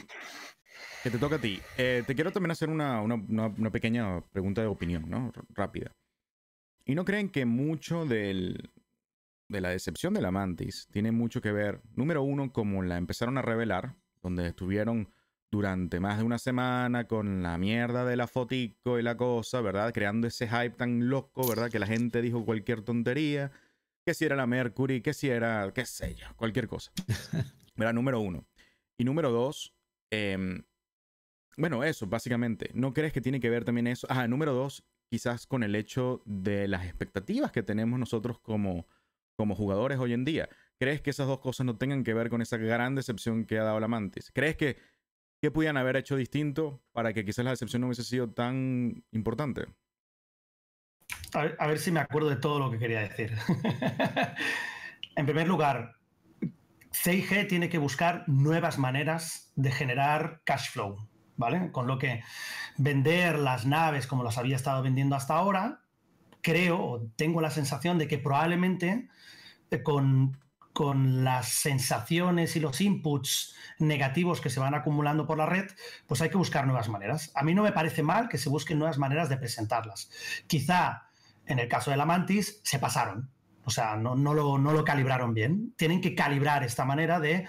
S1: que te toca a ti. Eh, te quiero también hacer una, una, pequeña pregunta de opinión, ¿no? Rápida. ¿Y no creen que mucho del, de la decepción de la Mantis tiene mucho que ver, número uno, como la empezaron a revelar, donde estuvieron durante más de una semana con la mierda de la fotico y la cosa, ¿verdad? Creando ese hype tan loco, ¿verdad? Que la gente dijo cualquier tontería que si era la Mercury, que si era, qué sé yo, cualquier cosa. Era número uno. Y número dos, em, bueno, eso, básicamente. ¿No crees que tiene que ver también eso? Ah, número dos, quizás con el hecho de las expectativas que tenemos nosotros como, como jugadores hoy en día. ¿Crees que esas dos cosas no tengan que ver con esa gran decepción que ha dado la Mantis? ¿Crees que, ¿Qué pudieran haber hecho distinto para que quizás la decepción no hubiese sido tan importante?
S2: A ver, si me acuerdo de todo lo que quería decir. en primer lugar, CIG tiene que buscar nuevas maneras de generar cash flow, ¿vale? Con lo que vender las naves como las había estado vendiendo hasta ahora, creo o tengo la sensación de que probablemente eh, con, con las sensaciones y los inputs negativos que se van acumulando por la red, pues hay que buscar nuevas maneras. A mí no me parece mal que se busquen nuevas maneras de presentarlas. Quizá en el caso de la mantis, se pasaron. O sea, no, lo, calibraron bien. Tienen que calibrar esta manera de,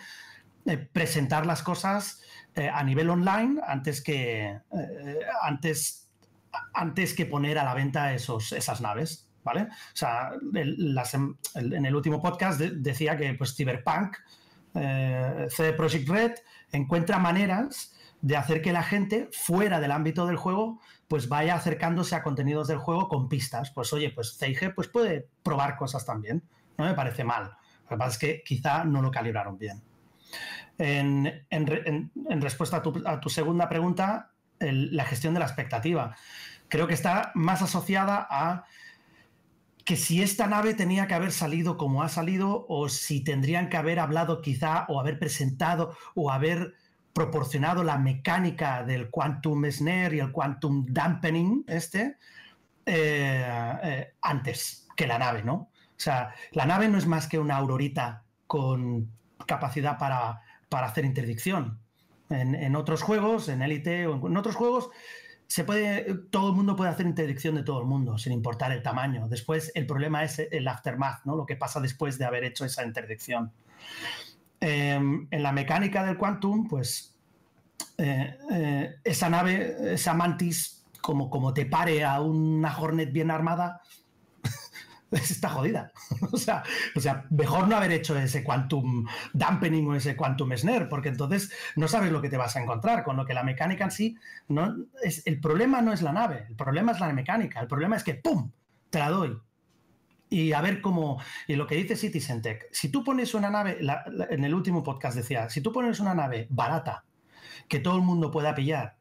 S2: eh, presentar las cosas eh, a nivel online antes que, eh, antes, antes que poner a la venta esos, esas naves. ¿Vale? O sea, em, en el último podcast decía que pues, Cyberpunk, CD Projekt Red, encuentra maneras de hacer que la gente fuera del ámbito del juego pues vaya acercándose a contenidos del juego con pistas. Pues oye, pues CIG pues puede probar cosas también. No me parece mal. Lo que pasa es que quizá no lo calibraron bien. En, respuesta a tu, segunda pregunta, la gestión de la expectativa. Creo que está más asociada a que si esta nave tenía que haber salido como ha salido o si tendrían que haber hablado quizá o haber presentado o haber proporcionado la mecánica del quantum snare y el quantum dampening este eh, eh, antes que la nave, ¿no? O sea, la nave no es más que una aurorita con capacidad para, hacer interdicción. En, otros juegos, en Elite o en, otros juegos, se puede, todo el mundo puede hacer interdicción de todo el mundo, sin importar el tamaño. Después, el problema es el aftermath, ¿no? Lo que pasa después de haber hecho esa interdicción. Em, en la mecánica del Quantum, pues eh, eh, esa nave, esa mantis, como, como te pare a una Hornet bien armada, pues, está jodida. o, sea, o sea, mejor no haber hecho ese quantum dampening o ese quantum snare, porque entonces no sabes lo que te vas a encontrar, con lo que la mecánica en sí, no, es, el problema no es la nave, el problema es la mecánica, el problema es que ¡pum! te la doy y a ver cómo. Y lo que dice Citizen Tech, si tú pones una nave, en el último podcast decía, si tú pones una nave barata, que todo el mundo pueda pillar,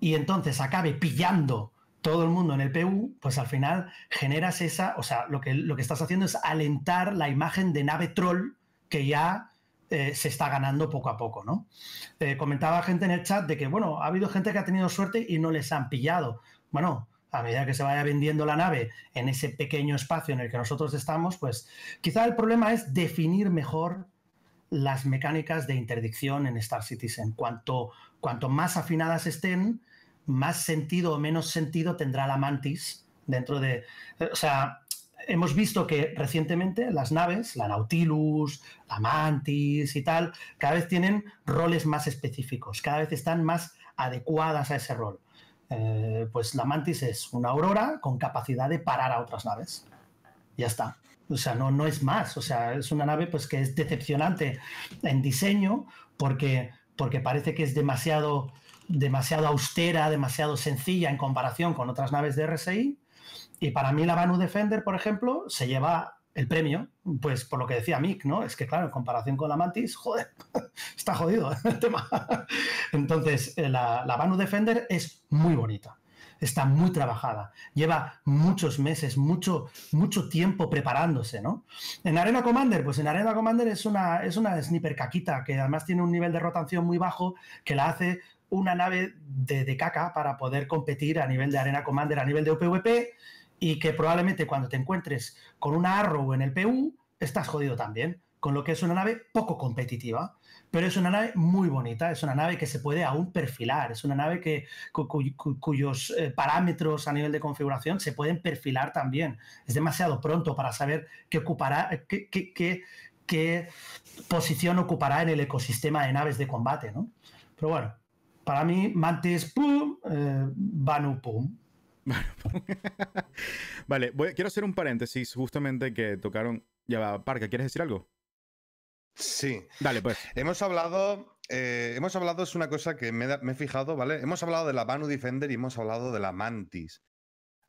S2: y entonces acabe pillando todo el mundo en el PU, pues al final generas esa, o sea, lo que, lo que estás haciendo es alentar la imagen de nave troll que ya eh, se está ganando poco a poco, ¿no? Eh, comentaba gente en el chat de que, bueno, ha habido gente que ha tenido suerte y no les han pillado. Bueno, a medida que se vaya vendiendo la nave en ese pequeño espacio en el que nosotros estamos, pues quizá el problema es definir mejor las mecánicas de interdicción en Star Citizen. Cuanto, más afinadas estén, más sentido o menos sentido tendrá la mantis dentro de... O sea, hemos visto que recientemente las naves, la Nautilus, la Mantis y tal, cada vez tienen roles más específicos, cada vez están más adecuadas a ese rol. Eh, pues la mantis es una aurora con capacidad de parar a otras naves. Ya está. O sea, no, no es más. O sea, es una nave pues, que es decepcionante en diseño porque, porque parece que es demasiado, demasiado austera, demasiado sencilla en comparación con otras naves de RSI. Y para mí la Banu Defender, por ejemplo, se lleva el premio, pues por lo que decía Mick, ¿no? Es que claro, en comparación con la Mantis, joder, está jodido el tema. Entonces, eh, la, Banu Defender es muy bonita, está muy trabajada, lleva muchos meses, mucho, mucho tiempo preparándose, ¿no? En Arena Commander, pues en Arena Commander es una, es una sniper caquita que además tiene un nivel de rotación muy bajo que la hace una nave de, caca para poder competir a nivel de Arena Commander, a nivel de PvP y que probablemente cuando te encuentres con un Arrow en el PU, estás jodido también, con lo que es una nave poco competitiva, pero es una nave muy bonita, es una nave que se puede aún perfilar, es una nave que, cuyos eh, parámetros a nivel de configuración se pueden perfilar también. Es demasiado pronto para saber qué posición ocupará en el ecosistema de naves de combate, ¿no? Pero bueno, para mí, Mantis, pum, eh, Banu, pum.
S1: vale, quiero hacer un paréntesis justamente que tocaron. Ya Parca, ¿quieres decir algo? Sí. Dale, pues. Hemos hablado. Eh, hemos hablado, es una cosa
S5: que me, he fijado, ¿vale? Hemos hablado de la Banu Defender y hemos hablado de la Mantis.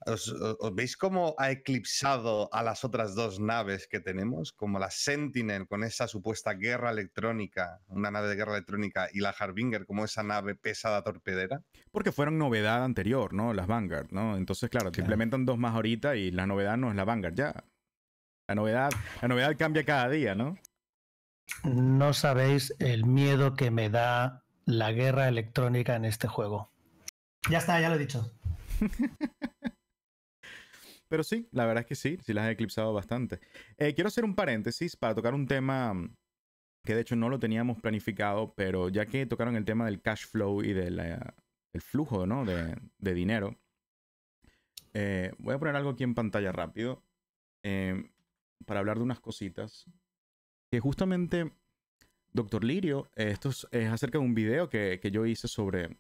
S5: ¿Os, veis cómo ha eclipsado a las otras dos naves que tenemos? Como la Sentinel con esa supuesta guerra electrónica, una nave de guerra electrónica, y la Harbinger como esa
S1: nave pesada torpedera. Porque fueron novedad anterior, ¿no? Las Vanguard, ¿no? Entonces, claro, te implementan dos más ahorita y la novedad no es la Vanguard ya. La novedad, la novedad cambia cada día,
S2: ¿no? No sabéis el miedo que me da la guerra electrónica en este juego. Ya está, ya lo he dicho.
S1: Pero sí, la verdad es que sí, sí las he eclipsado bastante. Eh, quiero hacer un paréntesis para tocar un tema mm, que de hecho no lo teníamos planificado, pero ya que tocaron el tema del cash flow y del flujo ¿no? de, dinero, eh, voy a poner algo aquí en pantalla rápido em, para hablar de unas cositas. Que justamente, doctor Lirio, eh, esto es, acerca de un video que, que, yo hice sobre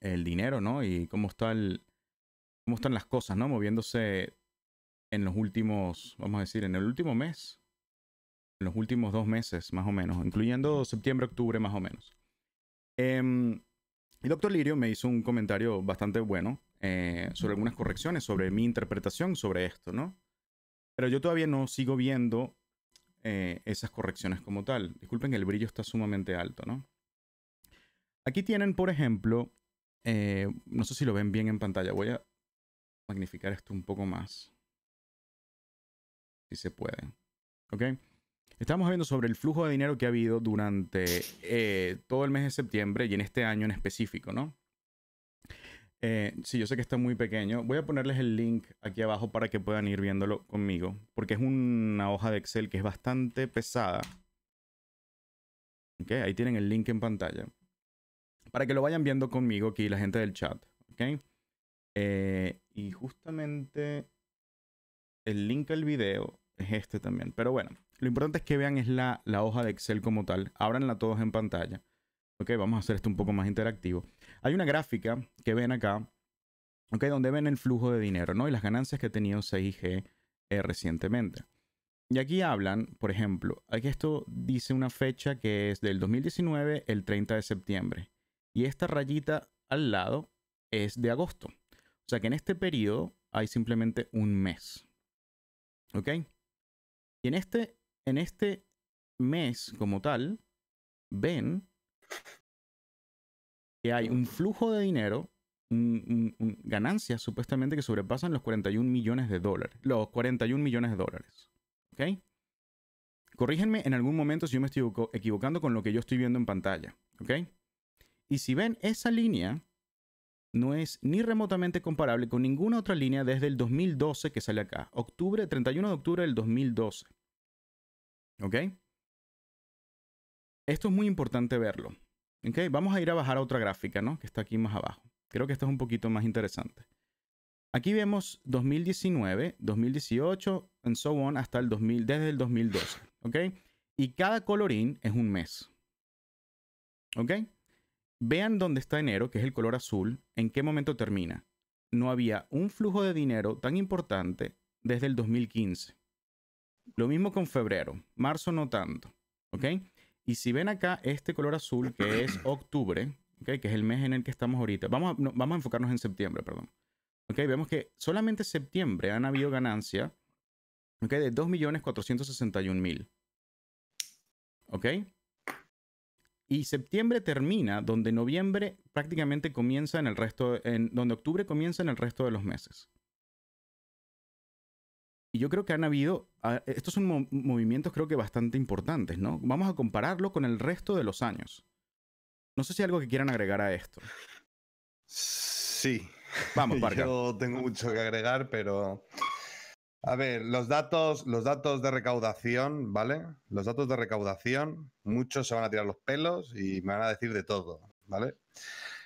S1: el dinero, ¿no? Y cómo está el, cómo están las cosas, ¿no? Moviéndose en los últimos, vamos a decir, en el último mes, en los últimos dos meses, más o menos, incluyendo septiembre, octubre, más o menos. Em, el doctor Lirio me hizo un comentario bastante bueno eh, sobre algunas correcciones, sobre mi interpretación sobre esto, ¿no? Pero yo todavía no sigo viendo eh, esas correcciones como tal. Disculpen que el brillo está sumamente alto, ¿no? Aquí tienen, por ejemplo, eh, no sé si lo ven bien en pantalla, voy a magnificar esto un poco más. Si se puede. ¿Ok? Estamos viendo sobre el flujo de dinero que ha habido durante eh, todo el mes de septiembre y en este año en específico, ¿no? Eh, sí, yo sé que está muy pequeño. Voy a ponerles el link aquí abajo para que puedan ir viéndolo conmigo, porque es una hoja de Excel que es bastante pesada. ¿Ok? ahí tienen el link en pantalla. Para que lo vayan viendo conmigo aquí, la gente del chat. ¿ok? Eh, y justamente el link al video es este también. Pero bueno, lo importante es que vean es la, hoja de Excel como tal. Ábranla todos en pantalla. Ok, vamos a hacer esto un poco más interactivo. Hay una gráfica que ven acá, ok, donde ven el flujo de dinero, ¿no? Y las ganancias que ha tenido 6G eh, recientemente. Y aquí hablan, por ejemplo, aquí esto dice una fecha que es del 2019, el 30 de septiembre. Y esta rayita al lado es de agosto. O sea que en este periodo hay simplemente un mes. ¿Ok? Y en este, en este mes como tal, ven que hay un flujo de dinero, ganancias supuestamente que sobrepasan los 41 millones de dólares. Los 41 millones de dólares. ¿Ok? Corrígenme en algún momento si yo me estoy equivocando con lo que yo estoy viendo en pantalla. ¿Ok? Y si ven esa línea, no es ni remotamente comparable con ninguna otra línea desde el 2012 que sale acá. Octubre, 31 de octubre del 2012. ¿Ok? Esto es muy importante verlo. ¿Ok? Vamos a ir a bajar a otra gráfica, ¿no? Que está aquí más abajo. Creo que esto es un poquito más interesante. Aquí vemos 2019, 2018, and so on, hasta el 2000, desde el 2012. ¿Ok? Y cada colorín es un mes. ¿Ok? Vean dónde está enero, que es el color azul, en qué momento termina. No había un flujo de dinero tan importante desde el 2015. Lo mismo con febrero, marzo no tanto, ¿ok? Y si ven acá este color azul, que es octubre, que es el mes en el que estamos ahorita, vamos a, vamos a enfocarnos en septiembre, perdón. ¿ok? Vemos que solamente septiembre han habido ganancia ¿ok? de 2.461.000. ¿Ok? Y septiembre termina donde noviembre prácticamente comienza en el resto, en, donde octubre comienza en el resto de los meses. Y yo creo que han habido, ah, estos son movimientos creo que bastante importantes, ¿no? Vamos a compararlo con el resto de los años. No sé si hay algo que quieran agregar a esto. Sí. Vamos, Parker.
S5: Yo tengo mucho que agregar, pero a ver, los datos, los datos de recaudación, ¿vale? Los datos de recaudación, muchos se van a tirar los pelos y me van a decir de todo, ¿vale?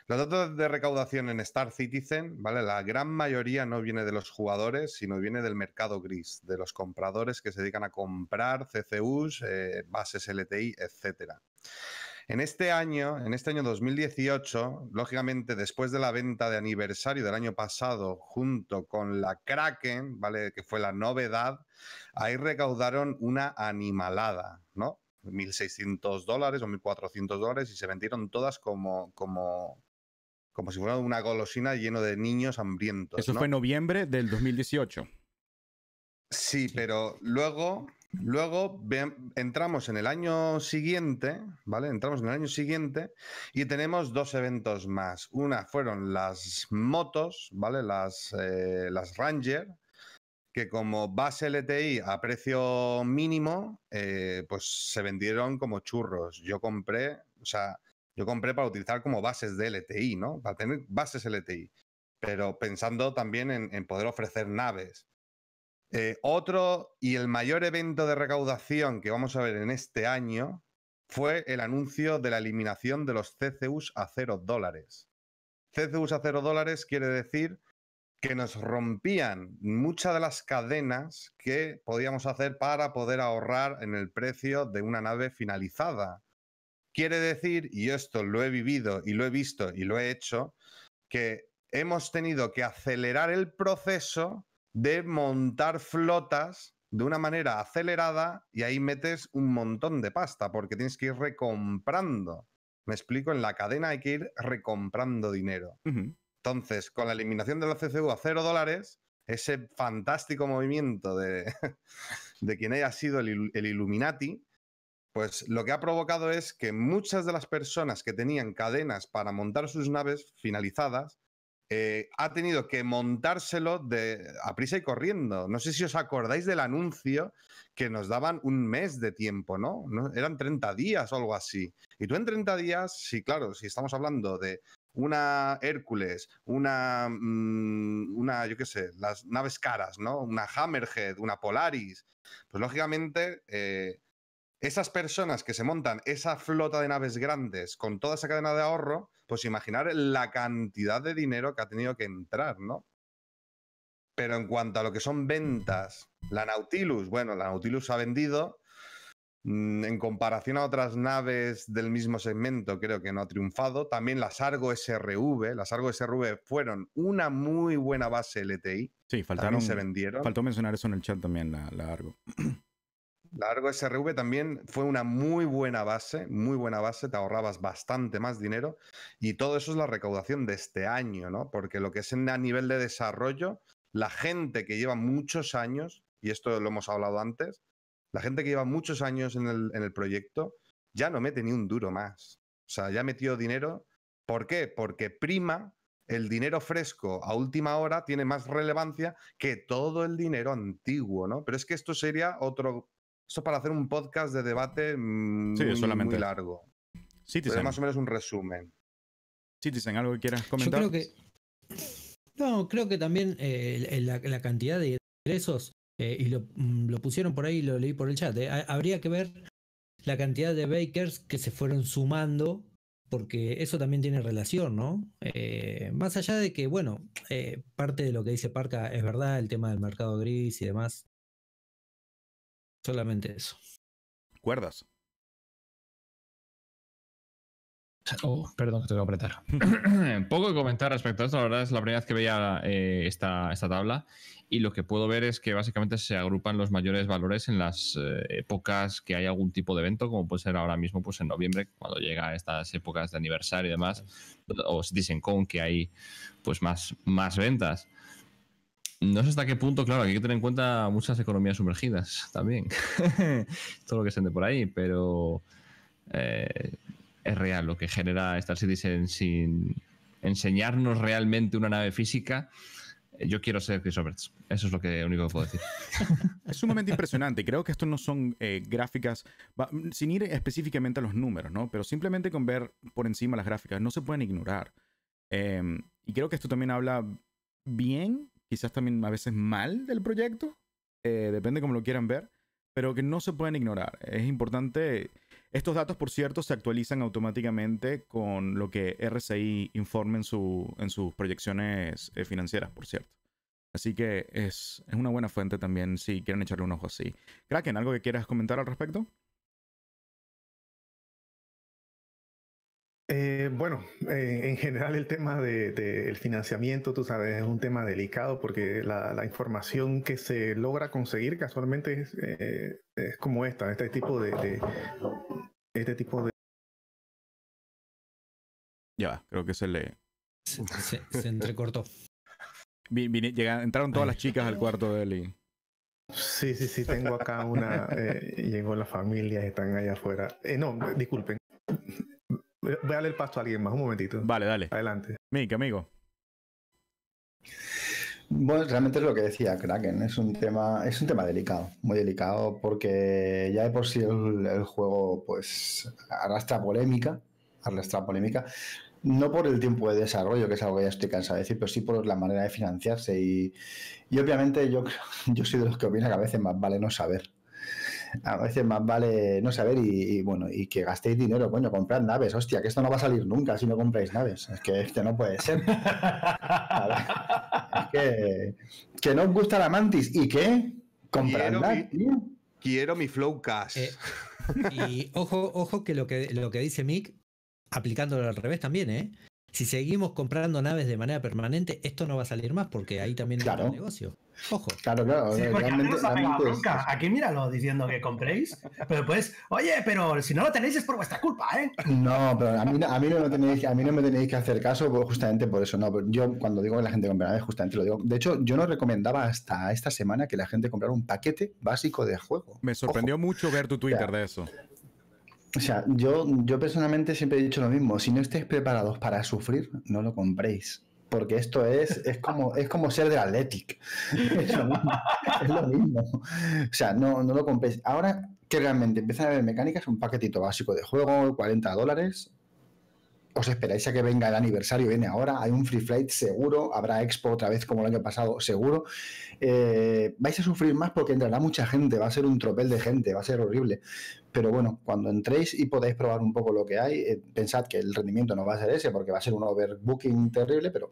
S5: Los datos de recaudación en Star Citizen, ¿vale? La gran mayoría no viene de los jugadores, sino viene del mercado gris, de los compradores que se dedican a comprar CCUs, eh, bases LTI, etcétera. En este año, en este año 2018, lógicamente después de la venta de aniversario del año pasado junto con la Kraken, ¿vale? Que fue la novedad, ahí recaudaron una animalada, ¿no? 1.600 dólares o 1.400 dólares y se vendieron todas como, como, como si fuera una golosina lleno de niños hambrientos. Eso fue en
S1: noviembre del 2018.
S5: Sí, pero luego Luego entramos en el año siguiente, ¿vale? Entramos en el año siguiente y tenemos dos eventos más. Una fueron las motos, ¿vale? Las, eh, Ranger, que como base LTI a precio mínimo, eh, pues se vendieron como churros. Yo compré, o sea, yo compré para utilizar como bases de LTI, ¿no? Para tener bases LTI, pero pensando también en poder ofrecer naves. Eh, otro y el mayor evento de recaudación que vamos a ver en este año fue el anuncio de la eliminación de los CCUs a cero dólares. CCUs a cero dólares quiere decir que nos rompían muchas de las cadenas que podíamos hacer para poder ahorrar en el precio de una nave finalizada. Quiere decir, y esto lo he vivido y lo he visto y lo he hecho, que hemos tenido que acelerar el proceso de montar flotas de una manera acelerada y ahí metes un montón de pasta porque tienes que ir recomprando. Me explico, en la cadena hay que ir recomprando dinero. Entonces, con la eliminación de la CCU a cero dólares, ese fantástico movimiento de, de quien haya sido el Illuminati, pues lo que ha provocado es que muchas de las personas que tenían cadenas para montar sus naves finalizadas eh, ha tenido que montárselo de, a prisa y corriendo. No sé si os acordáis del anuncio que nos daban un mes de tiempo, ¿no? ¿no? Eran 30 días o algo así. Y tú en 30 días, sí, claro, si estamos hablando de una Hércules, una, mm, una yo qué sé, las naves caras, ¿no? Una Hammerhead, una Polaris, pues lógicamente... Eh, esas personas que se montan esa flota de naves grandes con toda esa cadena de ahorro, pues imaginar la cantidad de dinero que ha tenido que entrar, ¿no? Pero en cuanto a lo que son ventas, la Nautilus, bueno, la Nautilus ha vendido mm, en comparación a otras naves del mismo segmento, creo que no ha triunfado. También las Argo SRV, las Argo SRV fueron una muy buena base LTI.
S1: Sí, faltaron. También se vendieron. Faltó mencionar eso en el chat también, la Argo. Largo SRV
S5: también fue una muy buena base, muy buena base, te ahorrabas bastante más dinero y todo eso es la recaudación de este año, ¿no? Porque lo que es a nivel de desarrollo, la gente que lleva muchos años, y esto lo hemos hablado antes, la gente que lleva muchos años en el, en el proyecto ya no mete ni un duro más. O sea, ya metió dinero. ¿Por qué? Porque prima el dinero fresco a última hora tiene más relevancia que todo el dinero antiguo, ¿no? Pero es que esto sería otro eso para hacer un podcast de debate mm, muy, solamente. largo. Citizen. más o menos un resumen.
S1: Citizen, ¿algo que quieras
S5: comentar? Yo que.
S3: No, creo que también eh, la, cantidad de ingresos, eh, y mm, lo, pusieron por ahí, y lo leí por el chat, eh, habría que ver la cantidad de bakers que se fueron sumando, porque eso también tiene relación, ¿no? más allá de que, bueno, parte de lo que dice Parca es verdad, el tema del mercado gris y demás, Solamente eso. ¿Cuerdas? Oh, perdón, que tengo
S4: que apretar. Poco que comentar respecto a esto. La verdad es la primera vez que veía eh, esta, tabla. Y lo que puedo ver es que básicamente se agrupan los mayores valores en las eh, épocas que hay algún tipo de evento, como puede ser ahora mismo pues en noviembre, cuando llega estas épocas de aniversario y demás, o dicen con que hay pues más, más ventas. No sé hasta qué punto, claro, hay que tener en cuenta muchas economías sumergidas también. Todo lo que se entiende por ahí, pero eh, es real lo que genera Star Citizen sin enseñarnos realmente una nave física. Yo quiero ser Chris Roberts. Eso es lo que único que puedo decir. es sumamente impresionante. Creo que estos no son eh, gráficas,
S1: sin ir específicamente a los números, ¿no? Pero simplemente con ver por encima las gráficas, no se pueden ignorar. Em, y creo que esto también habla bien quizás también a veces mal del proyecto, eh, depende cómo lo quieran ver, pero que no se pueden ignorar. Es importante. Estos datos, por cierto, se actualizan automáticamente con lo que RCI informe en, su, en sus proyecciones eh, financieras, por cierto. Así que es, es, una buena fuente también si quieren echarle un ojo así. Kraken, ¿algo que quieras comentar al respecto?
S2: Eh, bueno,
S6: eh, en general el tema del de, financiamiento, tú sabes, es un tema delicado porque la, información que se logra conseguir casualmente es, eh, como esta, este tipo
S1: de, este tipo de ya, creo que se le se, entrecortó. entraron todas las chicas al cuarto de Eli.
S6: Sí, sí, sí, tengo acá una. llegó la familia, están allá afuera. no, disculpen Voy a darle el pasto a alguien más, un momentito.
S1: Vale, dale. Adelante. Mike, amigo.
S7: Bueno, realmente es lo que decía Kraken, es un tema, es un tema delicado, muy delicado, porque ya de por sí el, juego pues arrastra polémica, arrastra polémica, no por el tiempo de desarrollo, que es algo que ya estoy cansado de decir, pero sí por la manera de financiarse y, y obviamente yo, yo soy de los que opina que a veces más vale no saber a veces más vale no saber y, bueno, y que gastéis dinero, coño, comprad naves, hostia, que esto no va a salir nunca si no compráis naves. Es que este no puede ser. que, no os gusta la mantis. ¿Y qué? Comprad naves,
S3: Quiero mi Flowcast. Eh, y ojo, ojo que lo que lo que dice Mick, aplicándolo al revés también, ¿eh? si seguimos comprando naves de manera permanente, esto no va a salir más porque ahí también claro. hay negocio.
S7: Ojo. Claro, claro. realmente,
S3: Aquí míralo diciendo que compréis. Pero
S2: pues, oye, pero si no lo tenéis es por vuestra culpa, ¿eh?
S7: No, pero a mí, no, me tenéis, a tenéis que hacer caso justamente por eso. No, yo cuando digo que la gente compra naves, justamente lo digo. De hecho, yo no recomendaba hasta esta semana que la gente comprara un paquete básico de juego. Me sorprendió mucho ver tu Twitter de eso. O sea, yo, yo personalmente siempre he dicho lo mismo. Si no estáis preparados para sufrir, no lo compréis. Porque esto es, es como, es como ser de Athletic. Es lo mismo. O sea, no, no lo compréis. Ahora que realmente empiezan a haber mecánicas, un paquetito básico de juego, 40 dólares, os esperáis a que venga el aniversario, viene ahora, hay un free flight seguro, habrá expo otra vez como el año pasado, seguro. Eh, vais a sufrir más porque entrará mucha gente, va a ser un tropel de gente, va a ser horrible. Pero bueno, cuando entréis y podáis probar un poco lo que hay, eh, pensad que el rendimiento no va a ser ese porque va a ser un overbooking terrible, pero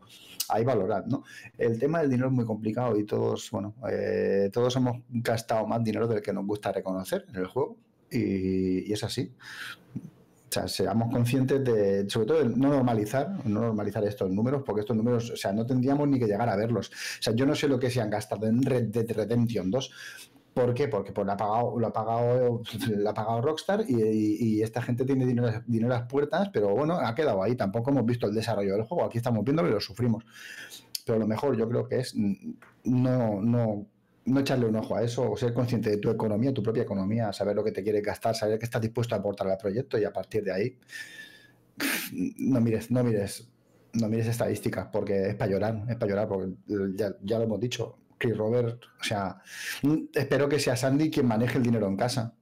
S7: ahí valorad, ¿no? El tema del dinero es muy complicado y todos, bueno, eh, todos hemos gastado más dinero del que nos gusta reconocer en el juego y, y es así o sea, seamos conscientes de, sobre todo, de no normalizar, no normalizar estos números, porque estos números, o sea, no tendríamos ni que llegar a verlos. O sea, yo no sé lo que se han gastado en Red Dead Redemption 2, ¿Por qué? Porque pues, lo, ha pagado, lo, ha pagado, ha pagado Rockstar y, esta gente tiene dinero, dinero, a las puertas, pero bueno, ha quedado ahí. Tampoco hemos visto el desarrollo del juego. Aquí estamos viéndolo y lo sufrimos. Pero lo mejor yo creo que es no, no no echarle un ojo a eso, o ser consciente de tu economía, tu propia economía, saber lo que te quieres gastar, saber que estás dispuesto a aportar al proyecto y a partir de ahí no mires, no mires, no mires estadísticas porque es para llorar, es para llorar porque ya, lo hemos dicho, Chris Robert, o sea, mm, espero que sea Sandy quien maneje el dinero en casa.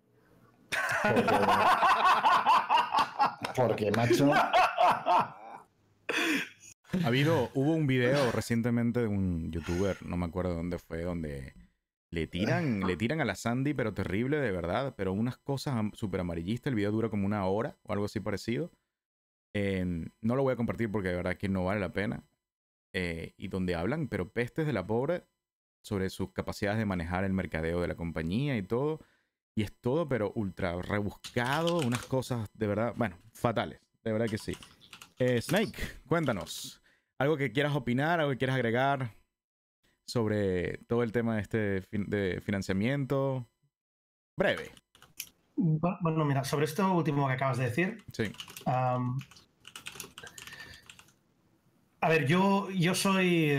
S7: Porque, porque macho.
S3: Ha
S1: habido, hubo un video recientemente de un youtuber, no me acuerdo dónde fue, donde le ah. tiran, le tiran a la Sandy, pero terrible, de verdad. Pero unas cosas súper amarillistas. El video dura como una hora o algo así parecido. Em, no lo voy a compartir porque de verdad que no vale la pena. Eh, y donde hablan, pero pestes de la pobre sobre sus capacidades de manejar el mercadeo de la compañía y todo. Y es todo, pero ultra rebuscado. Unas cosas de verdad, bueno, fatales. De verdad que sí. Eh, Snake, cuéntanos. ¿Algo que quieras opinar, algo que quieras agregar? sobre todo el tema este de financiamiento. Breve.
S2: Bueno, mira, sobre esto último que acabas de decir. Sí. a ver, yo, yo soy.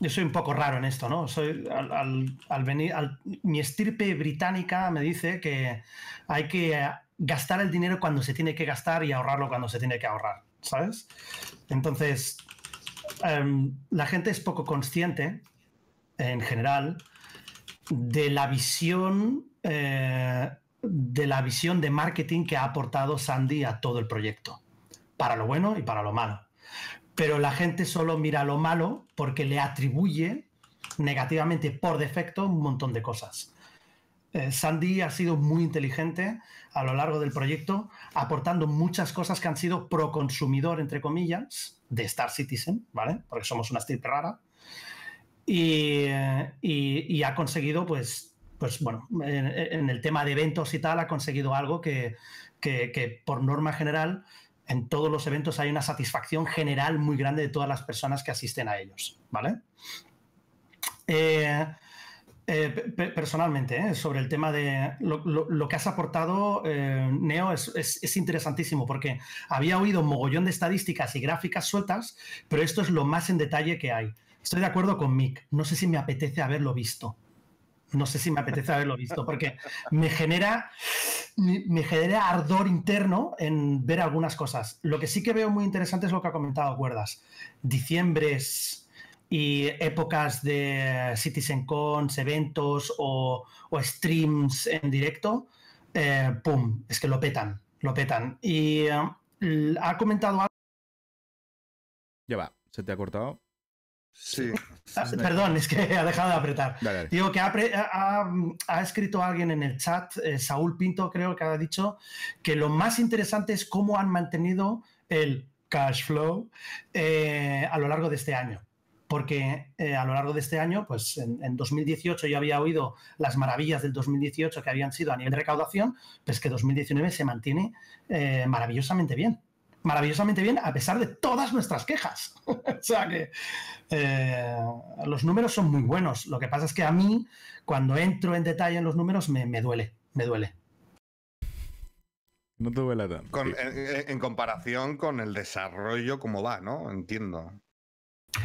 S2: Yo soy un poco raro en esto, ¿no? Soy al, venir. mi estirpe británica me dice que hay que gastar el dinero cuando se tiene que gastar y ahorrarlo cuando se tiene que ahorrar, ¿sabes? Entonces, em, la gente es poco consciente en general de la visión eh, de la visión de marketing que ha aportado Sandy a todo el proyecto, para lo bueno y para lo malo. Pero la gente solo mira lo malo porque le atribuye negativamente por defecto un montón de cosas. Eh, Sandy ha sido muy inteligente a lo largo del proyecto, aportando muchas cosas que han sido pro consumidor, entre comillas, de Star Citizen, ¿vale? Porque somos una street rara. Eh, y, ha conseguido, pues, pues bueno, en, el tema de eventos y tal, ha conseguido algo que, por norma general en todos los eventos hay una satisfacción general muy grande de todas las personas que asisten a ellos, ¿vale? Eh, eh, personalmente, sobre el tema de lo, que has aportado, Neo, es, es, interesantísimo porque había oído un mogollón de estadísticas y gráficas sueltas, pero esto es lo más en detalle que hay. Estoy de acuerdo con Mick. No sé si me apetece haberlo visto. No sé si me apetece haberlo visto, porque me genera, me genera ardor interno en ver algunas cosas. Lo que sí que veo muy interesante es lo que ha comentado Cuerdas. Diciembres y épocas de Citizen Cons, eventos o, streams en directo, eh, ¡pum! Es que lo petan, lo petan. Y eh, ha comentado algo.
S1: Ya va, se te ha cortado. Ah, sí. perdón, es que ha dejado de
S2: apretar. Digo que ha, escrito alguien en el chat, eh, Saúl Pinto creo que ha dicho, que lo más interesante es cómo han mantenido el cash flow eh, a lo largo de este año. Porque eh, a lo largo de este año, pues en, en, 2018 yo había oído las maravillas del 2018 que habían sido a nivel de recaudación, pues que 2019 se mantiene maravillosamente bien maravillosamente bien a pesar de todas nuestras quejas. o sea que eh, los números son muy buenos. Lo que pasa es que a mí, cuando entro en detalle en los números, me, duele, me duele.
S5: No te duele tanto. en, comparación con el desarrollo, como va, ¿no? Entiendo.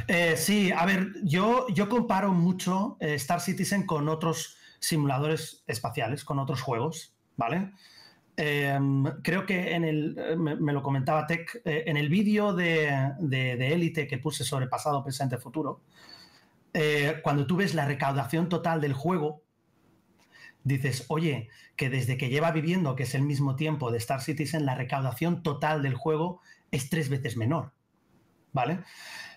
S2: Eh, sí, a ver, yo, yo comparo mucho eh, Star Citizen con otros simuladores espaciales, con otros juegos, ¿vale? Em, creo que en el, eh, me, lo comentaba Tech, eh, en el vídeo de, de, Elite que puse sobre pasado, presente, futuro, eh, cuando tú ves la recaudación total del juego, dices, oye, que desde que lleva viviendo, que es el mismo tiempo de Star Citizen, la recaudación total del juego es tres veces menor. ¿Vale?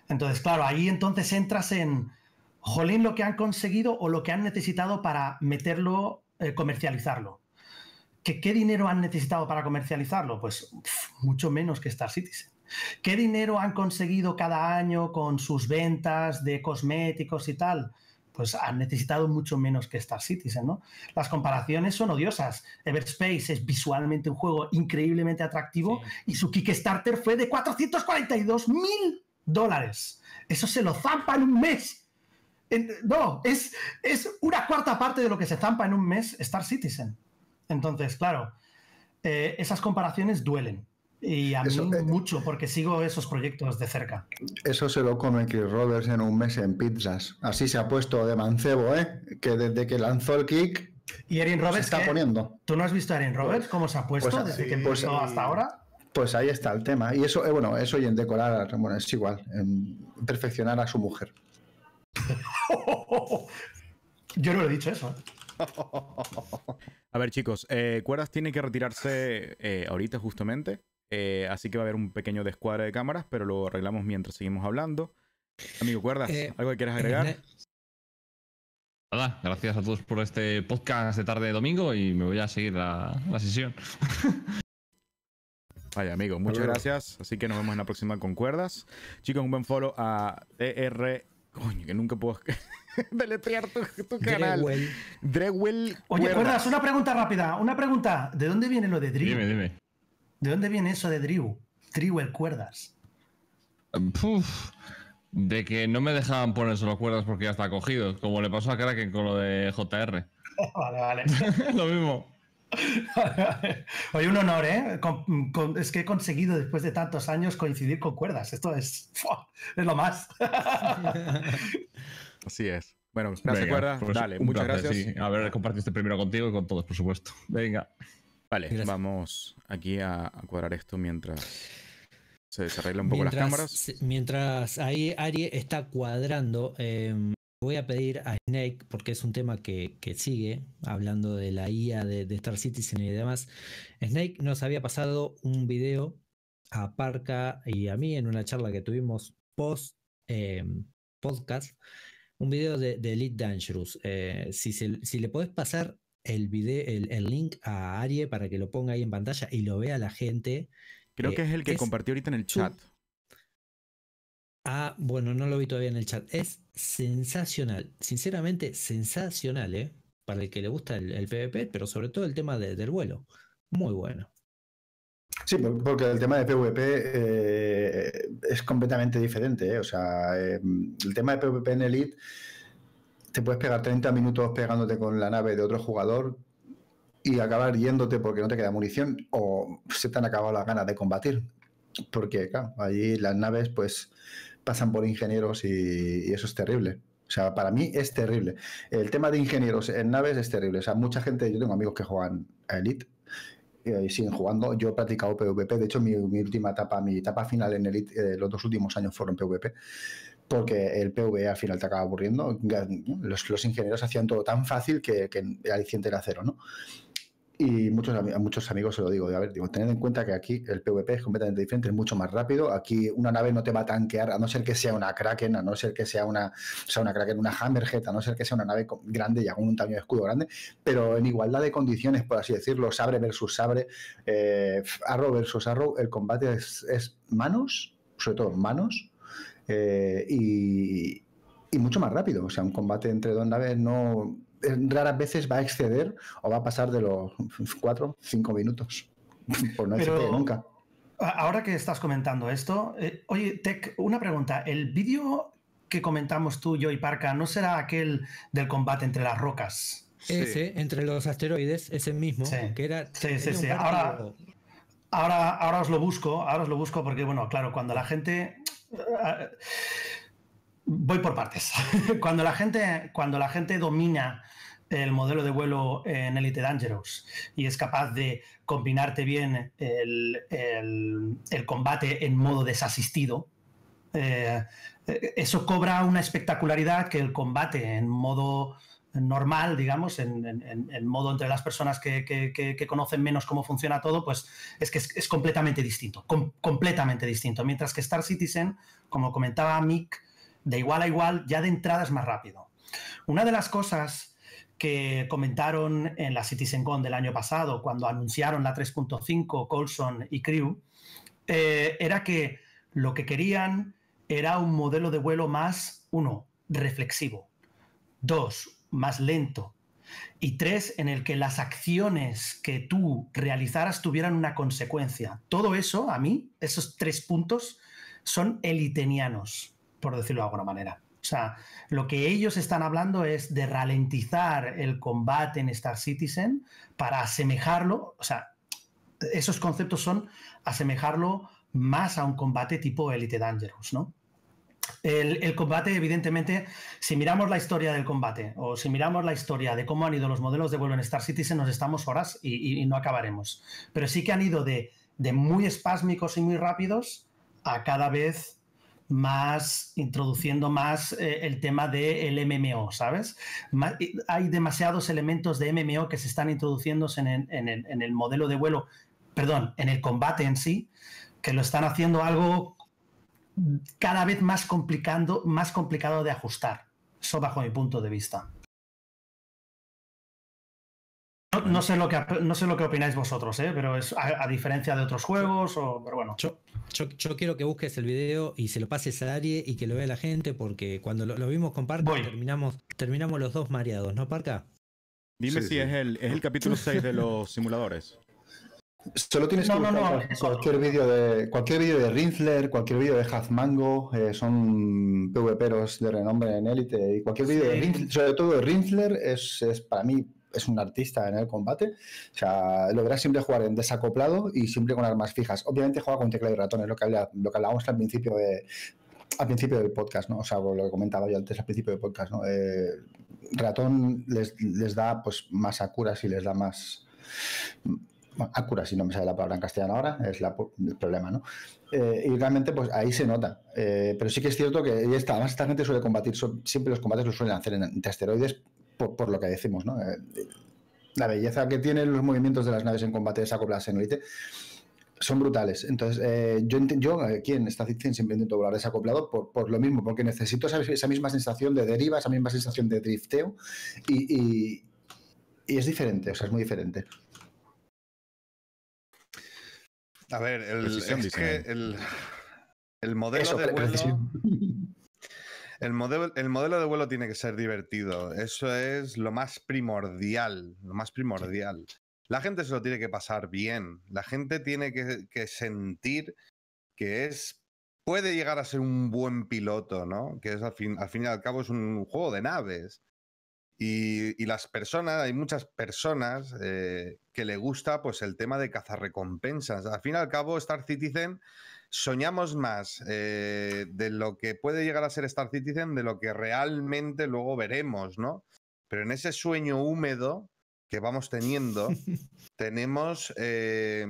S2: Entonces, claro, ahí entonces entras en, jolín, lo que han conseguido o lo que han necesitado para meterlo, comercializarlo. ¿Qué dinero han necesitado para comercializarlo? Pues mucho menos que Star Citizen. ¿Qué dinero han conseguido cada año con sus ventas de cosméticos y tal? Pues han necesitado mucho menos que Star Citizen, ¿no? Las comparaciones son odiosas. Everspace es visualmente un juego increíblemente atractivo y su Kickstarter fue de 442 mil dólares. Eso se lo zampa en un mes. no, es, es una cuarta parte de lo que se zampa en un mes Star Citizen. Entonces, claro, eh, esas comparaciones duelen. Y a mí eh, mucho, porque sigo esos proyectos de cerca.
S7: Eso se lo come Chris Roberts en un mes en pizzas. Así se ha puesto de mancebo, ¿eh? Que desde que lanzó el kick. ¿Y Erin Roberts? Se está poniendo.
S2: ¿Tú no has visto a Erin pues, Roberts? ¿Cómo se ha puesto pues, desde que pues, empezó hasta eh, ahora?
S7: Pues ahí está el tema. Y eso, bueno, eso y en decorar, bueno, es igual, en perfeccionar a su mujer.
S6: Yo no lo he dicho eso.
S7: A ver, chicos, eh, Cuerdas tiene
S1: que retirarse eh, ahorita justamente. Eh, así que va a haber un pequeño descuadre de cámaras, pero lo
S4: arreglamos mientras seguimos hablando. Amigo Cuerdas,
S1: ¿algo que quieras agregar?
S4: Hola, gracias a todos por este podcast de tarde de domingo y me voy a seguir la, sesión. Vaya, amigo, muchas
S1: gracias. Así que nos vemos en la próxima con Cuerdas. Chicos, un buen follow a DR. E Coño, que nunca puedo.
S2: deletrear tu, tu canal. Drewell. Oye, cuerdas, Una pregunta rápida. Una pregunta. ¿De dónde viene lo de Drew? Dime, dime. ¿De dónde viene eso de Drew? Drewell Cuerdas.
S4: de que no me dejaban poner solo cuerdas porque ya está cogido. Como le pasó a Kraken con lo de JR.
S2: vale, vale. lo mismo. Oye, un honor, ¿eh? es que he conseguido después de tantos años coincidir con cuerdas. Esto es, es lo más.
S4: Así es. Bueno, pues, gracias, Dale, muchas gracias. A ver, compartiste primero contigo y con todos, por supuesto. Venga.
S1: Vale, vamos aquí a, cuadrar esto mientras se desarregla un poco las cámaras.
S3: Mientras ahí Ari está cuadrando, em, voy a pedir a Snake, porque es un tema que, sigue, hablando de la IA de, Star Citizen y demás. Snake nos había pasado un video a Parca y a mí en una charla que tuvimos post em, podcast un video de, Elite Dangerous. Eh, si, le podés pasar el, video, el, link a Arie para que lo ponga ahí en pantalla y lo vea la gente. Creo que es el que eh, compartió
S1: ahorita en el chat.
S3: Ah, bueno, no lo vi todavía en el chat. Es sensacional, sinceramente sensacional, ¿eh? Para el que le gusta el, PvP, pero sobre todo el tema del vuelo. Muy bueno.
S7: Sí, porque el tema de PvP eh, es completamente diferente. ¿eh? O sea, eh, el tema de PvP en Elite, te puedes pegar 30 minutos pegándote con la nave de otro jugador y acabar yéndote porque no te queda munición o se te han acabado las ganas de combatir. Porque, claro, allí las naves pues pasan por ingenieros y, y eso es terrible. O sea, para mí es terrible. El tema de ingenieros en naves es terrible. O sea, mucha gente, yo tengo amigos que juegan a Elite eh, siguen jugando. Yo he practicado PvP, de hecho mi, última etapa, mi etapa final en Elite, eh, los dos últimos años fueron PvP, porque el PvE al final te acaba aburriendo. Los, los ingenieros hacían todo tan fácil que, que aliciente era cero, ¿no? Y muchos, a muchos amigos se lo digo, de, haber digo, tened en cuenta que aquí el PvP es completamente diferente, es mucho más rápido. Aquí una nave no te va a tanquear, a no ser que sea una Kraken, a no ser que sea una, sea, una Kraken, una Hammerhead, a no ser que sea una nave grande y con un tamaño de escudo grande, pero en igualdad de condiciones, por así decirlo, sabre versus sabre, eh, arrow versus arrow, el combate es, manos, sobre todo manos, eh, y, y mucho más rápido. O sea, un combate entre dos naves no raras veces va a exceder o va a pasar de los 4, cinco minutos, por no nunca.
S2: Ahora que estás comentando esto, eh, oye, Tech, una pregunta. ¿El vídeo que comentamos tú, yo y Parca, no será aquel del combate entre las rocas? Ese,
S3: entre los asteroides, ese mismo, sí. que era. Sí, sí, sí. Ahora,
S2: ahora, ahora os lo busco, ahora os lo busco porque, bueno, claro, cuando la gente Voy por partes. cuando, la gente, cuando la gente domina el modelo de vuelo en Elite Dangerous y es capaz de combinarte bien el, el, combate en modo desasistido, eh, eso cobra una espectacularidad que el combate en modo normal, digamos, en, modo entre las personas que, que, conocen menos cómo funciona todo, pues es que es, completamente distinto, completamente distinto. Mientras que Star Citizen, como comentaba Mick, de igual a igual, ya de entrada es más rápido. Una de las cosas que comentaron en la CitizenCon del año pasado, cuando anunciaron la 3.5, Colson y Crew, eh, era que lo que querían era un modelo de vuelo más, uno, reflexivo, dos, más lento, y tres, en el que las acciones que tú realizaras tuvieran una consecuencia. Todo eso, a mí, esos tres puntos, son elitenianos por decirlo de alguna manera. O sea, lo que ellos están hablando es de ralentizar el combate en Star Citizen para asemejarlo, o sea, esos conceptos son asemejarlo más a un combate tipo Elite Dangerous, ¿no? El, combate, evidentemente, si miramos la historia del combate o si miramos la historia de cómo han ido los modelos de vuelo en Star Citizen, nos estamos horas y, no acabaremos. Pero sí que han ido de, de muy espásmicos y muy rápidos a cada vez más introduciendo más eh, el tema del MMO, ¿sabes? hay demasiados elementos de MMO que se están introduciendo en el, en el, modelo de vuelo, perdón, en el combate en sí, que lo están haciendo algo cada vez más, complicando, más complicado de ajustar. Eso bajo mi punto de vista. No, sé lo que, no sé lo que opináis vosotros,
S3: ¿eh? pero es a, diferencia de otros juegos, o, pero bueno. Yo, quiero que busques el video y se lo pases a Ari y que lo vea la gente, porque cuando lo, vimos con Parca terminamos, terminamos los dos mareados, ¿no, Parca? Dime si Es, el, capítulo 6 de
S1: los simuladores.
S7: Solo tienes no, no, no, cualquier vídeo de cualquier vídeo de Rinsler, cualquier vídeo de Hazmango, eh, son PvPeros de renombre en élite y cualquier vídeo de sobre todo de Rinsler es para mí es un artista en el combate. O sea, logra siempre jugar en desacoplado y siempre con armas fijas. Obviamente juega con teclado y ratón, es lo que, lo hablábamos al principio de, al principio del podcast, ¿no? O sea, lo que comentaba yo antes al principio del podcast, ¿no? Eh, ratón les, da pues más acuras y les da más. Bueno, acuras, si no me sale la palabra en castellano ahora, es el problema, ¿no? Eh, y realmente, pues ahí se nota. Eh, pero sí que es cierto que esta, además esta gente suele combatir, siempre los combates los suelen hacer en, entre asteroides por, lo que decimos, ¿no? Eh, la belleza que tienen los movimientos de las naves en combate desacopladas en Elite son brutales. Entonces, eh, yo, yo eh, aquí en esta siempre intento volar desacoplado por, por lo mismo, porque necesito esa, misma sensación de deriva, esa misma sensación de drifteo y, es diferente, o sea, es muy diferente.
S5: A ver, el, el, modelo de vuelo. El modelo, el modelo de vuelo tiene que ser divertido. Eso es lo más primordial. Lo más primordial. La gente se lo tiene que pasar bien. La gente tiene que, sentir que es puede llegar a ser un buen piloto, ¿no? Que es al fin, al fin y al cabo es un juego de naves. Y, las personas, hay muchas personas eh, que le gusta pues el tema de recompensas Al fin y al cabo, Star Citizen soñamos más eh, de lo que puede llegar a ser Star Citizen de lo que realmente luego veremos, ¿no? Pero en ese sueño húmedo que vamos teniendo, tenemos, eh,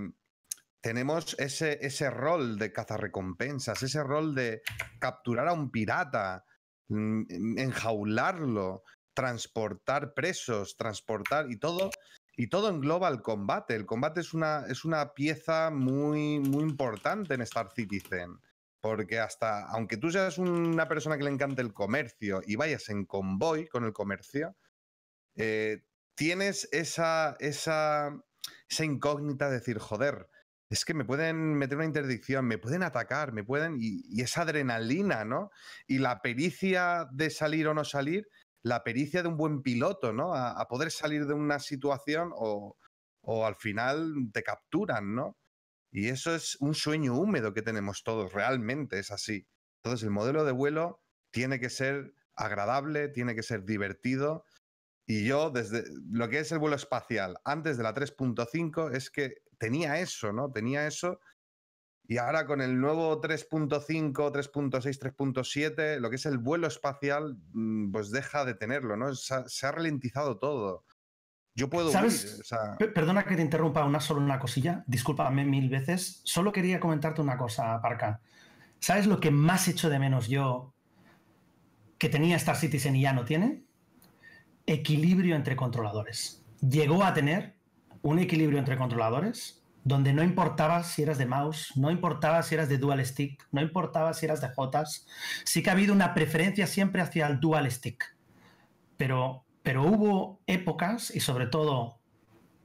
S5: tenemos ese, ese rol de cazarrecompensas, ese rol de capturar a un pirata, mm, enjaularlo, transportar presos, transportar y todo y todo engloba el combate. El combate es una, pieza muy, muy importante en Star Citizen. Porque hasta, aunque tú seas una persona que le encanta el comercio y vayas en convoy con el comercio, eh, tienes esa, esa, esa incógnita de decir, joder, es que me pueden meter una interdicción, me pueden atacar, me pueden... Y, y esa adrenalina, ¿no? Y la pericia de salir o no salir la pericia de un buen piloto, ¿no? A, poder salir de una situación o, o, al final te capturan, ¿no? Y eso es un sueño húmedo que tenemos todos, realmente es así. Entonces el modelo de vuelo tiene que ser agradable, tiene que ser divertido. Y yo, desde lo que es el vuelo espacial, antes de la 3.5, es que tenía eso, ¿no? Tenía eso y ahora con el nuevo 3.5, 3.6, 3.7, lo que es el vuelo espacial, mm, pues deja de tenerlo, ¿no? Se ha, ralentizado todo. Yo puedo. ¿Sabes?
S2: Perdona que te interrumpa una solo una cosilla. Discúlpame mil veces. Solo quería comentarte una cosa, Parca. ¿Sabes lo que más hecho de menos yo que tenía Star Citizen y ya no tiene? Equilibrio entre controladores. Llegó a tener un equilibrio entre controladores donde no importaba si eras de mouse, no importaba si eras de dual stick, no importaba si eras de Jotas, sí que ha habido una preferencia siempre hacia el dual stick. Pero, pero hubo épocas, y sobre todo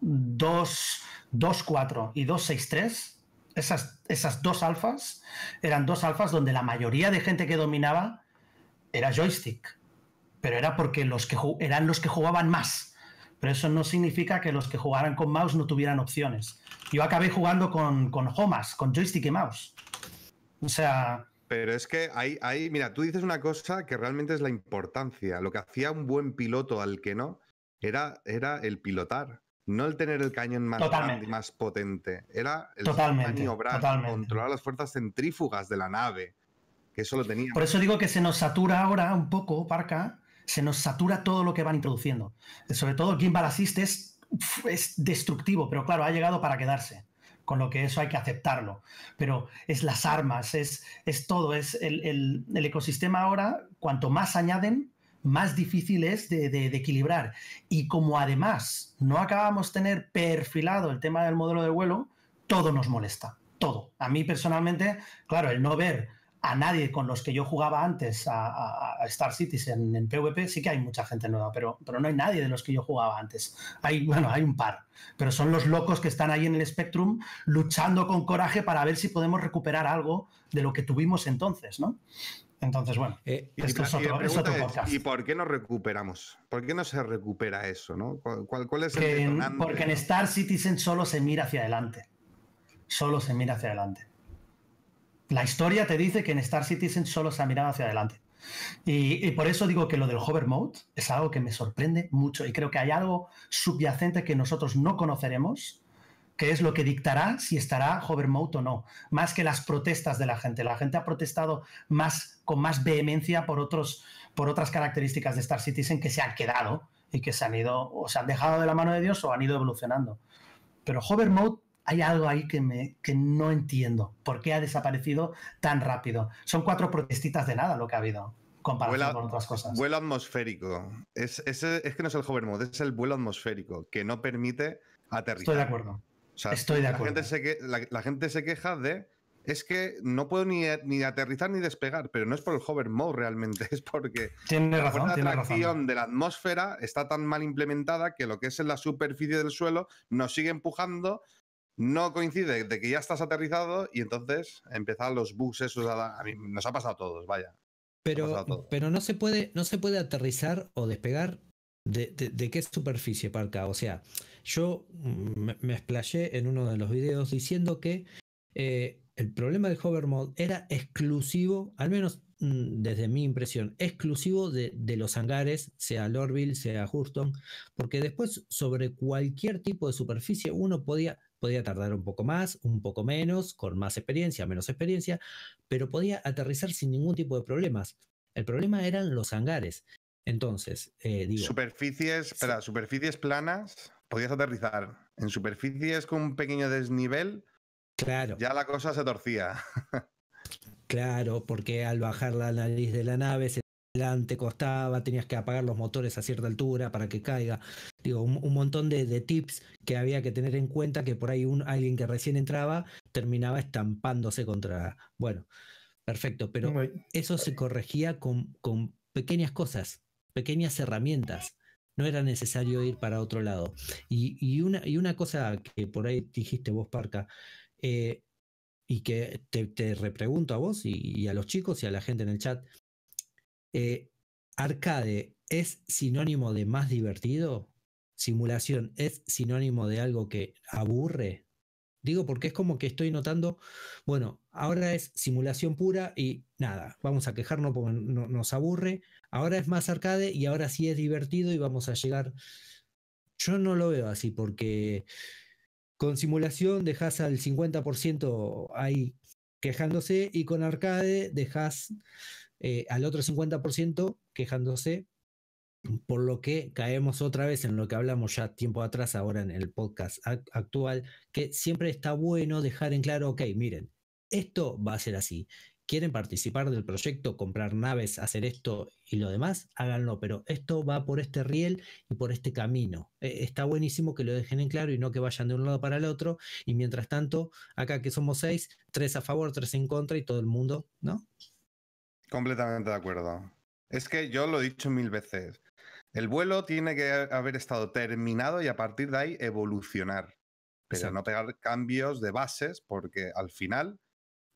S2: 2.4 y 2.6.3, esas, esas dos alfas eran dos alfas donde la mayoría de gente que dominaba era joystick, pero era porque los que eran los que jugaban más pero eso no significa que los que jugaran con mouse no tuvieran opciones. Yo acabé jugando con, con Homas, con joystick y mouse. O sea...
S5: Pero es que hay... ahí, mira, tú dices una cosa que realmente es la importancia. Lo que hacía un buen piloto al que no era, era el pilotar, no el tener el cañón más más potente. Era el maniobrar, controlar las fuerzas centrífugas de la nave. Que eso lo tenía. Por eso
S2: digo que se nos satura ahora un poco, Parca, se nos satura todo lo que van introduciendo. Eh, sobre todo Gimbal Assist es, es destructivo, pero claro, ha llegado para quedarse con lo que eso hay que aceptarlo. Pero es las armas, es, todo, es el, ecosistema ahora, cuanto más añaden, más difícil es de, de equilibrar. Y como además no acabamos de tener perfilado el tema del modelo de vuelo, todo nos molesta, todo. A mí personalmente, claro, el no ver a nadie con los que yo jugaba antes a, Star Citizen en PvP, sí que hay mucha gente nueva, pero, pero no hay nadie de los que yo jugaba antes. Hay, bueno, hay un par, pero son los locos que están ahí en el Spectrum luchando con coraje para ver si podemos recuperar algo de lo que tuvimos entonces, ¿no? Entonces, bueno, eh, y es otro, podcast.
S5: ¿Y por qué no recuperamos? ¿Por qué no se recupera eso? ¿Cuál, es el Porque en Star
S2: Citizen solo se mira hacia adelante. Solo se mira hacia adelante. La historia te dice que en Star Citizen solo se ha mirado hacia adelante. Y, por eso digo que lo del hover mode es algo que me sorprende mucho y creo que hay algo subyacente que nosotros no conoceremos, que es lo que dictará si estará hover mode o no, más que las protestas de la gente. La gente ha protestado más con más vehemencia por, otros, por otras características de Star Citizen que se han quedado y que se han ido o se han dejado de la mano de Dios o han ido evolucionando. Pero hover mode hay algo ahí que, me, que no entiendo. ¿Por qué ha desaparecido tan rápido? Son cuatro protestitas de nada lo que ha habido. Comparado con otras
S5: cosas. Vuelo atmosférico. Es, que no es el hover mode, es el vuelo atmosférico que no permite aterrizar. Estoy de acuerdo. la Gente se que, la, gente se queja de. Es que no puedo ni, aterrizar ni despegar, pero no es por el hover mode realmente, es porque tiene la atracción de la atmósfera está tan mal implementada que lo que es en la superficie del suelo nos sigue empujando no coincide de que ya estás aterrizado y entonces empiezan los buses. a, mí nos ha pasado a todos, vaya.
S3: Pero, pero no se puede, no se puede aterrizar o despegar de, qué superficie, Parca. O sea, yo me, explayé en uno de los videos diciendo que eh, el problema del hover mode era exclusivo, al menos mm, desde mi impresión, exclusivo de, los hangares, sea Lorville, sea Houston, porque después sobre cualquier tipo de superficie uno podía Podía tardar un poco más, un poco menos, con más experiencia, menos experiencia, pero podía aterrizar sin ningún tipo de problemas. El problema eran los hangares. Entonces, eh, digo.
S5: Superficies, superficies planas, podías aterrizar. En superficies con un pequeño desnivel, claro. ya la cosa se torcía.
S3: claro, porque al bajar la nariz de la nave se te costaba, tenías que apagar los motores a cierta altura para que caiga. Digo, un, montón de, tips que había que tener en cuenta que por ahí un, alguien que recién entraba terminaba estampándose contra. Bueno, perfecto, pero eso se corregía con, pequeñas cosas, pequeñas herramientas. No era necesario ir para otro lado. Y, una, y una cosa que por ahí dijiste vos, Parca, eh, y que te, repregunto a vos y, a los chicos y a la gente en el chat, eh, arcade es sinónimo de más divertido, simulación es sinónimo de algo que aburre. Digo porque es como que estoy notando, bueno, ahora es simulación pura y nada, vamos a quejarnos porque nos aburre, ahora es más arcade y ahora sí es divertido y vamos a llegar... Yo no lo veo así porque con simulación dejas al 50% ahí quejándose y con arcade dejas eh, al otro 50% quejándose, por lo que caemos otra vez en lo que hablamos ya tiempo atrás, ahora en el podcast actual, que siempre está bueno dejar en claro, ok, miren, esto va a ser así. ¿Quieren participar del proyecto, comprar naves, hacer esto y lo demás? Háganlo, pero esto va por este riel y por este camino. Eh, está buenísimo que lo dejen en claro y no que vayan de un lado para el otro. Y mientras tanto, acá que somos seis, tres a favor, tres en contra y todo el mundo, ¿no?
S5: Completamente de acuerdo. Es que yo lo he dicho mil veces. El vuelo tiene que haber estado terminado y a partir de ahí evolucionar. Pero no pegar cambios de bases, porque al final,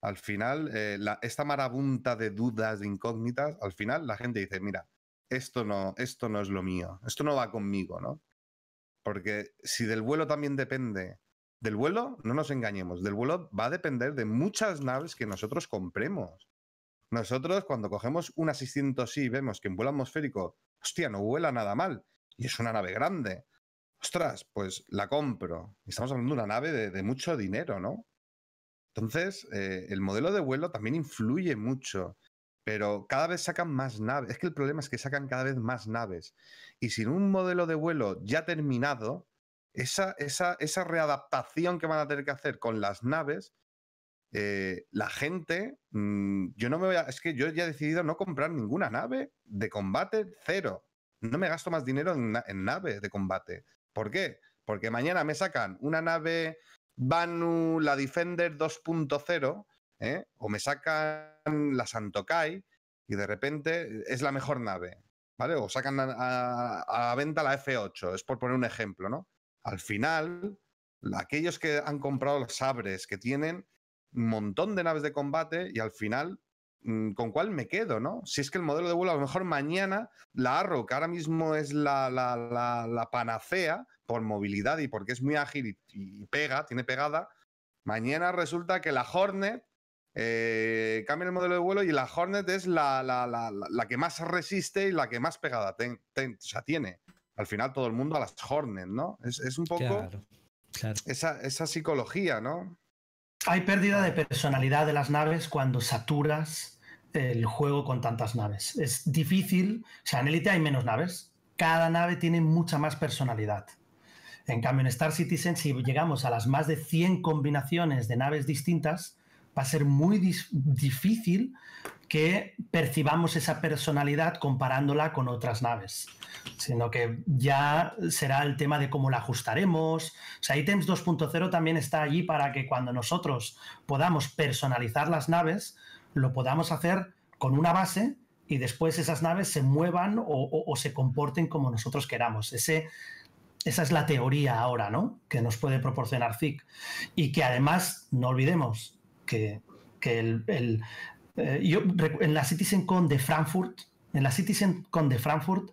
S5: al final, eh, esta marabunta de dudas, de incógnitas, al final la gente dice, mira, esto no, esto no es lo mío, esto no va conmigo, ¿no? Porque si del vuelo también depende, del vuelo, no nos engañemos, del vuelo va a depender de muchas naves que nosotros compremos. Nosotros cuando cogemos una 600 y vemos que en vuelo atmosférico, hostia, no vuela nada mal y es una nave grande. Ostras, pues la compro. Estamos hablando de una nave de, mucho dinero, ¿no? Entonces, eh, el modelo de vuelo también influye mucho, pero cada vez sacan más naves. Es que el problema es que sacan cada vez más naves. Y sin un modelo de vuelo ya terminado, esa readaptación que van a tener que hacer con las naves eh, la gente, mm, yo no me voy a, es que yo ya he decidido no comprar ninguna nave de combate cero. No me gasto más dinero en, nave de combate. ¿Por qué? Porque mañana me sacan una nave Banu, la Defender 2.0, ¿eh? o me sacan la Santokai y de repente es la mejor nave, ¿vale? O sacan a, venta la F8, es por poner un ejemplo, ¿no? Al final, aquellos que han comprado los sabres que tienen un montón de naves de combate y al final, mm, ¿con cuál me quedo, no? Si es que el modelo de vuelo, a lo mejor mañana, la Arrow, que ahora mismo es la, panacea por movilidad y porque es muy ágil y, pega, tiene pegada, mañana resulta que la Hornet eh, cambia el modelo de vuelo y la Hornet es la, la, la, la que más resiste y la que más pegada ten, o sea, tiene. Al final todo el mundo a las Hornet, ¿no? Es, es un poco Esa, esa, psicología,
S2: ¿no? Hay pérdida de ah. personalidad de las naves cuando saturas el juego con tantas naves. Es difícil, o sea, en Elite hay menos naves, cada nave tiene mucha más personalidad. En cambio, en Star Citizen, si llegamos a las más de 100 combinaciones de naves distintas, va a ser muy difícil que percibamos esa personalidad comparándola con otras naves, sino que ya será el tema de cómo la ajustaremos. O sea, ítems 2.0 también está allí para que cuando nosotros podamos personalizar las naves, lo podamos hacer con una base y después esas naves se muevan o, se comporten como nosotros queramos. esa es la teoría ahora, ¿no? Que nos puede proporcionar ZIC. Y que además, no olvidemos que, el eh, yo, en la CitizenCon de Frankfurt, en la de Frankfurt,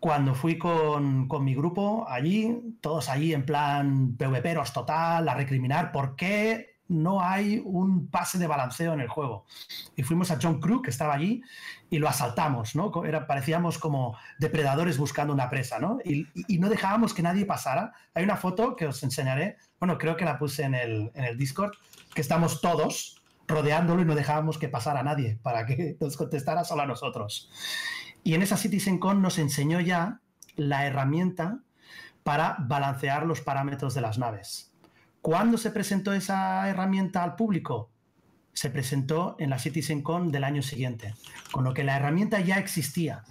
S2: cuando fui con, con, mi grupo allí, todos allí en plan PvPeros total, a recriminar por qué no hay un pase de balanceo en el juego. Y fuimos a John Crew, que estaba allí, y lo asaltamos, ¿no? parecíamos como depredadores buscando una presa, ¿no? Y, no dejábamos que nadie pasara. Hay una foto que os enseñaré, bueno, creo que la puse en el, en el Discord, que estamos todos, rodeándolo y no dejábamos que pasara a nadie para que nos contestara solo a nosotros. Y en esa CitizenCon nos enseñó ya la herramienta para balancear los parámetros de las naves. ¿Cuándo se presentó esa herramienta al público? Se presentó en la CitizenCon del año siguiente, con lo que la herramienta ya existía,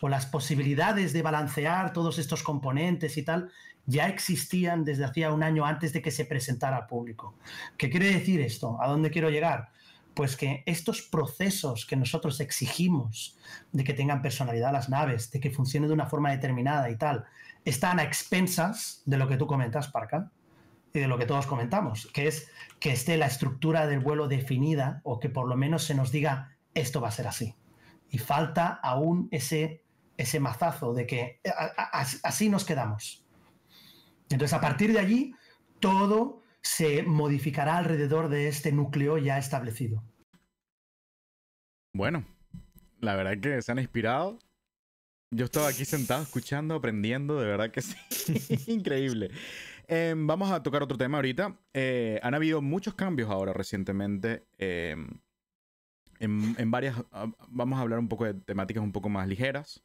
S2: o las posibilidades de balancear todos estos componentes y tal ya existían desde hacía un año antes de que se presentara al público. ¿Qué quiere decir esto? ¿A dónde quiero llegar? Pues que estos procesos que nosotros exigimos de que tengan personalidad las naves, de que funcione de una forma determinada y tal, están a expensas de lo que tú comentas, Parca, y de lo que todos comentamos, que es que esté la estructura del vuelo definida o que por lo menos se nos diga esto va a ser así. Y falta aún ese, ese mazazo de que así nos quedamos entonces, a partir de allí, todo se modificará alrededor de este núcleo ya establecido.
S1: Bueno, la verdad que se han inspirado. Yo estaba aquí sentado escuchando, aprendiendo, de verdad que sí. Increíble. Em, vamos a tocar otro tema ahorita. Eh, han habido muchos cambios ahora recientemente. Em, en, en, varias. Ah, vamos a hablar un poco de temáticas un poco más ligeras.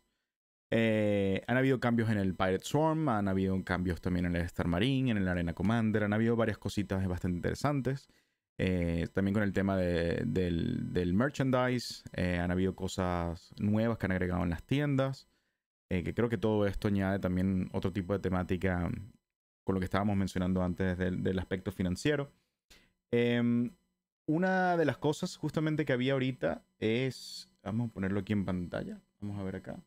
S1: Eh, han habido cambios en el Pirate Swarm, han habido cambios también en el Star Marine, en el Arena Commander, han habido varias cositas bastante interesantes. Eh, también con el tema del, merchandise, eh, han habido cosas nuevas que han agregado en las tiendas, que creo que todo esto añade también otro tipo de temática con lo que estábamos mencionando antes del aspecto financiero. Em, una de las cosas justamente que había ahorita es, vamos a ponerlo aquí en pantalla, vamos a ver acá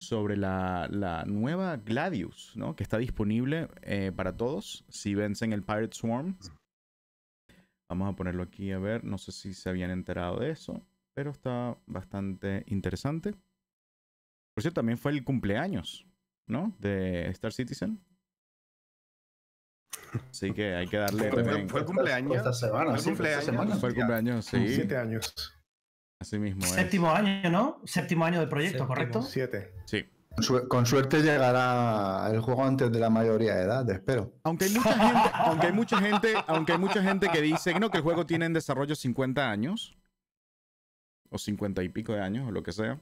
S1: sobre la, nueva Gladius, ¿no? Que está disponible eh, para todos si vencen el Pirate Swarm. Vamos a ponerlo aquí a ver. No sé si se habían enterado de eso, pero está bastante interesante. Por cierto, también fue el cumpleaños, ¿no? De Star Citizen. Así que hay que
S6: darle.
S2: Fue, también. fue el cumpleaños. Esta semana, ¿Fue el semana. Fue el cumpleaños, sí. Siete
S6: años.
S7: Así mismo. Séptimo
S2: año, ¿no? Séptimo año de proyecto, ¿correcto? Siete.
S7: Sí. Con, suerte llegará el juego antes de la mayoría de edad, espero.
S2: Aunque hay mucha gente, aunque hay mucha
S1: gente, aunque hay mucha gente que dice no, que el juego tiene en desarrollo 50 años. O 50 y pico de años, o lo que sea.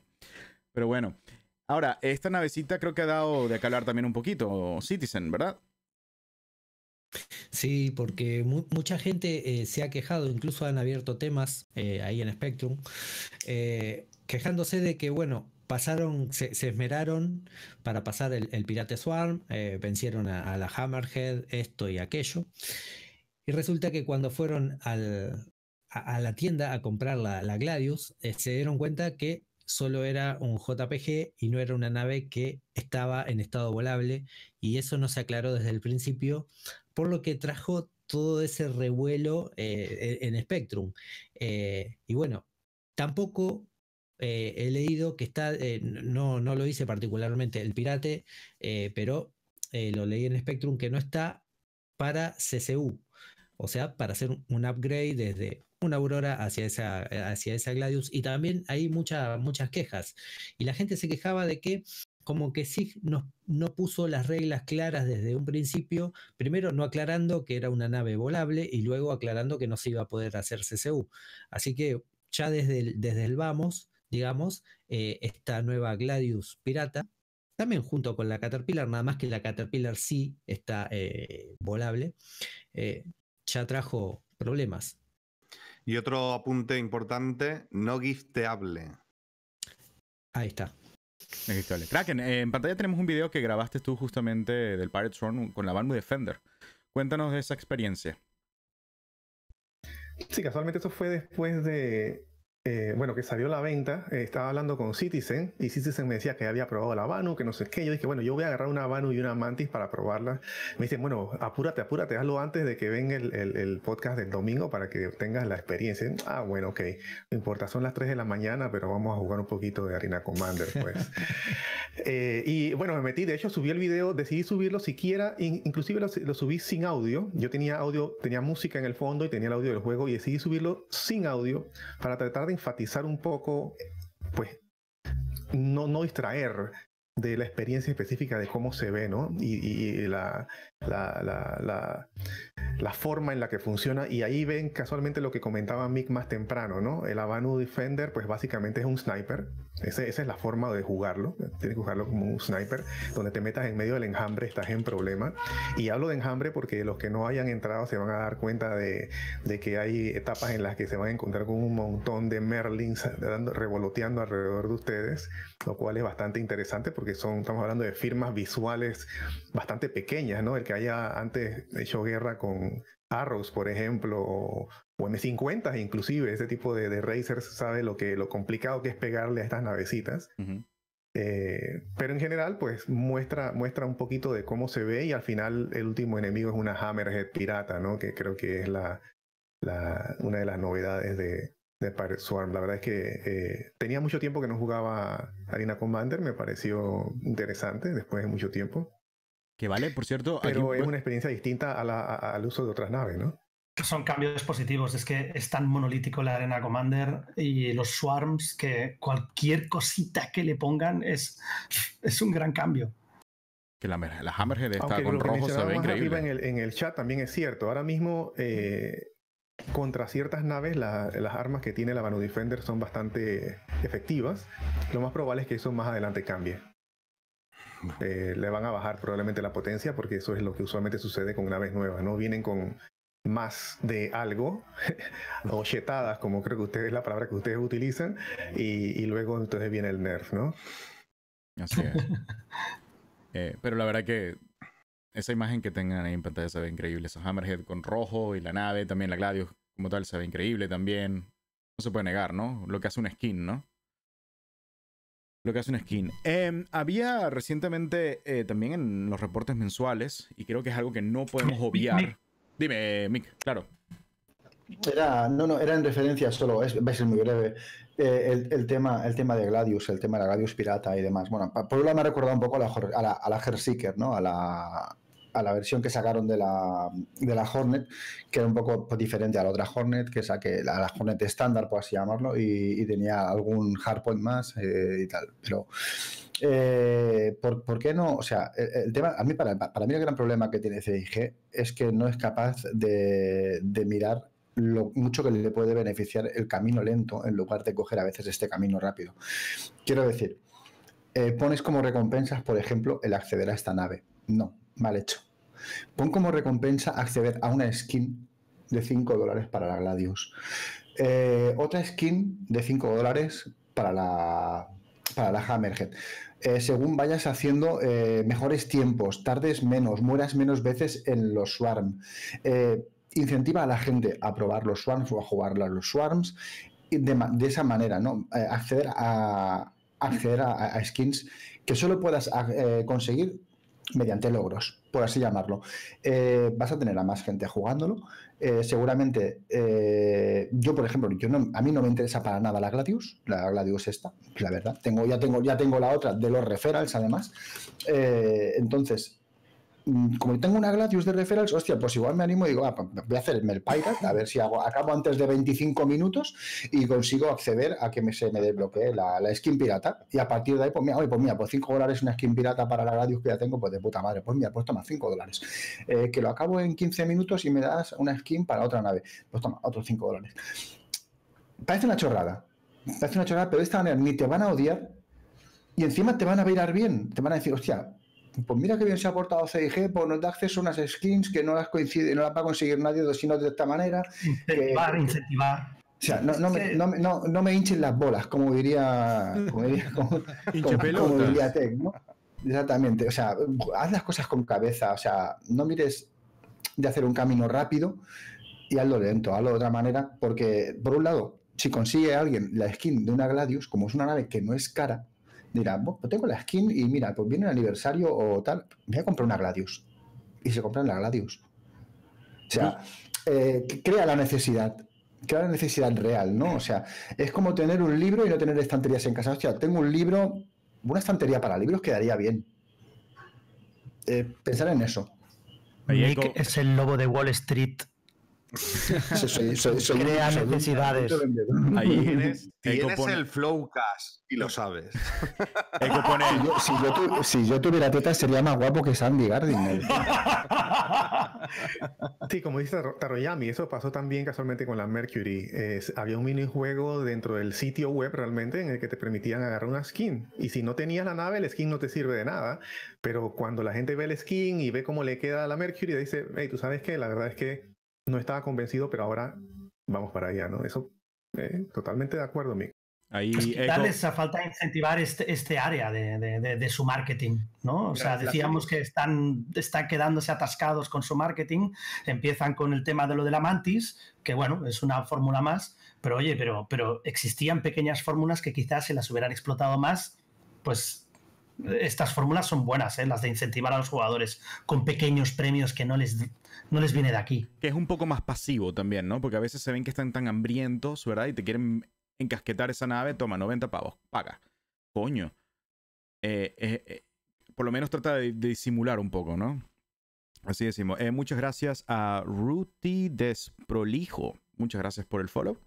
S1: Pero bueno. Ahora, esta navecita creo que ha dado de acalar también un poquito, Citizen, ¿verdad?
S3: Sí, porque mucha gente eh, se ha quejado, incluso han abierto temas eh, ahí en Spectrum, eh, quejándose de que, bueno, pasaron, se, esmeraron para pasar el, Pirate Swarm, vencieron a, la Hammerhead, esto y aquello. Y resulta que cuando fueron a, la tienda a comprar la, la Gladius, se dieron cuenta que solo era un JPG y no era una nave que estaba en estado volable y eso no se aclaró desde el principio por lo que trajo todo ese revuelo eh, en Spectrum. Eh, y bueno, tampoco eh, he leído que está, no, no lo hice particularmente el pirate, pero lo leí en Spectrum que no está para CCU, o sea, para hacer un upgrade desde una aurora hacia esa, hacia esa Gladius. Y también hay muchas quejas. Y la gente se quejaba de que como que sí nos, no puso las reglas claras desde un principio, primero no aclarando que era una nave volable y luego aclarando que no se iba a poder hacer CCU. Así que ya desde el, desde el vamos, digamos, eh, esta nueva Gladius pirata, también junto con la Caterpillar, nada más que la Caterpillar sí está eh, volable, eh, ya trajo problemas.
S5: Y otro apunte importante, no gifteable.
S3: Ahí está. Kraken, eh, en pantalla tenemos un
S1: video que grabaste tú justamente del Pirate Throne con la banda Defender. Cuéntanos de esa experiencia.
S6: Sí, casualmente eso fue después de eh, bueno, que salió la venta, eh, estaba hablando con Citizen y Citizen me decía que había probado la Banu, que no sé qué. Yo dije, bueno, yo voy a agarrar una Banu y una Mantis para probarla. Me dicen, bueno, apúrate, apúrate, hazlo antes de que venga el, podcast del domingo para que tengas la experiencia. Ah, bueno, ok, no importa, son las 3 de la mañana, pero vamos a jugar un poquito de Arena Commander, pues. Eh, y bueno, me metí, de hecho, subí el video, decidí subirlo siquiera, inclusive lo subí sin audio. Yo tenía audio, tenía música en el fondo y tenía el audio del juego y decidí subirlo sin audio para tratar de enfatizar un poco, pues, no, no distraer de la experiencia específica de cómo se ve, ¿no? Y, y la, la, la, la forma en la que funciona y ahí ven casualmente lo que comentaba Mick más temprano, ¿no? El Avanu Defender pues básicamente es un sniper, esa es la forma de jugarlo, tienes que jugarlo como un sniper, donde te metas en medio del enjambre, estás en problema. Y hablo de enjambre porque los que no hayan entrado se van a dar cuenta de, que hay etapas en las que se van a encontrar con un montón de Merlins revoloteando alrededor de ustedes, lo cual es bastante interesante porque son, estamos hablando de firmas visuales bastante pequeñas, ¿no? El que haya antes hecho guerra con Arrows, por ejemplo, o, M50 inclusive, ese tipo de, racers sabe lo, que, lo complicado que es pegarle a estas navecitas. Eh, pero en general, pues muestra, muestra un poquito de cómo se ve y al final el último enemigo es una Hammerhead pirata, ¿no? Que creo que es la, una de las novedades de, de Pirate Swarm. La verdad es que eh, tenía mucho tiempo que no jugaba Arena Commander, me pareció interesante después de mucho tiempo.
S1: Que vale, por cierto.
S6: Pero es una experiencia distinta al uso de otras naves,
S2: ¿no? Son cambios positivos. Es que es tan monolítico la Arena Commander y los Swarms que cualquier cosita que le pongan es, es un gran cambio.
S1: Que la, Hammerhead
S2: está
S6: con rojo se ve increíble. En el, chat también es cierto. Ahora mismo, eh, contra ciertas naves, las armas que tiene la Vanu Defender son bastante efectivas. Lo más probable es que eso más adelante cambie. Eh, le van a bajar probablemente la potencia porque eso es lo que usualmente sucede con naves nuevas, ¿no? Vienen con más de algo, o como creo que ustedes es la palabra que ustedes utilizan,
S1: y, luego entonces viene el nerf, ¿no? Así es. Eh, pero la verdad que esa imagen que tengan ahí en pantalla se ve increíble. Esos Hammerhead con rojo y la nave, también la Gladius como tal se ve increíble también. No se puede negar, ¿no? Lo que hace una skin, ¿no? Lo que hace una skin. Em, había recientemente eh, también en los reportes mensuales, y creo que es algo que no podemos obviar. Dime, eh, Mick, claro.
S7: Era, no, no, era en referencia solo, es, va a ser muy breve, eh, el, tema, el tema de Gladius, el tema de la Gladius pirata y demás. Bueno, por un lado me ha recordado un poco a la, a ¿no? A la, a la versión que sacaron de la, de Hornet, que era un poco pues, diferente a la otra Hornet, que saqué la Hornet estándar, por así llamarlo, y, tenía algún hardpoint más eh, y tal. Pero, eh, ¿por, qué no? O sea, el, tema, a mí para, mí el gran problema que tiene CIG es que no es capaz de, de mirar lo mucho que le puede beneficiar el camino lento en lugar de coger a veces este camino rápido. Quiero decir, eh, pones como recompensas, por ejemplo, el acceder a esta nave. No, mal hecho. Pon como recompensa acceder a una skin de 5 dólares para la Gladius. Eh, otra skin de 5 dólares para la, Hammerhead. Eh, según vayas haciendo eh, mejores tiempos, tardes menos, mueras menos veces en los Swarm. incentiva a la gente a probar los Swarms o a jugar los Swarms. de, esa manera, ¿no? acceder a acceder a skins que solo puedas conseguir mediante logros, por así llamarlo. Eh, vas a tener a más gente jugándolo. Eh, seguramente, eh, yo por ejemplo, a mí no me interesa para nada la Gladius, la Gladius esta, la verdad. Tengo, ya, tengo, ya tengo la otra de los referrals además. entonces, Mm, como tengo una Gladius de referrals, hostia, pues igual me animo y digo, ah, pues voy a hacerme el Pirate, a ver si hago, acabo antes de 25 minutos y consigo acceder a que me, se me desbloquee la, skin pirata. Y a partir de ahí, pues mira, oye, pues mira, por pues 5 dólares una skin pirata para la Gladius que ya tengo, pues de puta madre, pues mira, pues toma 5 dólares. Eh, que lo acabo en 15 minutos y me das una skin para otra nave, pues toma, otros 5 dólares. Parece una chorrada, parece una chorrada, pero de esta manera ni te van a odiar y encima te van a virar bien, te van a decir, hostia, pues mira que bien se ha portado CIG por pues nos da acceso a unas skins que no las coincide, no las va a conseguir nadie sino de esta manera. Incentivar,
S2: incentivar.
S7: O sea, no, me, no, hinchen las bolas, como diría, como diría, Exactamente, o sea, haz las cosas con cabeza, o sea, no mires de hacer un camino rápido y hazlo lento, hazlo de otra manera, porque por un lado, si consigue alguien la skin de una Gladius, como es una nave que no es cara, Mira, pues tengo la skin y mira, pues viene el aniversario o tal, voy a comprar una Gladius. Y se compran la Gladius. O sea, eh, crea la necesidad, crea la necesidad real, ¿no? O sea, es como tener un libro y no tener estanterías en casa. Hostia, tengo un libro, una estantería para libros quedaría bien. Eh, pensar en eso.
S2: Nick es el lobo de Wall Street
S7: Crea necesidades. Ahí tienes, el
S5: Flowcast y lo sabes.
S7: si, yo, tuviera tetas sería más guapo que Sandy Gardiner.
S6: Sí, como dice Taroyami, eso pasó también casualmente con la Mercury. había un minijuego dentro del sitio web realmente en el que te permitían agarrar una skin. Y si no tenías la nave, el skin no te sirve de nada. Pero cuando la gente ve el skin y ve cómo le queda a la Mercury, dice, hey, tú sabes qué, la verdad es que no estaba convencido, pero ahora vamos para allá, ¿no? Eso, eh, totalmente de acuerdo, Mick. Ahí tal es
S2: a falta incentivar este, este área de, su marketing, ¿no? O sea, decíamos que están, quedándose atascados con su marketing, empiezan con el tema de lo de la mantis, que bueno, es una fórmula más, pero oye, pero, pero existían pequeñas fórmulas que quizás se las hubieran explotado más, pues estas fórmulas son buenas, ¿eh? las de incentivar a los jugadores con pequeños premios que no les, no les viene de aquí. Que es un poco
S1: más pasivo también, ¿no? Porque a veces se ven que están tan hambrientos, ¿verdad? Y te quieren encasquetar esa nave, toma 90 pavos, paga. Coño. Eh, eh, eh, por lo menos trata de, disimular un poco, ¿no? Así decimos. muchas gracias a Ruti Desprolijo. Muchas gracias por el follow.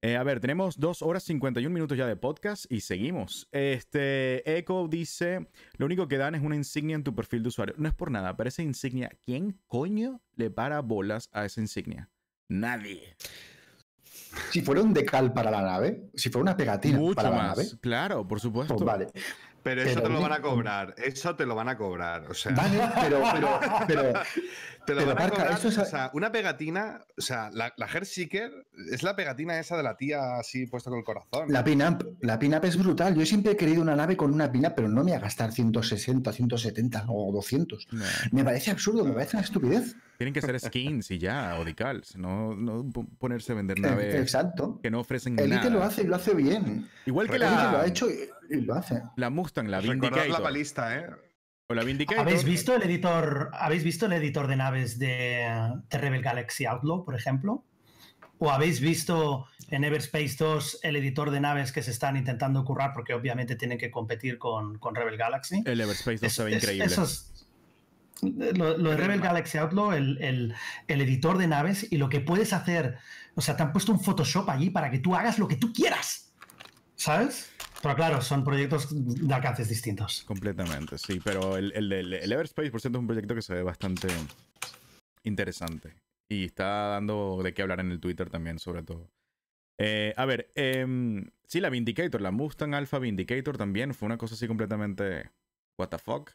S1: Eh, a ver, tenemos dos horas y 51 minutos ya de podcast y seguimos. Este, Echo dice, lo único que dan es una insignia en tu perfil de usuario. No es por nada, pero esa insignia, ¿quién coño le para bolas a esa insignia? Nadie.
S7: Si fuera un decal para la nave, si fuera una pegatina para la nave.
S1: Claro, por supuesto. Pues vale. Pero eso te lo van a cobrar, eso te lo van
S5: a cobrar. O pero, pero, pero, pero o sea, una pegatina, o sea, la, la es la pegatina esa de la tía así puesta con el corazón. La pin-up,
S7: la pin es brutal. Yo siempre he querido una nave con una pin-up, pero no me voy a gastar 160, 170 o 200. Me parece absurdo, me parece una estupidez.
S1: Tienen que ser skins y ya, o decals, no, ponerse a vender naves eh, Exacto. que no ofrecen nada. Elite lo hace y
S7: lo hace bien.
S1: Igual que la... Elite lo ha hecho y, lo hace. La Mustang, la Vindicator. la
S7: palista, ¿eh?
S1: ¿Habéis visto el
S2: editor, ¿habéis visto el editor de naves de, Rebel Galaxy Outlaw, por ejemplo? ¿O habéis visto en Everspace 2 el editor de naves que se están intentando currar porque obviamente tienen que competir con, Rebel Galaxy? El Everspace 2 se ve increíble. lo, de Rebel Galaxy Outlaw, el, el, editor de naves y lo que puedes hacer. O sea, te han puesto un Photoshop allí para que tú hagas lo que tú quieras. ¿Sabes? Pero claro, son proyectos de alcances distintos. Completamente, sí. Pero el,
S1: el, Everspace, por cierto, es un proyecto que se ve bastante interesante. Y está dando de qué hablar en el Twitter también, sobre todo. Eh, a ver, em, sí, la Vindicator, la Mustang Alpha Vindicator también fue una cosa así completamente. ¿What the fuck?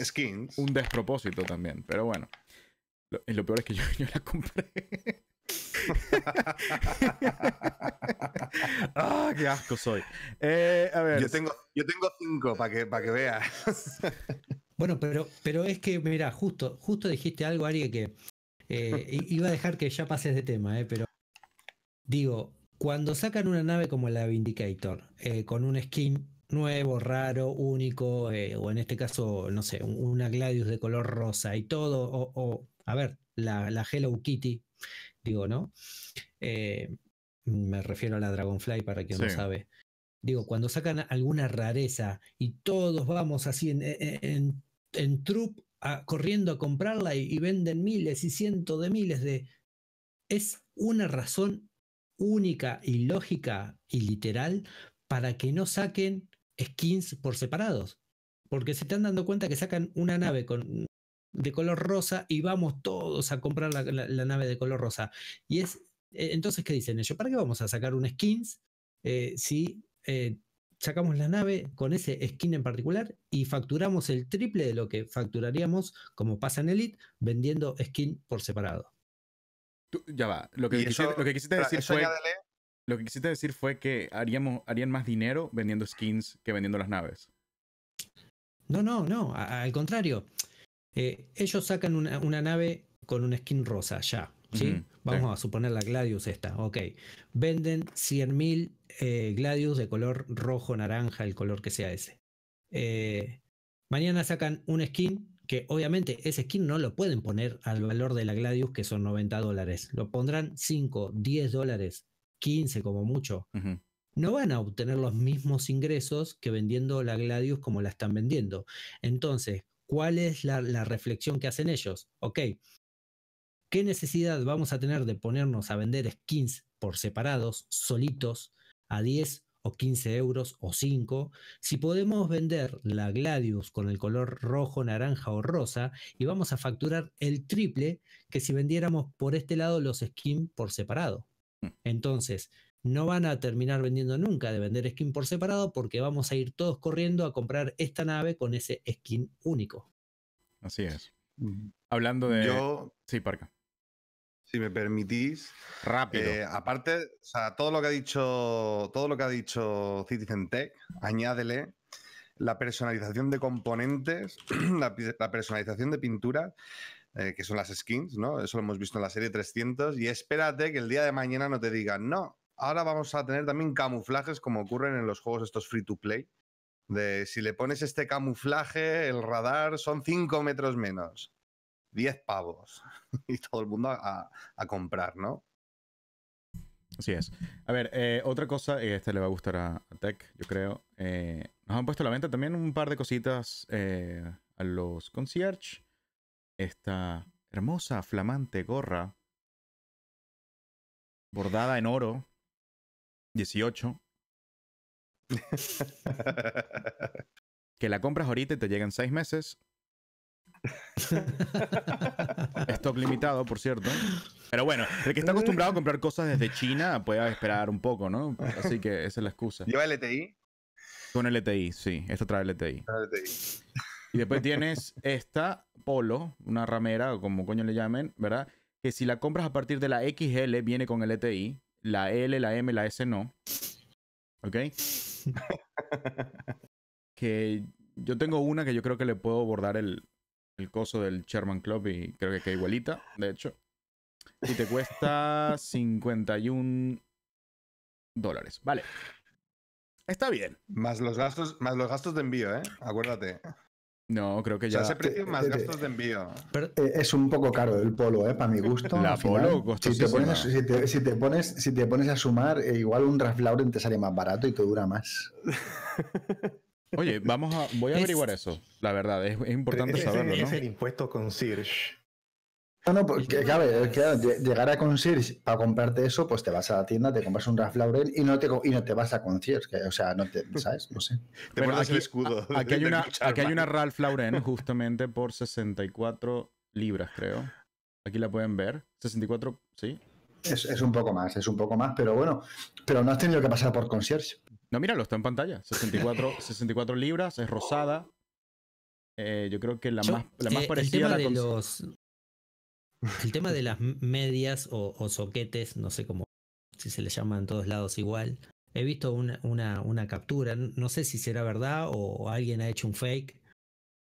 S1: Skins. Un despropósito también, pero bueno. Lo, peor es que yo la compré. ah, qué asco soy. Eh, a ver. Yo tengo, yo tengo cinco
S5: para que, para que veas.
S3: bueno, pero, pero es que, mira, justo, justo dijiste algo, Ari, que eh, iba a dejar que ya pases de tema, eh, pero digo, cuando sacan una nave como la Vindicator, eh, con un skin nuevo, raro, único, o en este caso, no sé, una Gladius de color rosa y todo, o, a ver, la, la Hello Kitty digo, ¿no? Eh, me refiero a la Dragonfly para quien no sabe. Digo, cuando sacan alguna rareza y todos vamos así en, en, troop corriendo a comprarla y, venden miles y cientos de miles de... Es una razón única y lógica y literal para que no saquen skins por separados. Porque se están dando cuenta que sacan una ah. nave con de color rosa y vamos todos a comprar la, nave de color rosa. Y es, eh, entonces, ¿qué dicen ellos? ¿Para qué vamos a sacar un skins eh, si eh, sacamos la nave con ese skin en particular y facturamos el triple de lo que facturaríamos, como pasa en Elite, vendiendo skin por separado?
S1: ya va, lo que, quisiste, lo que quisiste decir fue... que haríamos, harían más dinero vendiendo skins que vendiendo las naves.
S3: No, no, no, al contrario. Eh, ellos sacan una, nave con un skin rosa ya. ¿sí? Vamos a suponer la Gladius esta. Ok. Venden 100.000 eh, Gladius de color rojo, naranja, el color que sea ese. Eh, mañana sacan un skin que obviamente ese skin no lo pueden poner al valor de la Gladius, que son 90 dólares. Lo pondrán 5, 10 dólares, 15 como mucho. No van a obtener los mismos ingresos que vendiendo la Gladius como la están vendiendo. Entonces, ¿Cuál es la, reflexión que hacen ellos? Ok, ¿qué necesidad vamos a tener de ponernos a vender skins por separados, solitos, a 10 o 15 euros o 5, si podemos vender la Gladius con el color rojo, naranja o rosa y vamos a facturar el triple que si vendiéramos por este lado los skins por separado. Hmm. Entonces, no van a terminar vendiendo nunca de vender skin por separado porque vamos a ir todos corriendo a comprar esta nave con ese skin único. Así es. Hablando de... Yo...
S5: Sí, Parca. Si me permitís. Rápido. Eh, aparte, o sea, todo lo que ha dicho. Todo lo que ha dicho Citizen Tech, añádele la personalización de componentes, la, personalización de pintura, eh, que son las skins, ¿no? Eso lo hemos visto en la serie 300. Y espérate que el día de mañana no te digan, no, ahora vamos a tener también camuflajes como ocurren en los juegos estos free to play. De si le pones este camuflaje, el radar son 5 metros menos. 10 pavos. y todo el mundo a, comprar, ¿no?
S1: Así es. A ver, eh, otra cosa, y eh, esta le va a gustar a, Tech, yo creo. Eh, nos han puesto a la venta también un par de cositas a los concierge. Esta hermosa, flamante gorra bordada en oro 18. que la compras ahorita y te llegan 6 meses. Stock limitado, por cierto. Pero bueno, el que está acostumbrado a comprar cosas desde China puede esperar un poco, ¿no? Así que esa es la excusa. ¿Lleva LTI? Con LTI, sí. Esto trae LTI. Ah, LTI. Y después tienes esta Polo, una ramera o como coño le llamen, ¿verdad? Que si la compras a partir de la XL viene con LTI la L, la M, la S no. ¿Ok? que yo tengo una que yo creo que le puedo bordar el, el coso del Sherman Club y creo que queda igualita, de hecho. Y te cuesta 51 dólares. Vale. Está bien. Más los gastos, más los gastos de envío,
S5: ¿eh? Acuérdate. No, creo que ya. O precio más gastos de
S7: envío. Eh, es un poco caro el polo, ¿eh? Para mi gusto. La polo Si te, pones, si, te, a sumar, eh, igual un Raf Lauren te sale más barato y te dura más.
S1: Oye, vamos a, voy a averiguar eso. La verdad, es, importante saberlo. ¿no? Es el impuesto Sirge.
S7: No, no, porque, pues cabe, claro, eh, pues llegar a Concierge para comprarte eso, pues te vas a la tienda, te compras un Ralph Lauren y no te, y no te vas a Concierge, o sea, no te, ¿sabes? No sé. Te aquí, el escudo. aquí, hay una, aquí hay
S1: una Ralph Lauren justamente por 64 libras, creo.
S7: Aquí la pueden ver. 64, sí. Es, un poco más, es un poco más, pero bueno, pero no has tenido que pasar por Concierge.
S1: No, míralo, está en pantalla. 64, libras, es rosada. Eh, yo creo que la más, la más eh, parecida a la de
S3: los el tema de las medias o, soquetes, no sé cómo, si se les llama en todos lados igual. He visto una, captura, no sé si será verdad o alguien ha hecho un fake,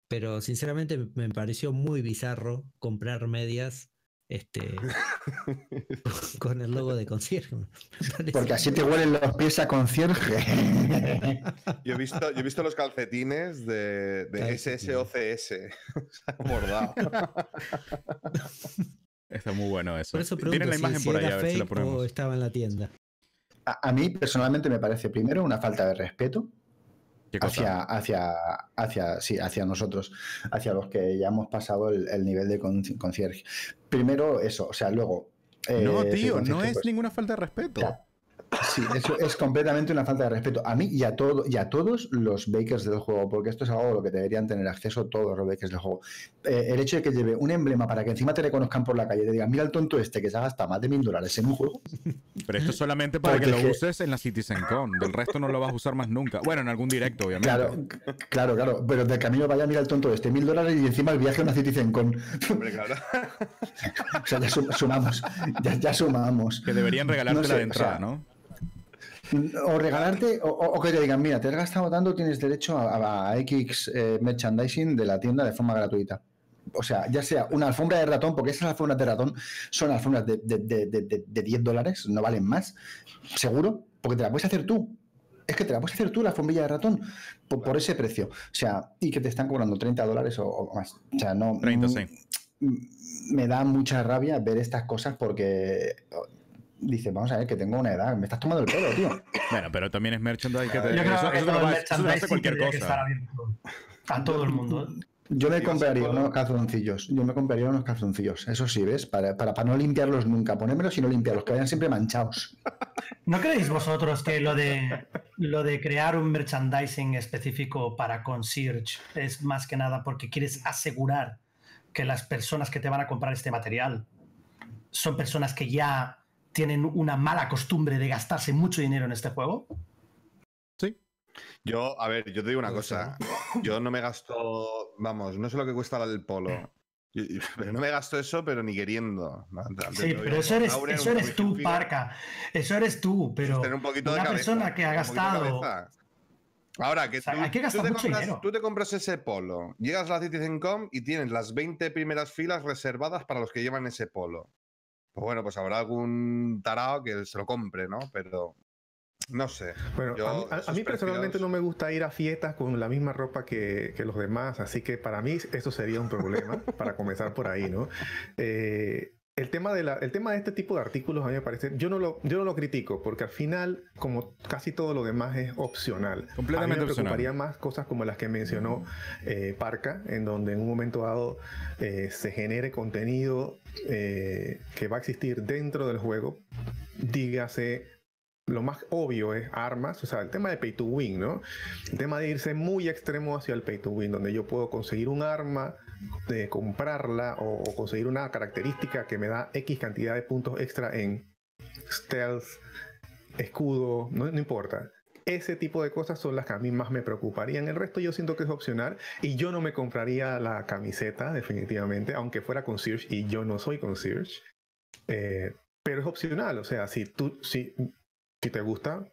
S3: pero sinceramente me pareció muy bizarro comprar medias este, con el logo de concierge. Porque así te huelen los
S7: pies a concierge.
S5: Yo he visto, yo he visto los calcetines de, de SSOCS. Bordado.
S3: Está muy bueno eso. Por eso Tienen la imagen por a ver si estaba en la tienda.
S7: a, mí personalmente me parece primero una falta de respeto hacia, hacia, hacia, sí, hacia nosotros, hacia los que ya hemos pasado el, nivel de concierge. Primero eso, o sea, luego... no, eh, tío, no es pues ninguna
S1: falta de respeto.
S7: Sí, eso es completamente una falta de respeto a mí y a, todo, y a todos los bakers del juego, porque esto es algo a lo que deberían tener acceso todos los bakers del juego. Eh, el hecho de que lleve un emblema para que encima te reconozcan por la calle y te digan, mira el tonto este que se ha gastado más de mil dólares en un juego.
S1: Pero esto es solamente para que lo uses en la CitizenCon, del resto no lo vas a usar más nunca. Bueno, en algún directo, obviamente. Claro,
S7: claro, claro, pero de camino vaya, mira el tonto este, mil dólares y encima el viaje a una CitizenCon. Hombre, claro. o sea, ya sumamos, ya, sumamos. Que deberían regalarte la de entrada, ¿no? O regalarte, o, que te digan, mira, te has gastado tanto, tienes derecho a, X eh, merchandising de la tienda de forma gratuita o sea, ya sea una alfombra de ratón, porque esas alfombras de ratón son alfombras de, de, de, 10 dólares, no valen más, seguro, porque te la puedes hacer tú. Es que te la puedes hacer tú la alfombrilla de ratón por, ese precio. O sea, y que te están cobrando 30 dólares o, más. O sea, no. Mm, mm, me da mucha rabia ver estas cosas porque dice, vamos a ver, que tengo una edad, me estás tomando el pelo, tío.
S1: Bueno, pero también es merchandising que te...
S2: Yo creo que no cualquier cosa. a todo el mundo. ¿eh? Yo me compraría
S7: unos calzoncillos. Yo me compraría unos calzoncillos. Eso sí, ¿ves? Para, para, no limpiarlos nunca. Ponérmelos y no limpiarlos, que vayan siempre manchados.
S2: ¿No creéis vosotros que lo de, lo de crear un merchandising específico para concierge es más que nada porque quieres asegurar que las personas que te van a comprar este material son personas que ya tienen una mala costumbre de gastarse mucho dinero en este juego.
S5: Sí. Yo, a ver, yo te digo una cosa. Yo no me gasto, vamos, no sé lo que cuesta el polo. no me gasto eso, pero ni queriendo. Sí, pero eso eres, eso tú, Parca.
S2: Eso eres tú, pero un una de persona que ha gastado.
S5: Ahora, que, tú, te compras, tú te compras ese polo, llegas a la Citizen.com y tienes las 20 primeras filas reservadas para los que llevan ese polo pues bueno, pues habrá algún tarado que se lo compre, ¿no? Pero
S6: no sé. Bueno, a, mí, personalmente no me gusta ir a fiestas con la misma ropa que, que los demás, así que para mí eso sería un problema, para comenzar por ahí, ¿no? Eh, el tema, de el tema de este tipo de artículos a mí me parece, yo no lo, yo lo critico, porque al final, como casi todo lo demás es opcional. Completamente a me preocuparía más cosas como las que mencionó eh, Parca, en donde en un momento dado eh, se genere contenido eh, que va a existir dentro del juego, dígase lo más obvio es armas, o sea, el tema de pay to win, ¿no? El tema de irse muy extremo hacia el pay to win, donde yo puedo conseguir un arma, de comprarla o, conseguir una característica que me da X cantidad de puntos extra en stealth, escudo, no, importa. Ese tipo de cosas son las que a mí más me preocuparían. El resto yo siento que es opcional y yo no me compraría la camiseta, definitivamente, aunque fuera con search y yo no soy con Eh, pero es opcional, o sea, si tú, si si te gusta,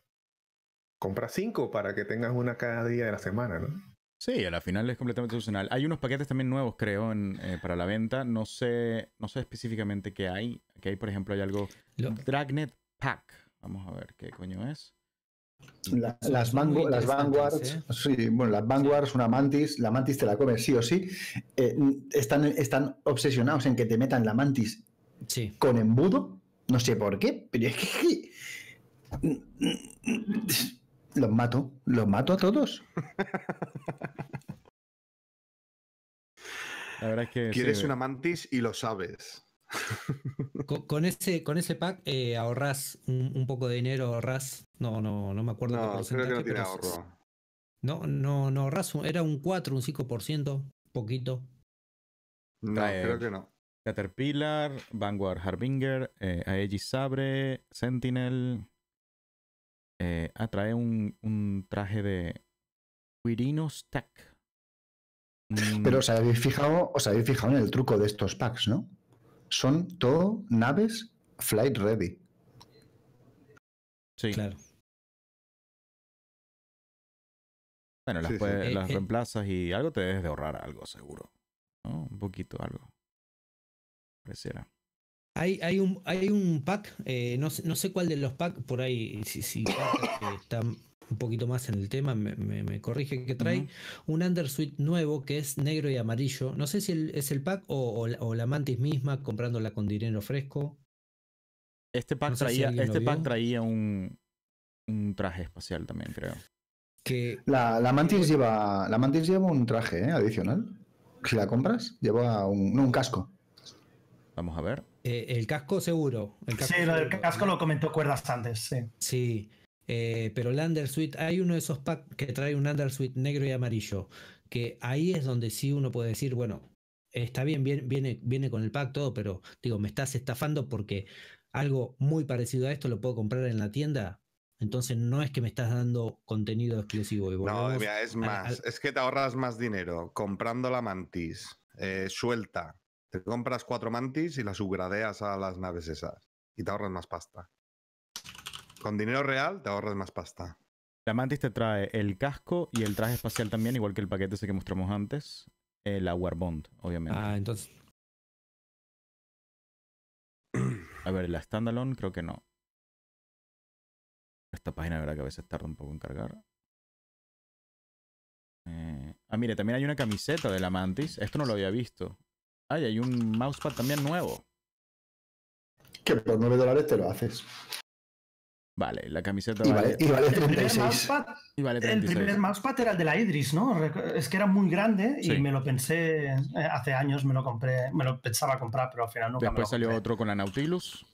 S6: compra cinco para que tengas una cada día de la semana, ¿no?
S1: Sí, a la final es completamente opcional. Hay unos paquetes también nuevos, creo, eh, para la venta. No sé, no sé específicamente qué hay. Aquí hay, por ejemplo, hay algo. Dragnet Pack. Vamos a ver qué coño es.
S7: las, las Vanguards, ¿eh? sí, bueno, las Vanguards, una mantis, la mantis te la comes sí o sí. Eh, están, están obsesionados en que te metan la mantis sí. con embudo. No sé por qué, pero es que los mato, los mato a todos.
S5: La verdad es que Quieres eh. una mantis y lo sabes.
S3: Con, ese, con ese pack eh, ahorras un, poco de dinero, ahorras. No, no, no me acuerdo. No, creo que
S7: no
S3: No, no, ahorras. Era un 4, un 5%, poquito.
S1: No, creo que no. Caterpillar, Vanguard Harbinger, eh, Aegis Sabre, Sentinel, eh, atrae ah, un, traje de Quirino Stack.
S7: Mm. Pero os habéis fijado, os habéis fijado en el truco de estos packs, ¿no? Son todo naves flight ready. Sí. Claro. Bueno, las, eh, eh. reemplazas
S1: y algo te debes de ahorrar, algo seguro. Un poquito, algo.
S3: Pareciera. Hay, un, hay un pack, eh, no, sé cuál de los packs, por ahí, si, si está un poquito más en el tema, me, me, corrige que trae un Undersuit nuevo que es negro y amarillo. No sé si es el pack o, la mantis misma comprándola con dinero fresco. Este pack traía, este pack traía un, traje espacial también, creo.
S7: Que, la, mantis lleva, la mantis lleva un traje eh, adicional. Si la compras, lleva un, un casco.
S3: Vamos a ver. Eh, el casco seguro. El casco sí, lo casco lo comentó Cuerdas antes, sí. Eh, pero el Undersuit, hay uno de esos packs que trae un suite negro y amarillo, que ahí es donde sí uno puede decir, bueno, está bien, bien viene, viene con el pack todo, pero digo, me estás estafando porque algo muy parecido a esto lo puedo comprar en la tienda. Entonces no es que me estás dando contenido exclusivo. Y no, es más,
S5: es que te ahorras más dinero comprando la mantis eh, suelta te compras cuatro mantis y las subgradeas
S1: a las naves esas. Y te ahorras más pasta. Con dinero real te ahorras más pasta. La mantis te trae el casco y el traje espacial también, igual que el paquete ese que mostramos antes. El bond obviamente. Ah, entonces. A ver, la standalone creo que no. Esta página, verdad que a veces tarda un poco en cargar. Eh, ah, mire, también hay una camiseta de la mantis. Esto no lo había visto. Ay, hay un mousepad también nuevo.
S7: Que por 9 dólares te lo haces. Vale, la camiseta vale, y vale 36. El primer
S2: mousepad era el de la Idris, ¿no? Es que era muy grande y me lo pensé eh, hace años, me lo compré, me lo pensaba comprar, pero al final no. Después me
S1: salió otro con la Nautilus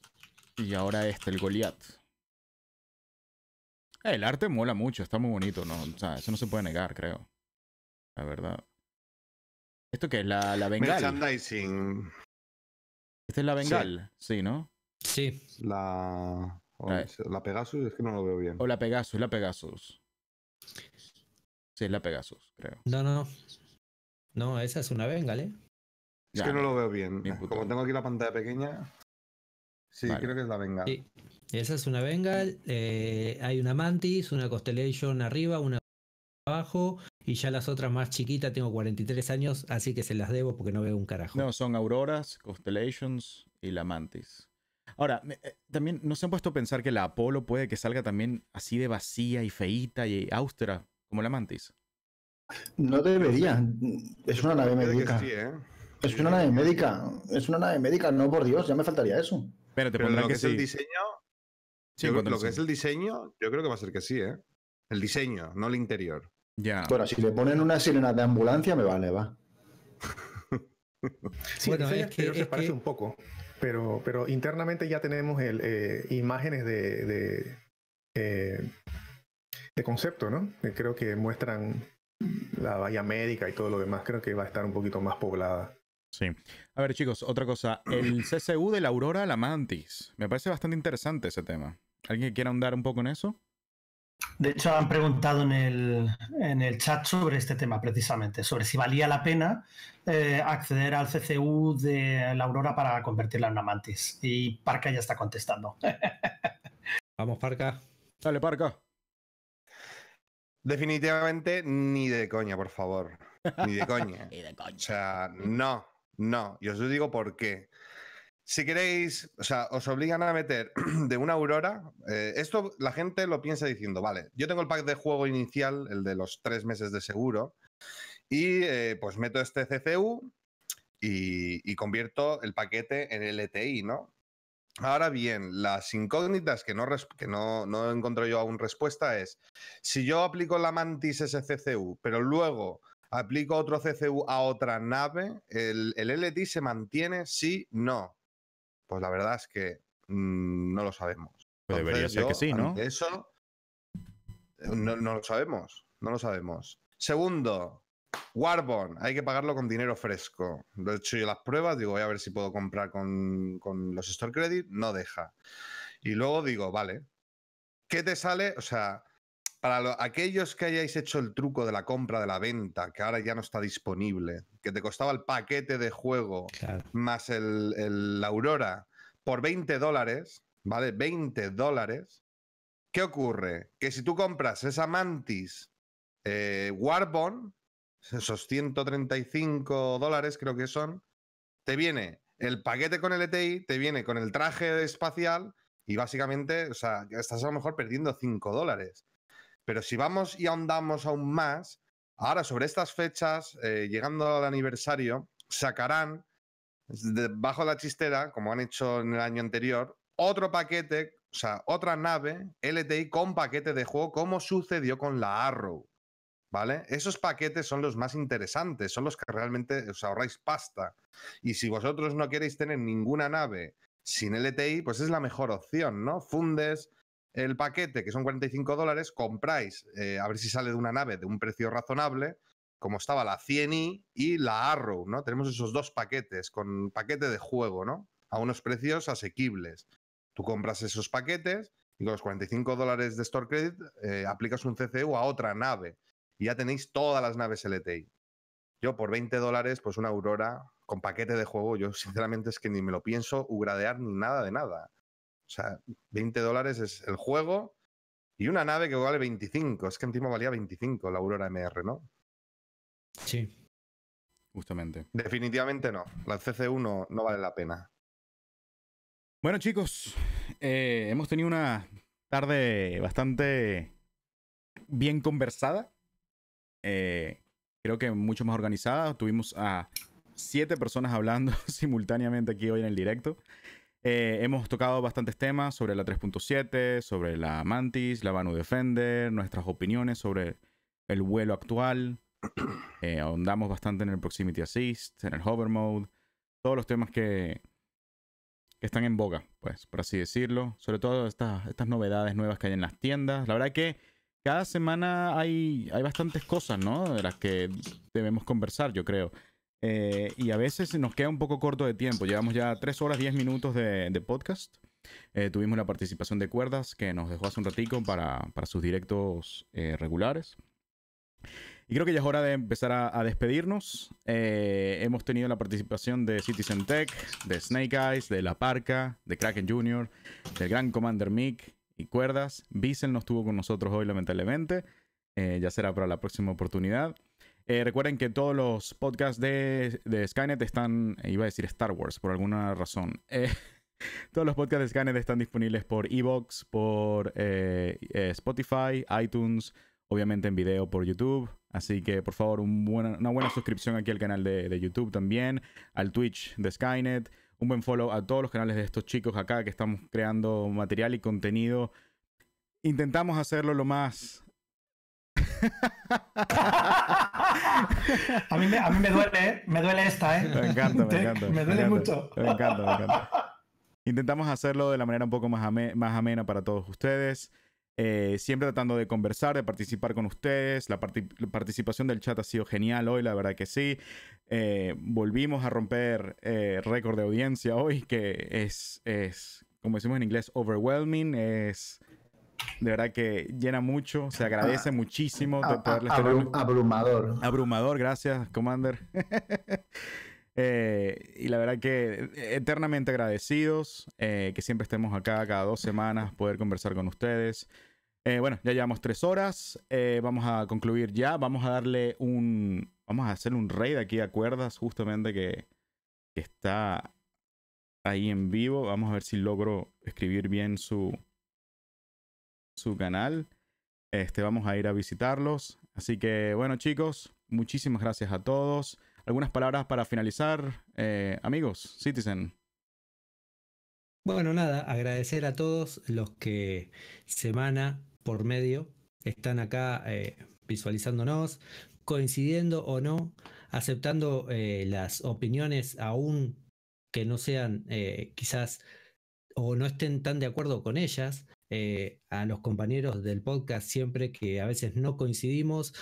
S1: y ahora este, el Goliath. Eh, el arte mola mucho, está muy bonito, ¿no? O sea, eso no se puede negar, creo. La verdad. ¿Esto qué es? La, la bengal.
S5: Merchandising.
S3: Esta es la bengal,
S1: sí, ¿no? Sí. La. La Pegasus es que no lo veo bien. O la Pegasus, la Pegasus. Sí, es la Pegasus, creo.
S3: No, no, no. esa es una Bengal, ¿eh? Es que no
S5: lo veo bien.
S3: Como tengo aquí la pantalla
S5: pequeña. Sí, creo que es la Bengal. Sí.
S3: Esa es una Bengal. Eh, hay una Mantis, una Constellation arriba, una abajo, y ya las otras más chiquitas, tengo 43 años, así que se las debo porque no veo un carajo. No,
S1: son Auroras, Constellations y la Mantis. Ahora, eh, también no se han puesto a pensar que la Apolo puede que salga también así de vacía y feíta y austera, como la Mantis.
S7: No debería. Es una nave médica. ¿eh? Es una nave médica. Es una nave médica, no por Dios, ya me faltaría eso.
S5: Pero, lo que, es el diseño. lo que es el diseño, yo creo que va a ser que sí, ¿eh? El diseño, no el interior. Ya. Bueno, si
S7: le ponen una sirena de ambulancia, me vale, va.
S6: sí, bueno, parece un poco, pero, pero internamente ya tenemos eh, imágenes de, de, eh, concepto, ¿no? Que eh, creo que muestran la valla Médica y todo lo demás. Creo que va a estar un poquito más poblada.
S1: Sí. A ver, chicos, otra cosa. El CCU de la Aurora a la Mantis. Me parece bastante interesante ese tema. ¿Alguien quiera ahondar un poco en eso?
S2: De hecho, han preguntado en el, chat sobre este tema, precisamente, sobre si valía la pena eh, acceder al CCU de la Aurora para convertirla en una mantis. Y Parca ya está contestando.
S3: Vamos, Parca.
S2: Dale, Parca.
S5: Definitivamente ni de coña, por favor. Ni de coña. ni de coña. O sea, no, no. Y os digo por qué si queréis, o sea, os obligan a meter de una aurora. Eh, esto la gente lo piensa diciendo, vale, yo tengo el pack de juego inicial, el de los tres meses de seguro, y eh, pues meto este CCU y, convierto el paquete en LTI, e ¿no? Ahora bien, las incógnitas que, no, que no, encuentro yo aún respuesta es, si yo aplico la mantis CCU, pero luego aplico otro CCU a otra nave, ¿el, el se mantiene? Sí, no. Pues la verdad es que mm, no lo sabemos. Pues debería ser que sí, ¿no? Eso no, lo sabemos, no lo sabemos. Segundo, Warbon, hay que pagarlo con dinero fresco. Lo he hecho yo las pruebas, digo, voy a ver si puedo comprar con, los Store Credit, no deja. Y luego digo, vale, ¿qué te sale? O sea, para aquellos que hayáis hecho el truco de la compra, de la venta, que ahora ya no está disponible, que te costaba el paquete de juego más el, la Aurora por 20 dólares, ¿vale? 20 dólares. ¿Qué ocurre? Que si tú compras esa Mantis eh, esos 135 dólares creo que son, te viene el paquete con el ETI, te viene con el traje espacial y básicamente, o sea, estás a lo mejor perdiendo 5 dólares. Pero si vamos y ahondamos aún más, Ahora, sobre estas fechas, eh, llegando al aniversario, sacarán debajo la chistera, como han hecho en el año anterior, otro paquete, o sea, otra nave LTI con paquete de juego, como sucedió con la Arrow. ¿Vale? Esos paquetes son los más interesantes, son los que realmente os ahorráis pasta. Y si vosotros no queréis tener ninguna nave sin LTI, pues es la mejor opción, ¿no? Fundes el paquete, que son 45 dólares, compráis, eh, a ver si sale de una nave de un precio razonable, como estaba la 100 y la Arrow, ¿no? Tenemos esos dos paquetes con paquete de juego, ¿no? A unos precios asequibles. Tú compras esos paquetes y con los 45 dólares de Store Credit eh, aplicas un CCU a otra nave y ya tenéis todas las naves LTI. Yo por 20 dólares, pues una Aurora con paquete de juego, yo sinceramente es que ni me lo pienso ugradear ni nada de nada. O sea, 20 dólares es el juego y una nave que vale 25. Es que encima valía 25 la Aurora MR, ¿no?
S1: Sí. Justamente.
S5: Definitivamente no. La CC1 no vale la pena.
S1: Bueno, chicos, eh, hemos tenido una tarde bastante bien conversada. Eh, creo que mucho más organizada. Tuvimos a siete personas hablando simultáneamente aquí hoy en el directo. Eh, hemos tocado bastantes temas sobre la 3.7, sobre la Mantis, la Banu Defender, nuestras opiniones sobre el vuelo actual. Eh, ahondamos bastante en el Proximity Assist, en el Hover Mode, todos los temas que, están en boga, pues, por así decirlo. Sobre todo estas, novedades nuevas que hay en las tiendas. La verdad que cada semana hay, hay bastantes cosas, ¿no? De las que debemos conversar, yo creo. Eh, y a veces nos queda un poco corto de tiempo. Llevamos ya 3 horas 10 minutos de, podcast. Eh, tuvimos la participación de Cuerdas, que nos dejó hace un ratico para, sus directos eh, regulares. Y creo que ya es hora de empezar a, despedirnos. hemos tenido la participación de Citizen Tech, de Snake Eyes, de La Parca, de Kraken Jr., del Gran Commander Mick y Cuerdas. Bissell no estuvo con nosotros hoy, lamentablemente. ya será para la próxima oportunidad. Eh, recuerden que todos los podcasts de, Skynet están, eh, iba a decir Star Wars por alguna razón. Eh, todos los podcasts de Skynet están disponibles por Evox, por Spotify, iTunes, obviamente en video por YouTube. Así que por favor, una buena suscripción aquí al canal de, de YouTube también, al Twitch de Skynet, un buen follow a todos los canales de estos chicos acá que estamos creando material y contenido. Intentamos hacerlo lo más... a, mí me, a mí me duele, ¿eh? me duele esta, ¿eh? Me encanta, me encanta. me duele mucho. Intentamos hacerlo de la manera un poco más, más amena para todos ustedes. Eh, siempre tratando de conversar, de participar con ustedes. La, participación del chat ha sido genial hoy, la verdad que sí. Eh, volvimos a romper récord de audiencia hoy, que es, es, como decimos en inglés, overwhelming. Es de verdad que llena mucho, se agradece ah, muchísimo de ah, ah, Abrumador. Abrumador, gracias, Commander. Eh, y la verdad que eternamente agradecidos eh, que siempre estemos acá cada dos semanas, poder conversar con ustedes. Eh, bueno, ya llevamos tres horas, vamos a concluir ya, vamos a darle un... Vamos a hacer un raid aquí a cuerdas, justamente que está ahí en vivo. Vamos a ver si logro escribir bien su su canal. Este, vamos a ir a visitarlos. Así que bueno chicos, muchísimas gracias a todos. ¿Algunas palabras para finalizar, eh, amigos, Citizen?
S3: Bueno, nada, agradecer a todos los que semana por medio están acá eh, visualizándonos, coincidiendo o no, aceptando eh, las opiniones aún que no sean quizás o no estén tan de acuerdo con ellas, eh, a los compañeros del podcast siempre que a veces no coincidimos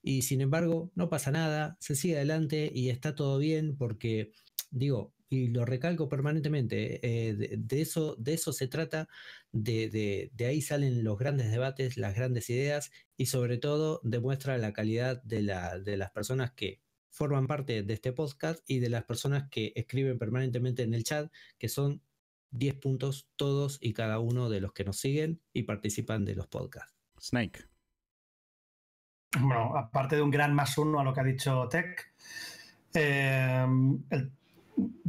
S3: y sin embargo no pasa nada, se sigue adelante y está todo bien porque digo, y lo recalco permanentemente, eh, de, eso, de eso se trata, de, ahí salen los grandes debates, las grandes ideas y sobre todo demuestra la calidad de, de las personas que forman parte de este podcast y de las personas que escriben permanentemente en el chat, que son 10 puntos todos y cada uno de los que nos siguen y participan de los podcasts. Snake.
S2: Bueno, aparte de un gran más uno a lo que ha dicho Tech, eh,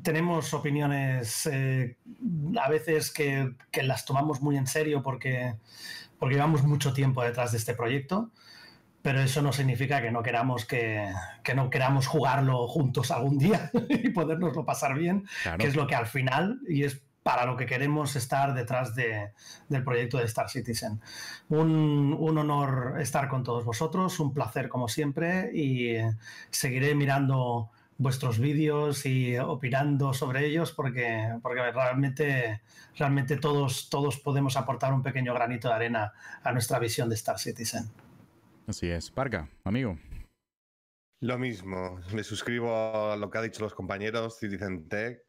S2: tenemos opiniones eh, a veces que, que, las tomamos muy en serio porque, porque llevamos mucho tiempo detrás de este proyecto, pero eso no significa que no queramos que, que no queramos jugarlo juntos algún día y podernoslo pasar bien, que es lo que al final, y es para lo que queremos estar detrás del proyecto de Star Citizen. Un, honor estar con todos vosotros, un placer como siempre y seguiré mirando vuestros vídeos y opinando sobre ellos porque, porque realmente, realmente todos, todos podemos aportar un pequeño granito de arena a nuestra visión de Star Citizen.
S1: Así es. Parca, amigo.
S2: Lo
S5: mismo, me suscribo a lo que han dicho los compañeros Citizen Tech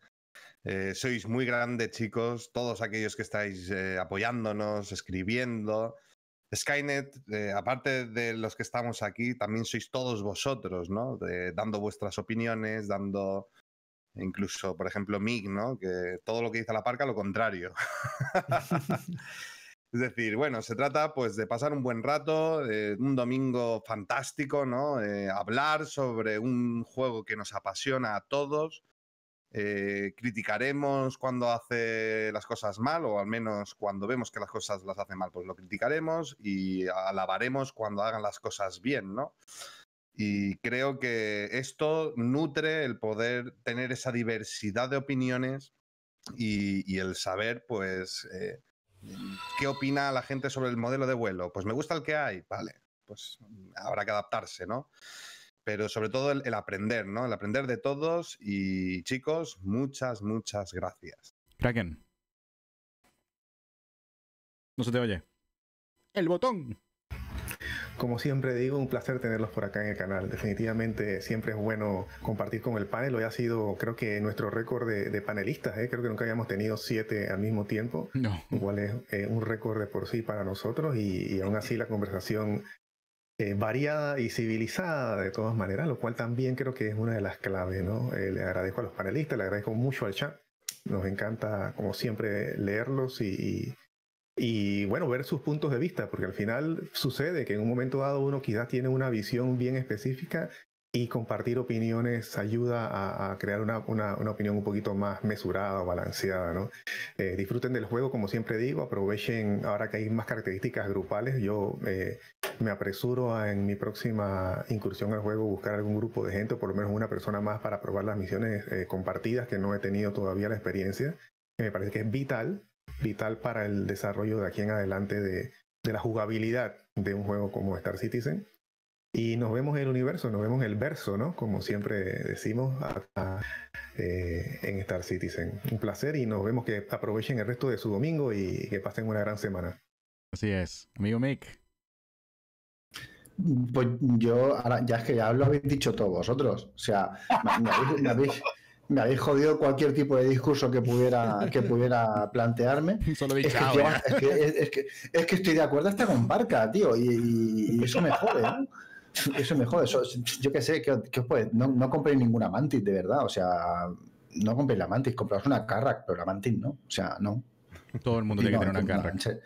S5: eh, sois muy grandes, chicos, todos aquellos que estáis eh, apoyándonos, escribiendo. Skynet, eh, aparte de los que estamos aquí, también sois todos vosotros, ¿no? dando vuestras opiniones, dando incluso, por ejemplo, Mig, ¿no? Que todo lo que dice la parca, lo contrario. es decir, bueno, se trata pues de pasar un buen rato, un domingo fantástico, ¿no? hablar sobre un juego que nos apasiona a todos eh, criticaremos cuando hace las cosas mal o al menos cuando vemos que las cosas las hace mal, pues lo criticaremos y alabaremos cuando hagan las cosas bien, ¿no? Y creo que esto nutre el poder tener esa diversidad de opiniones y, el saber, pues, eh, qué opina la gente sobre el modelo de vuelo. Pues me gusta el que hay, vale, pues habrá que adaptarse, ¿no? pero sobre todo el, aprender, ¿no? El aprender de todos y chicos, muchas, muchas gracias.
S1: Kraken. No se te oye. El botón.
S6: Como siempre digo, un placer tenerlos por acá en el canal. Definitivamente siempre es bueno compartir con el panel. Hoy ha sido, creo que, nuestro récord de, panelistas. ¿eh? Creo que nunca habíamos tenido siete al mismo tiempo. No. Igual es eh, un récord de por sí para nosotros y aún así la conversación eh, variada y civilizada de todas maneras, lo cual también creo que es una de las claves, eh, le agradezco a los panelistas, le agradezco mucho al chat. Nos encanta, como siempre, leerlos y, y, bueno, ver sus puntos de vista, porque al final sucede que en un momento dado uno quizás tiene una visión bien específica y compartir opiniones ayuda a, crear una, opinión un poquito más mesurada, o balanceada, eh, disfruten del juego, como siempre digo, aprovechen ahora que hay más características grupales. Yo eh, me apresuro en mi próxima incursión al juego buscar algún grupo de gente, o por lo menos una persona más para probar las misiones eh, compartidas que no he tenido todavía la experiencia. Que me parece que es vital, vital para el desarrollo de aquí en adelante de la jugabilidad de un juego como Star Citizen. Y nos vemos en el universo, nos vemos en el verso, ¿no? Como siempre decimos eh, en Star Citizen. Un placer y nos vemos que aprovechen el resto de su domingo y que pasen una gran semana. Así es. Amigo Mick.
S7: Pues yo, ahora, ya es que ya lo habéis dicho todos vosotros. O sea, me habéis, jodido cualquier tipo de discurso que pudiera, que pudiera plantearme. es, que, estoy de acuerdo hasta con Barca, tío, y, y eso me jode, ¿no? Eso es mejor. Eso, yo qué sé, que, os no, no compréis ninguna mantis, de verdad. O sea, no compréis la mantis, compraos una carrack, pero la mantis no. O sea, no. Todo el mundo tiene que tener una carrack.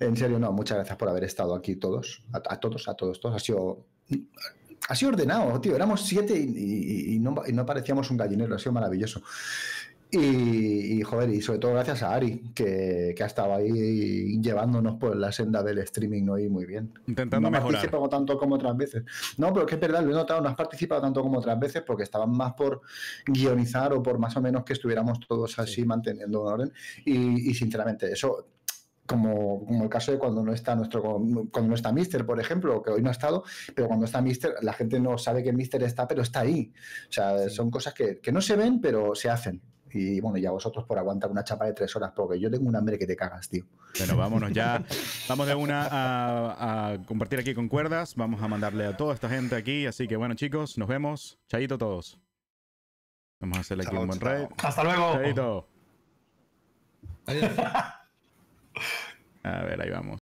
S7: En serio, no. Muchas gracias por haber estado aquí todos. A, todos, a todos, todos. Ha sido ha sido ordenado, tío. Éramos siete y, no, y, no, parecíamos un gallinero, ha sido maravilloso. Y, joder, y sobre todo gracias a Ari, que, que, ha estado ahí llevándonos por la senda del streaming ¿no? muy bien. Intentando no mejorar. No participado tanto como otras veces. No, pero que es verdad, lo he notado, no has participado tanto como otras veces porque estaban más por guionizar o por más o menos que estuviéramos todos así manteniendo un orden. Y, sinceramente, eso como, como, el caso de cuando no está nuestro cuando no está Mister, por ejemplo, que hoy no ha estado, pero cuando está Mister, la gente no sabe que Mister está, pero está ahí. O sea, son cosas que, que, no se ven, pero se hacen. Y bueno, ya vosotros por aguantar una chapa de tres horas, porque yo tengo un hambre que te cagas, tío.
S1: Bueno, vámonos ya. Vamos de una a, compartir aquí con cuerdas. Vamos a mandarle a toda esta gente aquí. Así que bueno, chicos, nos vemos. Chaito todos. Vamos a hacerle aquí un buen raid. Hasta luego. Chaito. A ver, ahí vamos.